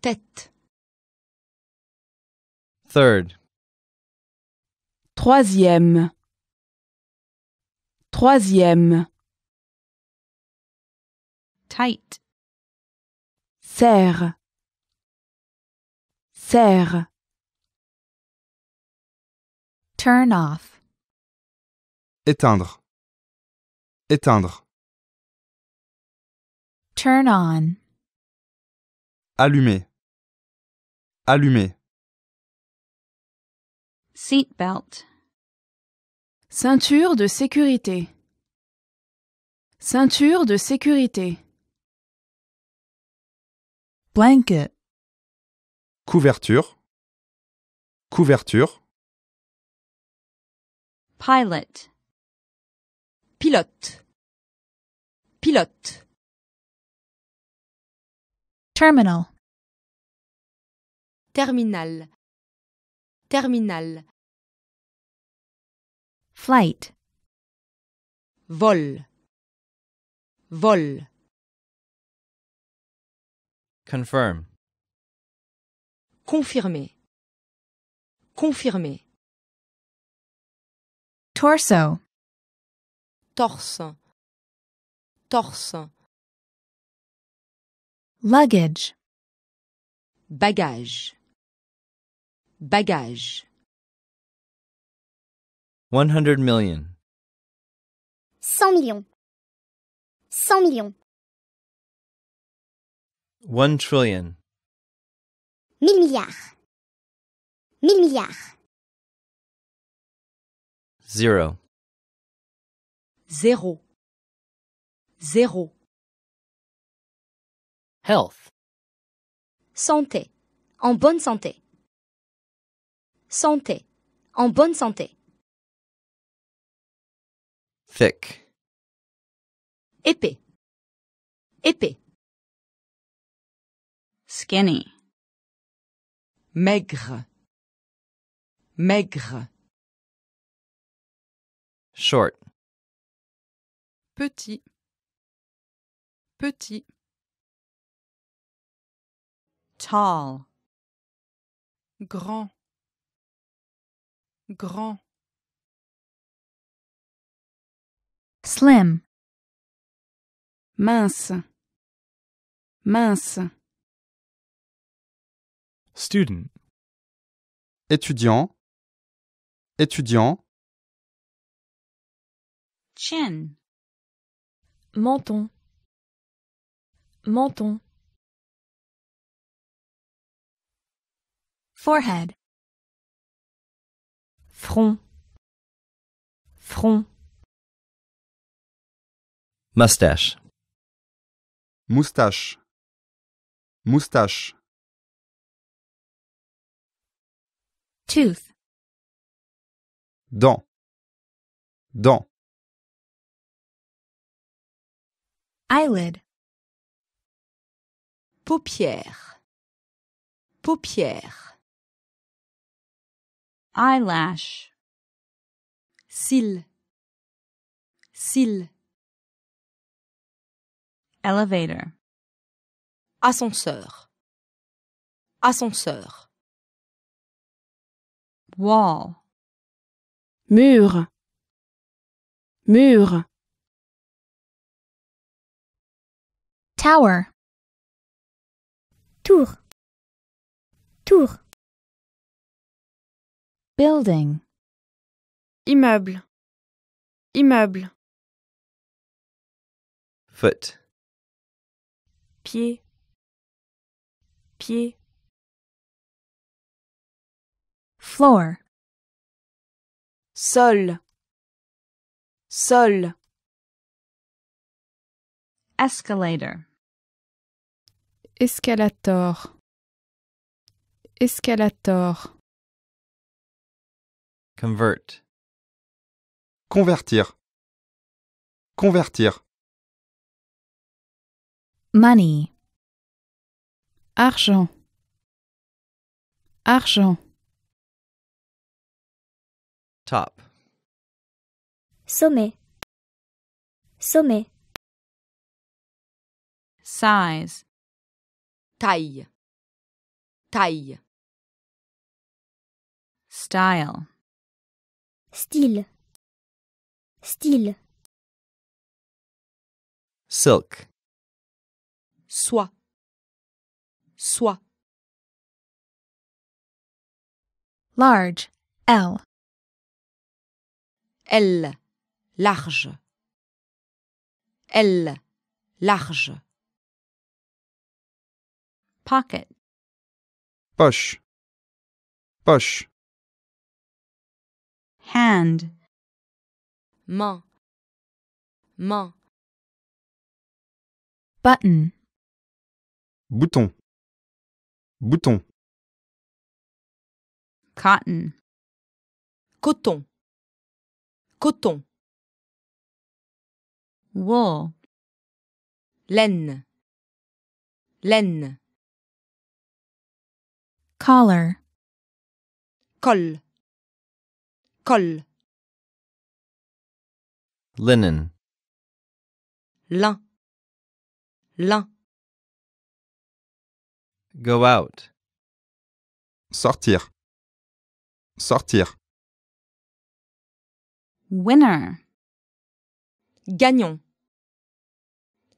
tête third troisième troisième tight serre serre turn off éteindre éteindre turn on Allumer. Allumer. Seatbelt. Ceinture de sécurité. Ceinture de sécurité. Blanket. Couverture. Couverture. Pilot. Pilote. Pilote. Terminal. Terminal. Terminal. Flight. Vol. Vol. Confirm. Confirmer. Confirmer. Torso. Torse. Torse. Luggage. Bagage. Bagage. 100 million. 100 million 100 million 1 trillion. 1000 milliards. 1000 milliards. 0. 0. 0. Health. Santé. En bonne santé. Santé. En bonne santé. Thick. Épais. Épais. Skinny. Maigre. Maigre. Short. Petit. Petit tall grand grand slim mince mince student étudiant étudiant chin menton menton forehead front front Moustache. moustache moustache tooth dent dent eyelid paupière paupière eyelash cil cil elevator ascenseur ascenseur wall mur mur tower tour tour Building. Immeuble. Immeuble. Foot. Pied. Pied. Floor. Sol. Sol. Escalator. Escalator. Escalator. Convert. Convertir. Convertir. Money. Argent. Argent. Top. Sommet. Sommet. Size. Taille. Taille. Style style style silk soie soie large l l large l large pocket poche poche hand main main button bouton bouton cotton coton coton wool laine laine collar col Col. Linen. Lin. Lin. Go out. Sortir. Sortir. Winner. Gagnant.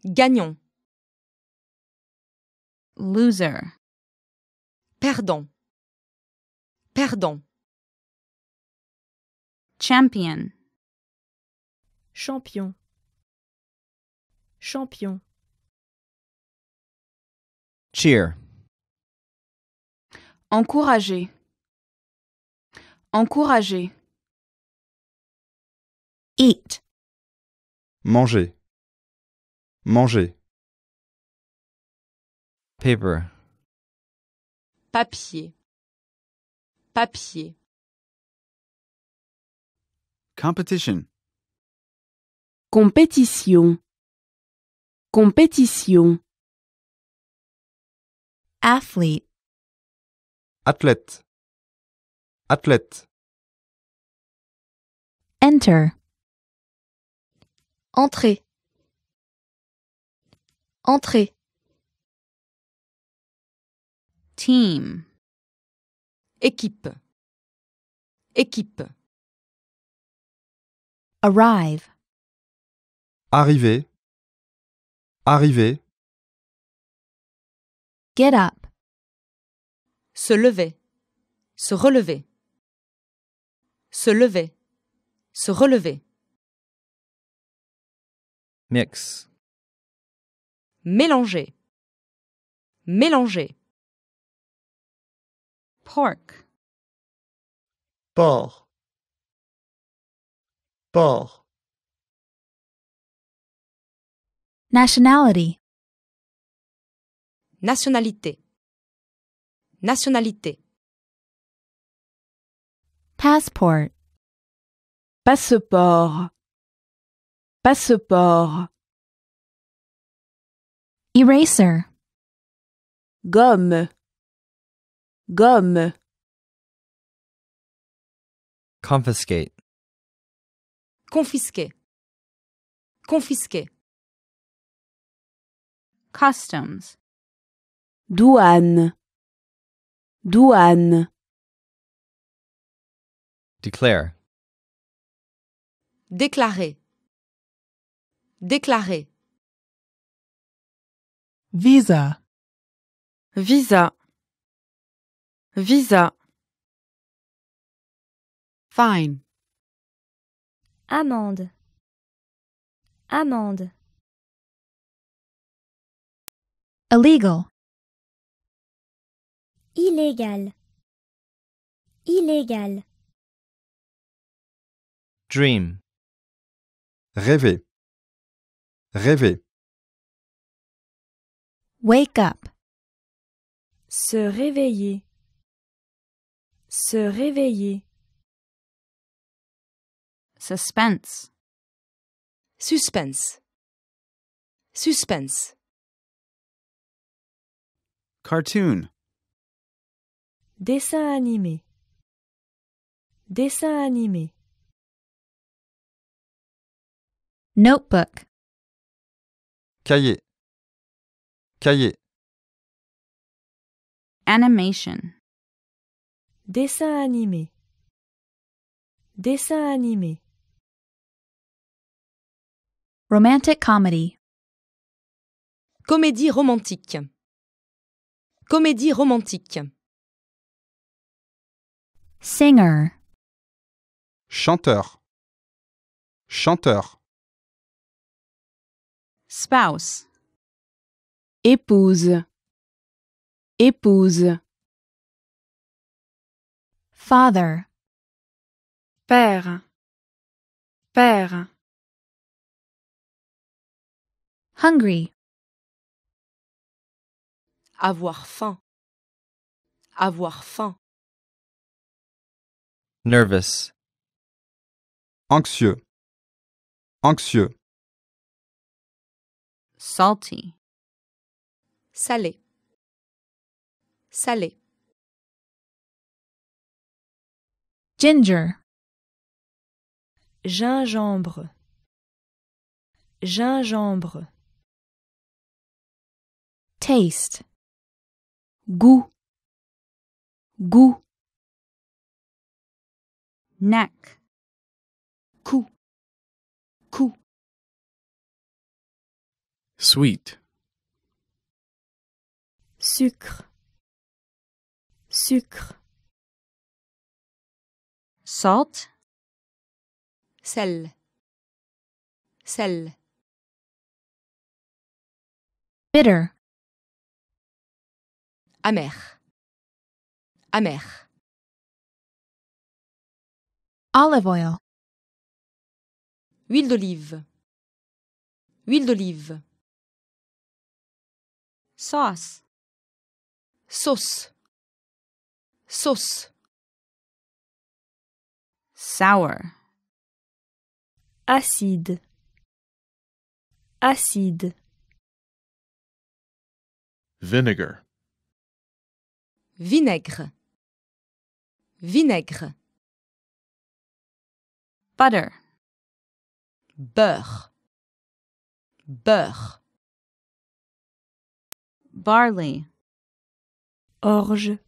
Gagnant. Loser. Perdant. Perdant. Champion. Champion. Champion. Cheer. Encourager. Encourager. Eat. Manger. Manger. Paper. Papier. Papier. Competition. Compétition. Compétition. Athlete. Athlète. Athlète. Enter. entrée Entrée. Team. Équipe. Équipe. Arrive. Arriver. Arriver. Get up. Se lever. Se relever. Se lever. Se relever. Mix. Mélanger. Mélanger. Pork. Porc. Port. Nationality. Nationalité. Nationalité. Passport. Passeport. Passeport. Eraser. Gomme. Gomme. Confiscate. confisquer, confisquer. Customs. Douane, douane. Declare. Déclarer, déclarer. Visa, visa, visa. Fine. Amande Amende. Illegal. Illégal. Illégal. Dream. Rêver. Rêver. Wake up. Se réveiller. Se réveiller. Suspense. Suspense. Suspense. Cartoon. Dessin animé. Dessin animé. Notebook. Cahier. Cahier. Animation. Dessin animé. Dessin animé. Romantic comedy. Comédie romantique. Comédie romantique. Singer. Chanteur. Chanteur. Spouse. Épouse. Épouse. Father. Père. Père. Hungry. Avoir faim. Avoir faim. Nervous. Anxieux. Anxieux. Salty. Salé. Salé. Ginger. Gingembre. Gingembre. taste goût goût neck cou cou sweet sucre sucre salt sel sel bitter amer. Amer. Olive oil. Huile d'olive. Huile d'olive. Sauce. Sauce. Sauce. Sour. Acide. Acide. Vinegar. Vinaigre. Vinaigre. Butter. Beurre. Beurre. Barley. Orge.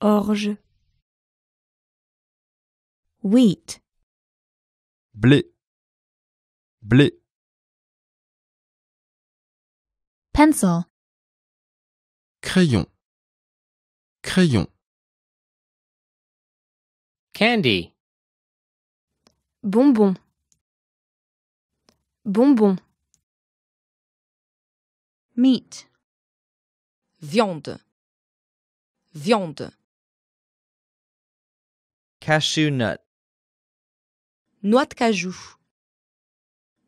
Orge. Wheat. Blé. Blé. Pencil. Crayon. Crayon. Candy. Bonbon. Bonbon. Meat. Viande. Viande. Cashew nut. Noix de cajou.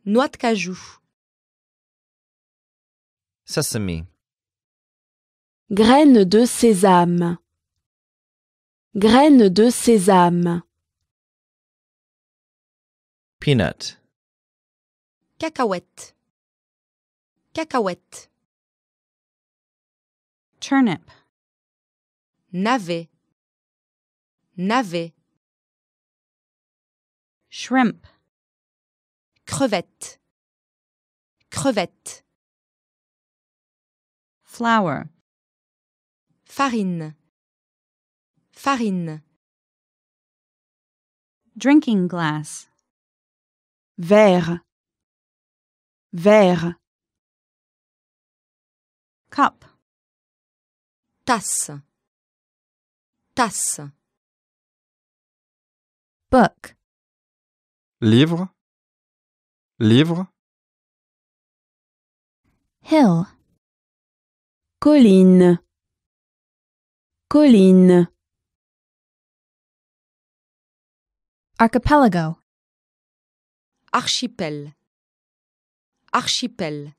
Noix de cajou. Sesame. Graine de sésame. Graine de sésame. Peanut. Cacahuète. Cacahuète. Turnip. Navet. Navet. Shrimp. Crevette. Crevette. Flower. Farine. Farine. Drinking glass. Verre. Verre. Cup. Tasse. Tasse. Book. Livre. Livre. Hill. Colline. Colline. Archipelago. Archipel. Archipel.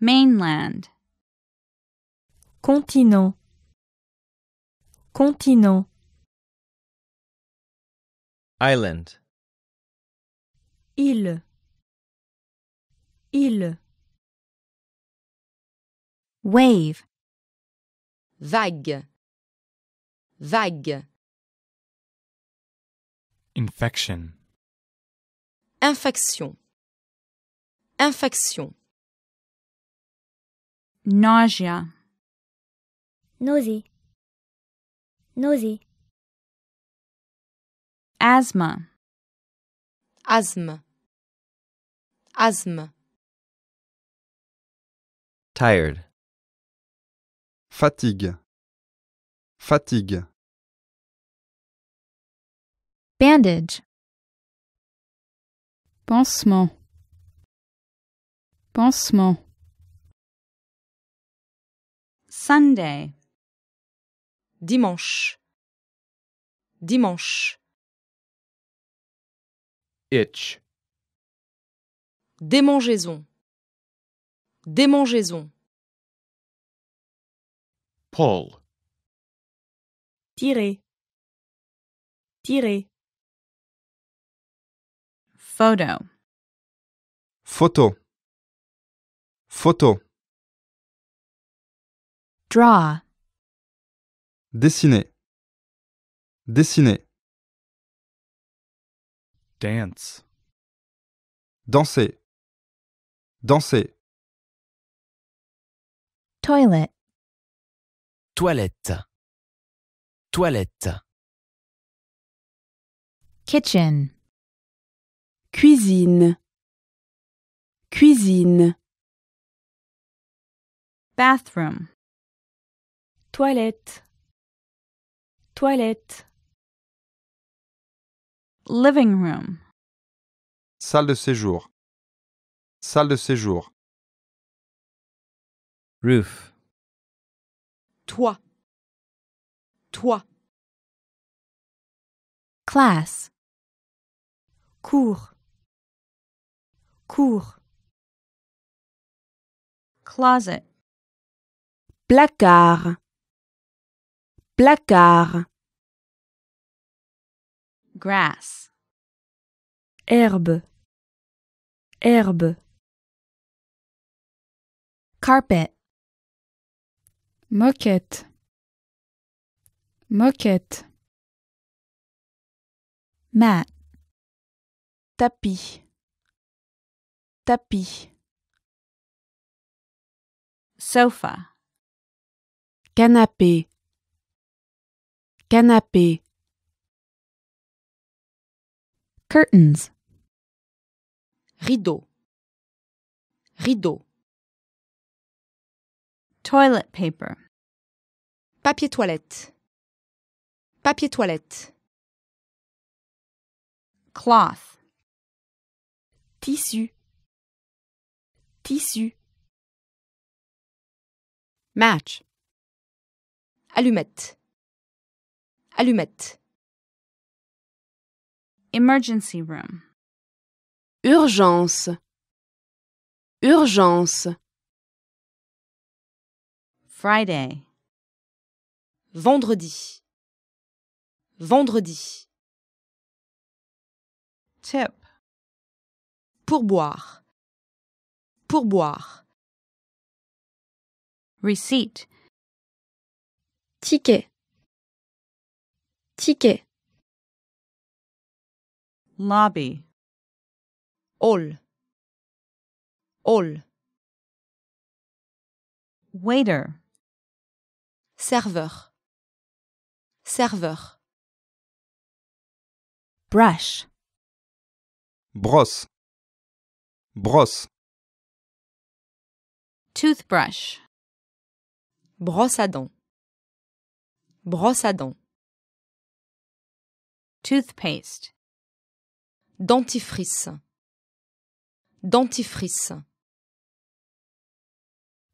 Mainland. Continent. Continent. Island. Île. Île. Wave. Vague. Vague. Infection. Infection. Infection. Nausea. Nausée. Nausée. Asthma. Asthma. Asthma. Tired. Fatigue. Fatigue. Bandage. Pansement. Pansement. Sunday. Dimanche. Dimanche. Itch. Démangeaison. Démangeaison. Pull. Tirer. Tirer. Photo. Photo. Photo. Draw. Dessiner. Dessiner. Dance. Danser. Danser. Toilet. Toilette. Toilette. Kitchen. Cuisine. Cuisine. Bathroom. Toilette. Toilette. Living room. Salle de séjour. Salle de séjour. Roof. Toi. Toi. Class. Cours. Cours. Closet. Placard. Placard. Grass. Herbe. Herbe. Carpet. Moquette. Moquette. Mat. Tapis. Tapis. Sofa. Canapé. Canapé. Curtains. Rideau. Rideau. Toilet paper. Papier toilette. Papier toilette. Cloth. Tissu. Tissu. Match. Allumette. Allumette. Emergency room. Urgence. Urgence. Friday. Vendredi. Vendredi. Tip. Pourboire. Pourboire. Receipt. Ticket. Ticket. Lobby. Hall. Hall. Waiter serveur, serveur. Brush, brosse, brosse. Toothbrush, brosse à dents, brosse à dents. Toothpaste, dentifrice, dentifrice.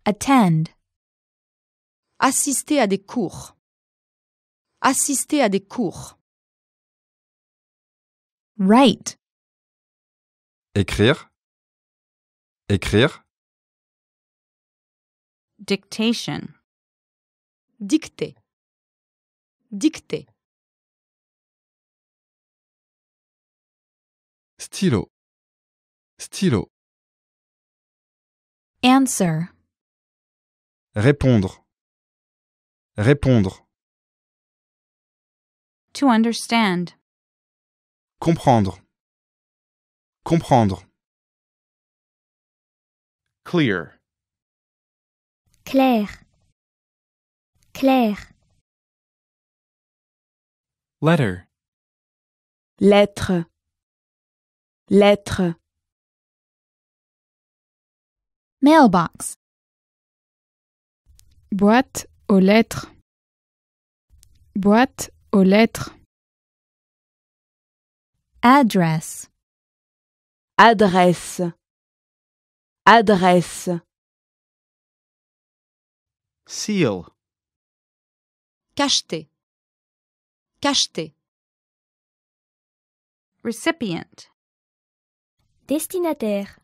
Attend, Assister à des cours. Assister à des cours. Write. Écrire. Écrire. Dictation. Dicter. Dicter. Stylo. Stylo. Answer. Répondre. Répondre. To understand. Comprendre. Comprendre. Clear. Clair. Clair. Letter. Lettre. Lettre. Mailbox. Boîte aux lettres. Boîte aux lettres. adresse Adresse. Adresse. Seal. Cacheté. Cacheté. Recipient. Destinataire.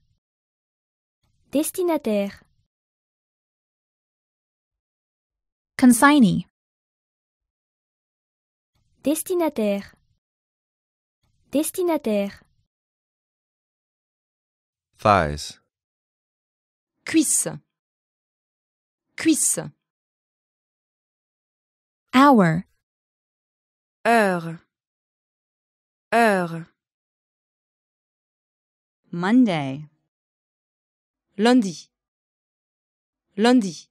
Destinataire. Consignee. Destinataire. Destinataire. Thighs. Cuisse. Cuisse. Hour. Heure. Heure. Monday. Lundi. Lundi.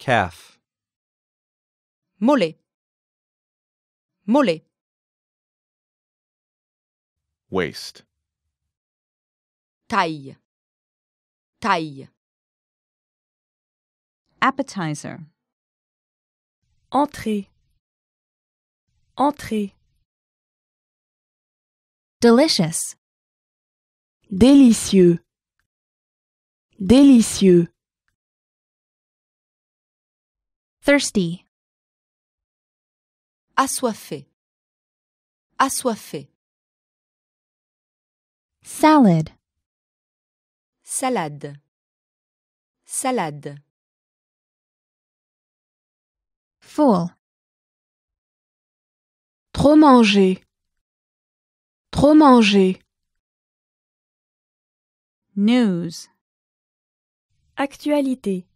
calf mole mole waist taille taille appetizer entrée entrée delicious délicieux délicieux Thirsty. Assoiffé. Assoiffé. Salad. Salade. Salade. Full. Trop manger. Trop manger. News. Actualité.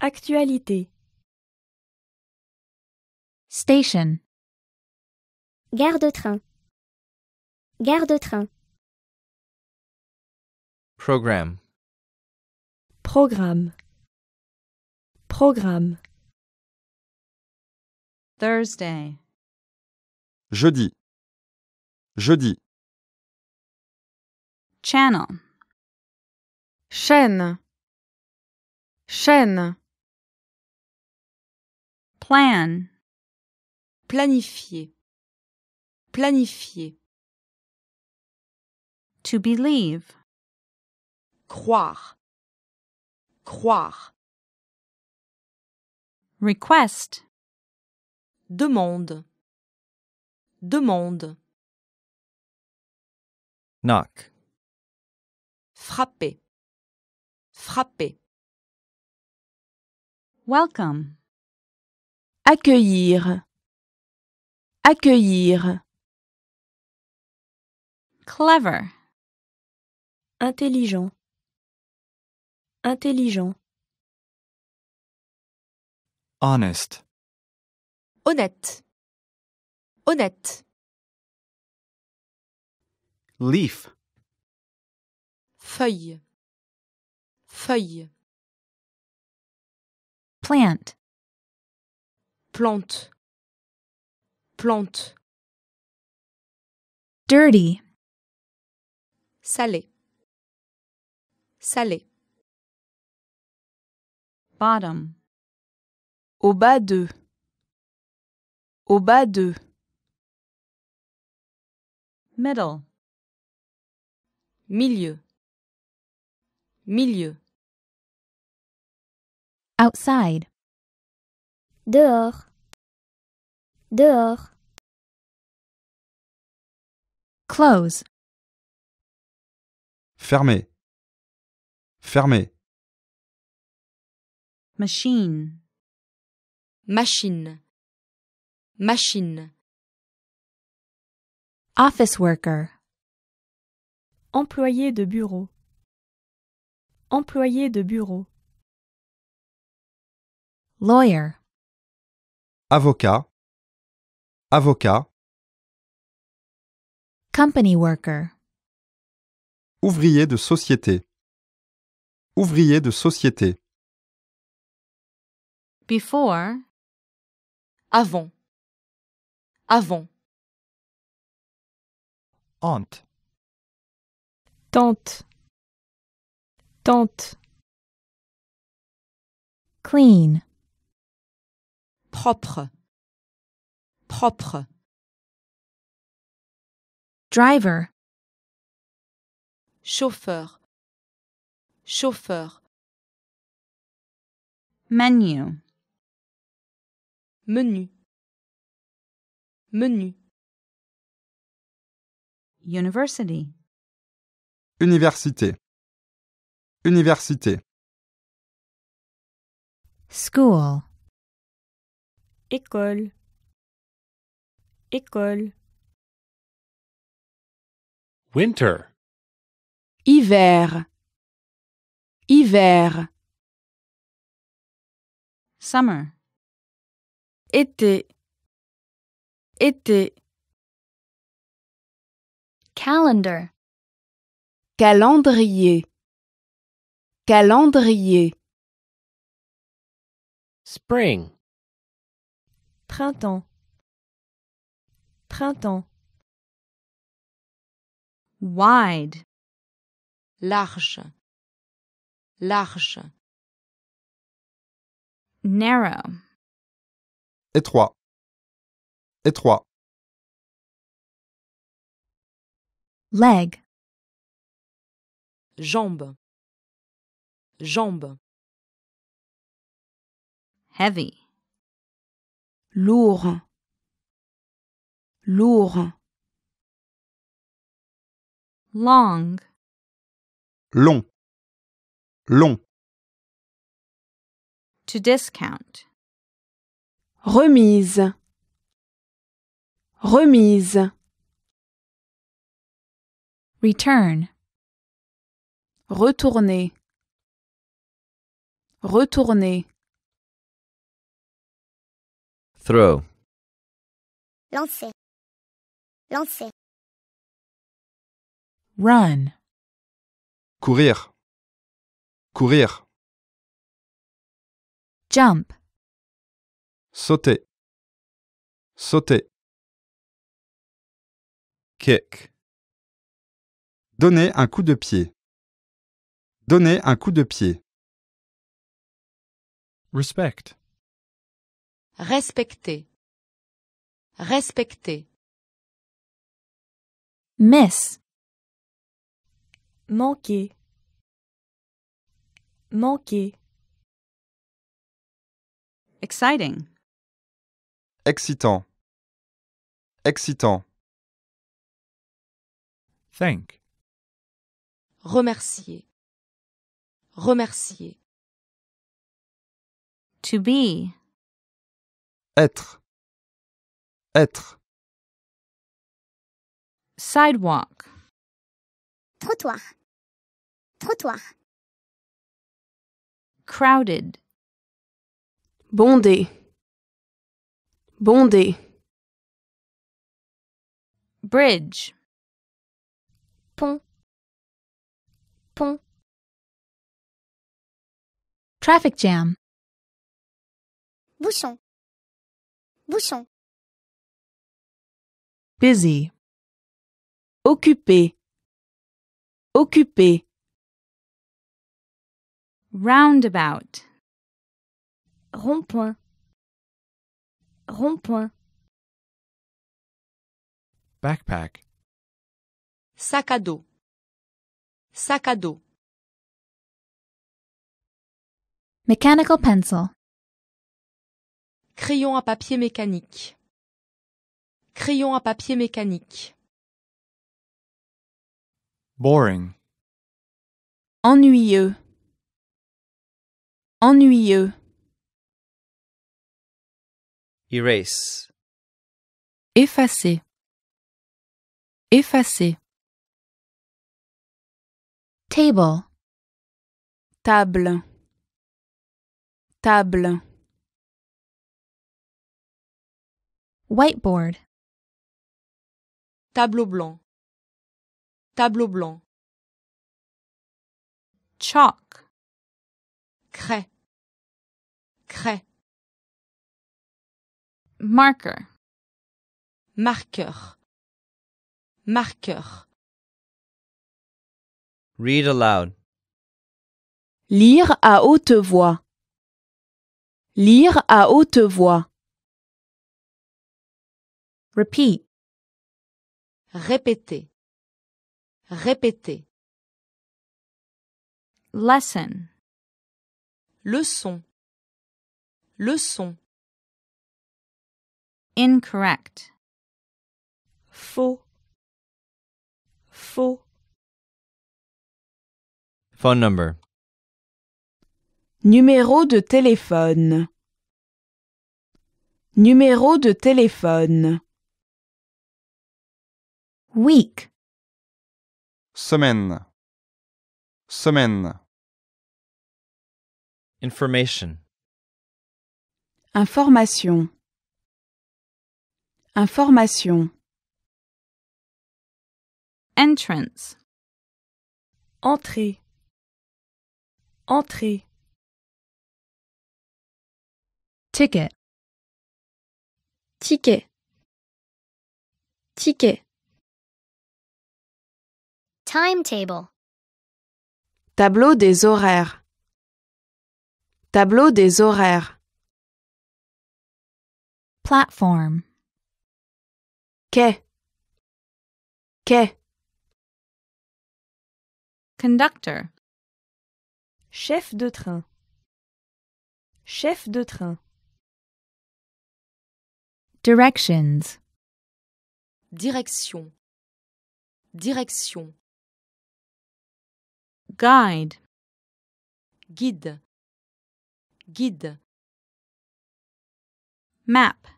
Actualité. Station. Gare de train. Gare de train. Programme. Programme. Programme. Thursday. Jeudi. Jeudi. Channel. Chaîne. Chaîne. Plan. Planifier. Planifier. To believe. Croire. Croire. Request. Demande. Demande. Knock. Frapper. Frapper. Welcome. Accueillir. Accueillir. Clever. Intelligent. Intelligent. Honest. Honnête. Honnête. Leaf. Feuille. Feuille. Plant. plante, plante. Dirty. Salé, salé. Bottom. Au bas de, au bas de. Middle. Milieu, milieu. Outside. Dehors. Dehors. Close. Fermé. Fermé. Machine. Machine. Machine. Office worker. Employé de bureau. Employé de bureau. Lawyer avocat, avocat, company worker, ouvrier de société, ouvrier de société, before, avant, avant, aunt, tante, tante, clean, propre, propre. Driver, chauffeur, chauffeur. Menu, menu, menu. University, université, université. School. école école winter hiver hiver summer été été calendar calendrier calendrier spring Printemps. Printemps. Wide. Large. Large. Narrow. Étroit. Étroit. Leg. Jambe. Jambe. Heavy. lourd, lourd. Long, long, long. To discount. Remise, remise. Return. Retourner, retourner. Throw. Lancer. Lancer. Run. Courir. Courir. Jump. Sauter. Sauter. Kick. Donner un coup de pied. Donner un coup de pied. Respect. Respecter. Respecter. Miss. Manquer. Manquer. Exciting. Excitant. Excitant. Thank. Remercier. Remercier. To be. être être sidewalk trottoir trottoir crowded bondé bondé bridge pont pont traffic jam bouchon Bouchon. Busy. Occupé. Occupé. Roundabout. Rond-point. Rond-point. Backpack. Sac à dos. Sac à dos. Mechanical pencil. Crayon à papier mécanique. Crayon à papier mécanique. Boring. Ennuyeux. Ennuyeux. Erase. Effacer. Effacer. Table. Table. Table. Whiteboard. Tableau blanc. Tableau blanc. Chalk. Craie. Craie. Marker. Marqueur. Marqueur. Read aloud. Lire à haute voix. Lire à haute voix. Repeat. Répéter. Répéter. Lesson. Leçon. Leçon. Incorrect. Faux. Faux. Phone number. Numéro de téléphone. Numéro de téléphone. Week. Semaine. Semaine. Information. Information. Information. Entrance. Entrée. Entrée. Ticket. Ticket. Ticket. timetable. Tableau des horaires. Tableau des horaires. Platform. Quai. Quai. Conductor. Chef de train. Chef de train. Directions. Direction. Direction guide guide guide map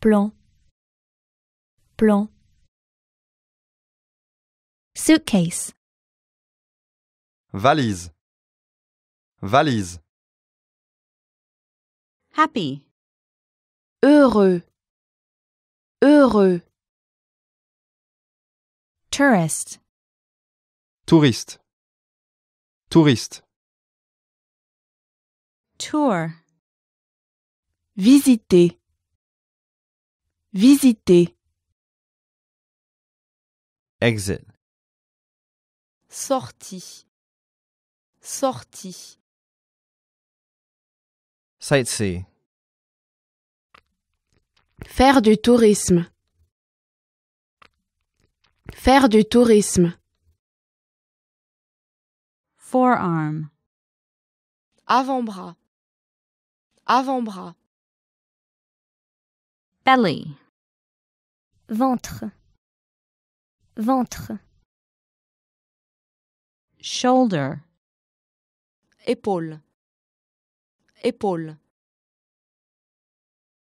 plan plan suitcase valise valise happy heureux heureux tourist Touriste. Touriste. Tour. Visiter. Visiter. Exit. Sortie. Sortie. Sightsee. Faire du tourisme. Faire du tourisme. Forearm. Avant-bras. Avant-bras. Belly. Ventre. Ventre. Shoulder. Épaule. Épaule.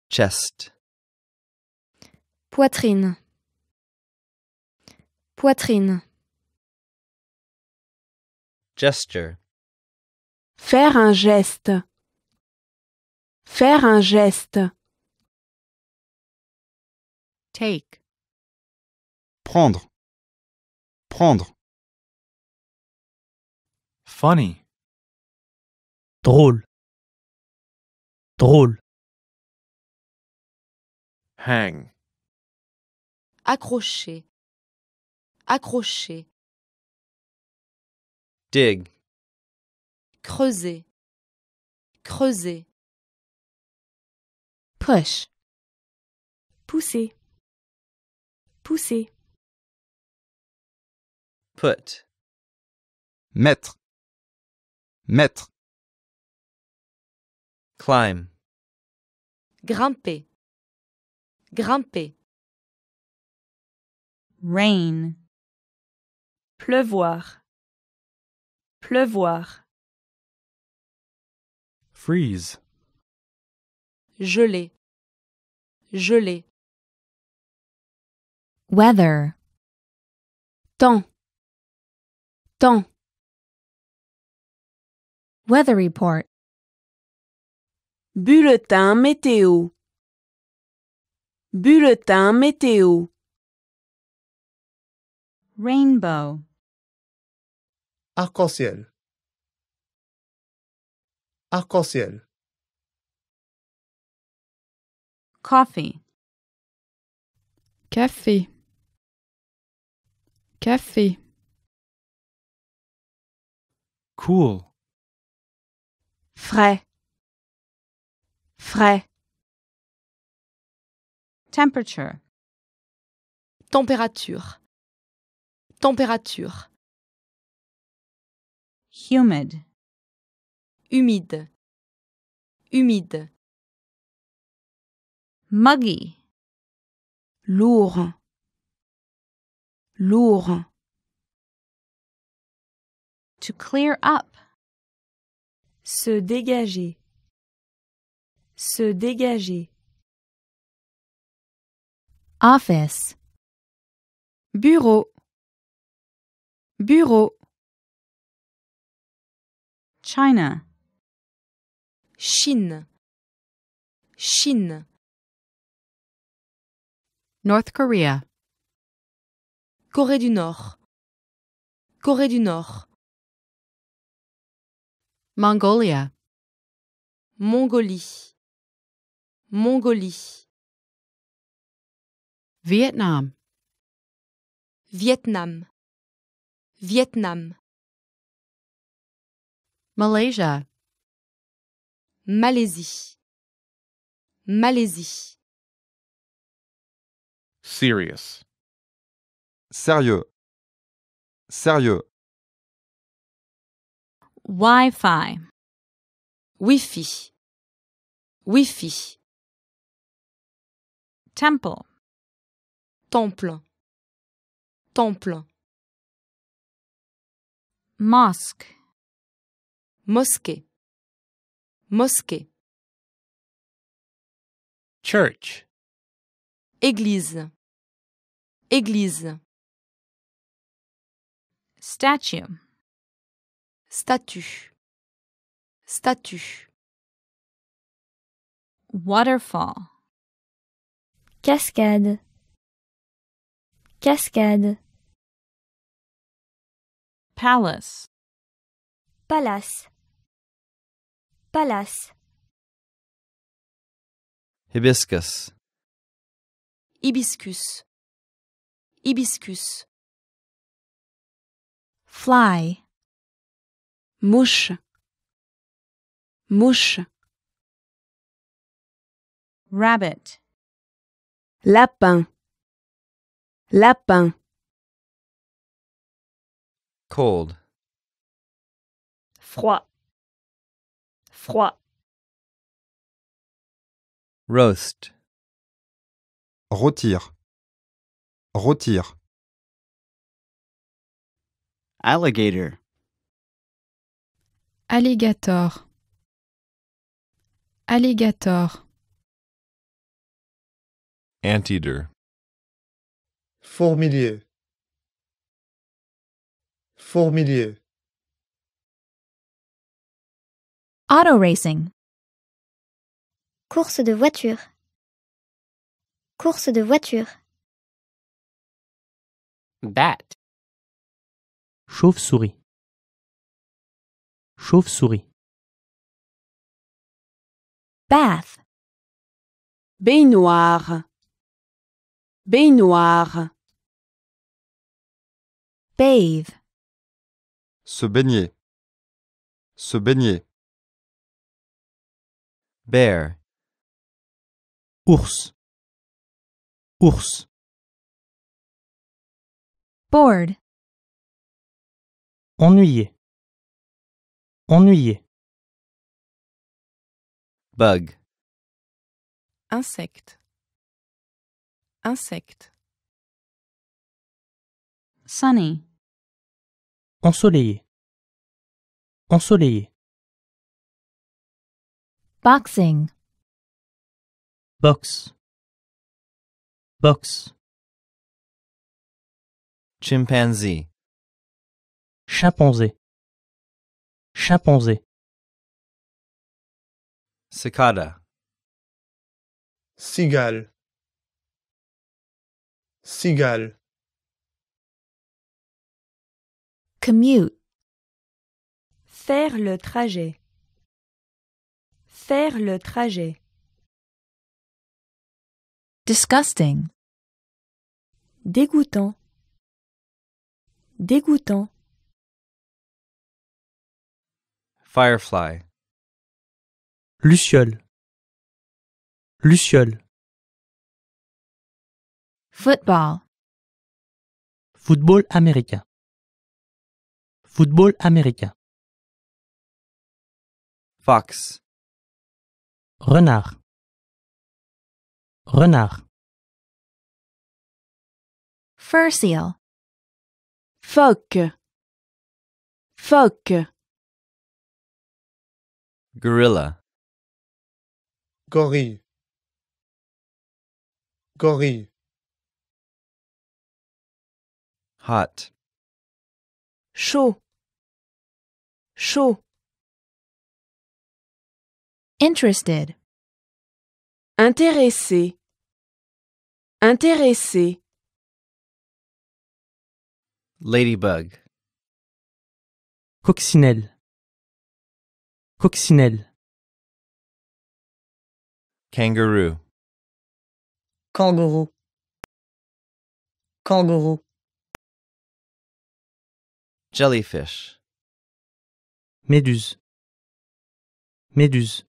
Chest. Poitrine. Poitrine. Gesture. Faire un geste. Faire un geste. Take. Prendre. Prendre. Funny. Drôle. Drôle. Hang. Accrocher. Accrocher. Dig. Creuser. Creuser. Push. Pousser. Pousser. Put. Mettre. Mettre. Climb. Grimper. Grimper. Rain. Pleuvoir. Pleuvoir. Freeze. Geler. Geler. Weather. Temps. Temps. Weather report. Bulletin météo. Bulletin météo. Rainbow. Arc-en-ciel Arc-en-ciel Coffee Café Café Cool Frais Frais Temperature Température Température Humid. Humide. Humide. Muggy. Lourd. Lourd. To clear up. Se dégager. Se dégager. Office. Bureau. Bureau. China. Chine. Chine. North Korea. Corée du Nord. Corée du Nord. Mongolia. Mongolie. Mongolie. Vietnam. Vietnam. Vietnam. Malaysia. Malaisie. Malaisie. Serious. Sérieux. Sérieux. Wi-Fi. Wi-Fi. Wi-Fi. Temple. Temple. Temple. Mosque. Mosquée. Mosquée. Church. Église. Église. Statue. Statue. Statue. Waterfall. Cascade. Cascade. Palace. Palace. Palace. Hibiscus. Hibiscus. Hibiscus. Fly. Mouche. Mouche. Rabbit. Lapin. Lapin. Cold. Froid froid. Roast. Rotir Rôtir. Alligator. Alligator. Alligator. Anteater. Fourmilier. Fourmilier. Auto racing. Course de voiture. Course de voiture. Bat. Chauve-souris. Chauve-souris. Bath. Baignoire. Baignoire. Bathe. Se baigner. Se baigner bear ours ours bored ennuyé ennuyé bug insecte insecte sunny ensoleillé ensoleillé Boxing. Box. Box. Chimpanzee. Chimpanzé. Chimpanzé. Cicada. Cigale. Cigale. Commute. Faire le trajet. Faire le trajet. Disgusting. Dégoûtant. Dégoûtant. Firefly. Luciole. Luciole. Football. Football américain. Football américain. Fox renard renard fur seal phoque phoque gorilla gorille gorille hot chaud chaud Interested. Intéressé. Intéressé. Ladybug. Coccinelle. Coccinelle. Kangaroo. Kangourou. Kangourou. Jellyfish. Méduse. Méduse.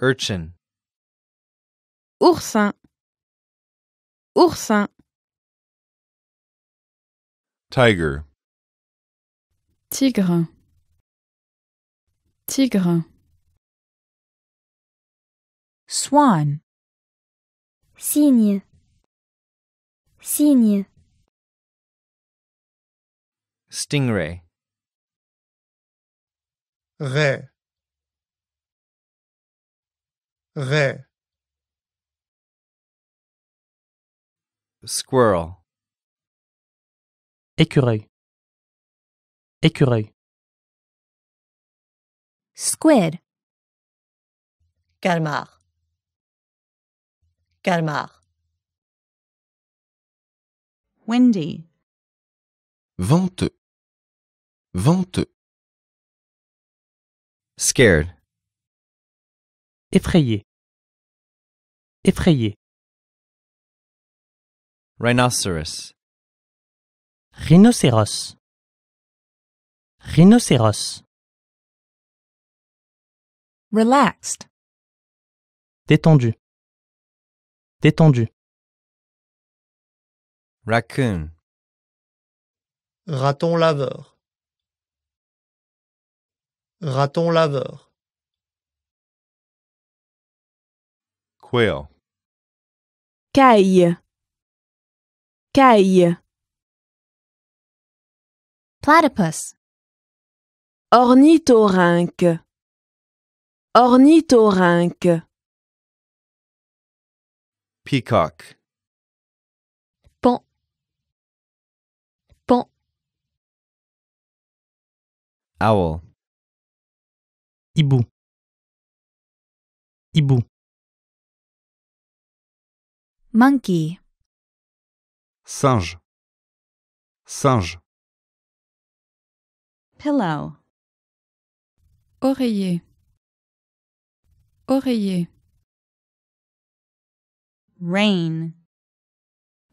Urchin. Oursin. Oursin. Tiger. Tigre. Tigre. Swan. Cygne. Cygne. Stingray. Ray. Ré. Squirrel. Écureuil. Écureuil. Squid. Calmar. Calmar. Wendy. Venteux. Venteux. Scared. Effrayé effrayé. Rhinocéros. Rhinocéros. Relaxed. Détendu. Détendu. Raccoon. Raton laveur. Raton laveur. Quail caille caille platypus ornithorynque ornithorynque peacock pont, pont. owl hibou hibou Monkey. Singe. Singe. Pillow. Oreiller. Oreiller. Rain.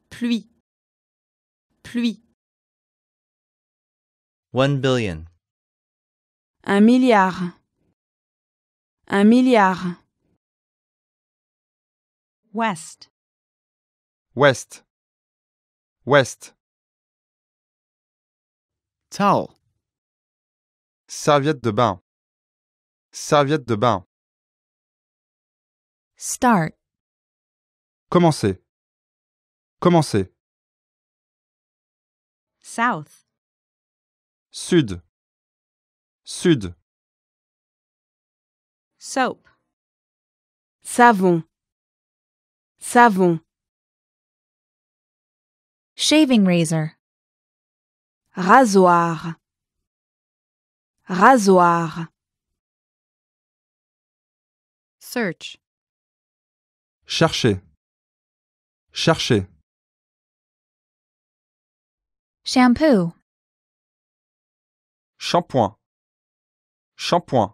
Pluie. Pluie. One billion. Un milliard. Un milliard. West. Ouest. Ouest. Towel. Serviette de bain. Serviette de bain. Start. Commencer. Commencer. South. Sud. Sud. Soap. Savon. Savon. Shaving razor. Rasoir. Rasoir. Search. Chercher. Chercher. Shampoo. Shampoing. Shampoing.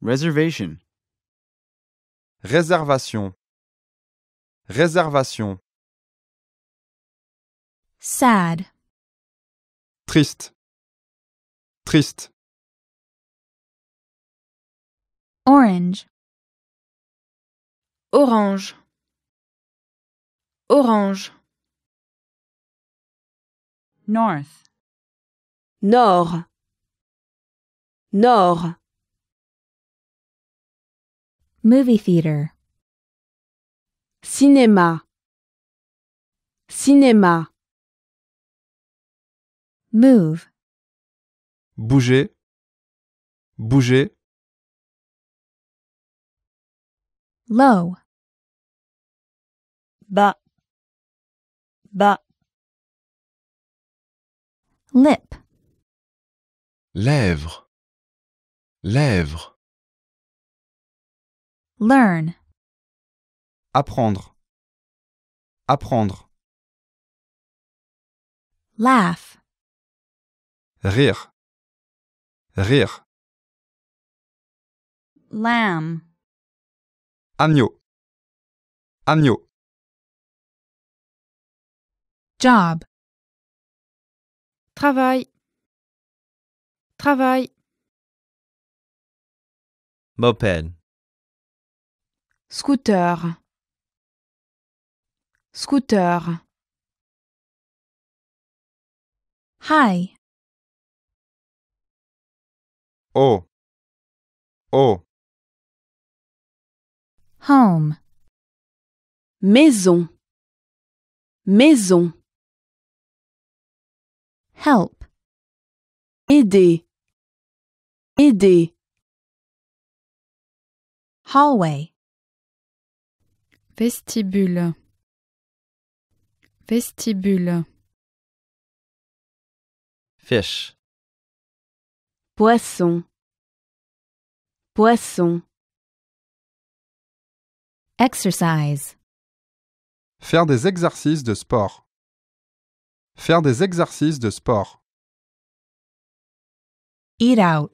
Reservation. Réservation. Réservation. Sad. Triste. Triste. Orange. Orange. Orange. North. Nord. Nord. Movie theater cinéma cinéma move bouger bouger low bas bas lip lèvres lèvres learn Apprendre. Apprendre. Laugh. Rire. Rire. Lamb. Agneau. Agneau. Job. Travail. Travail. Moped. Scooter. Scooter. Hi. Oh. Oh. Home. Maison. Maison. Help. Aider. Aider. Hallway. Vestibule. Vestibule. Fish. Poisson. Poisson. Exercise. Faire des exercices de sport. Faire des exercices de sport. Eat out.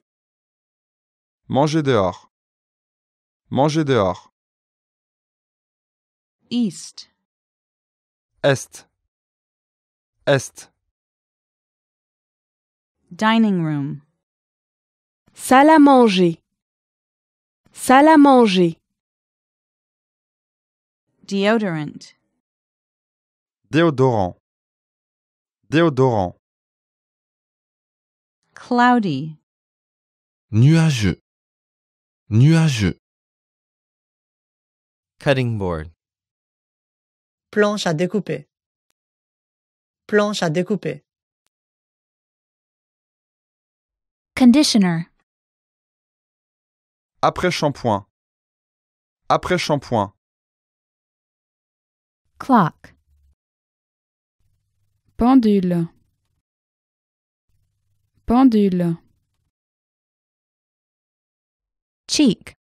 Manger dehors. Manger dehors. East. Est. Est. Dining room. Salle à manger. Salle à manger. Deodorant. Déodorant. Déodorant. Cloudy. Nuageux. Nuageux. Cutting board. planche à découper, planche à découper. Conditioner. Après shampoing, après shampoing. Clock. Pendule. Pendule. Cheek.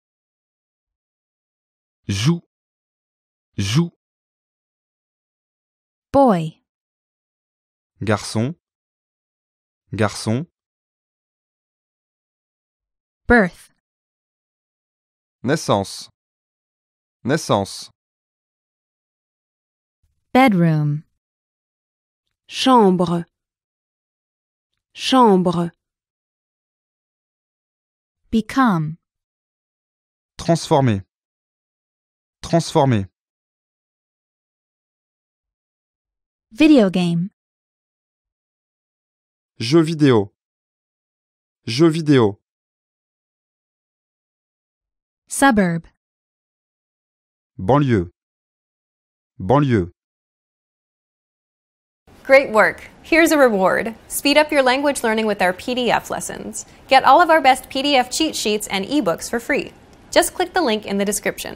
Joue. Joue. Boy. Garçon. Garçon. Birth. Naissance. Naissance. Bedroom. Chambre. Chambre. Become. Transformer. Transformer. Video game. Jeu vidéo. Jeu vidéo. Suburb. Banlieue. Banlieue. Great work. Here's a reward. Speed up your language learning with our PDF lessons. Get all of our best PDF cheat sheets and ebooks for free. Just click the link in the description.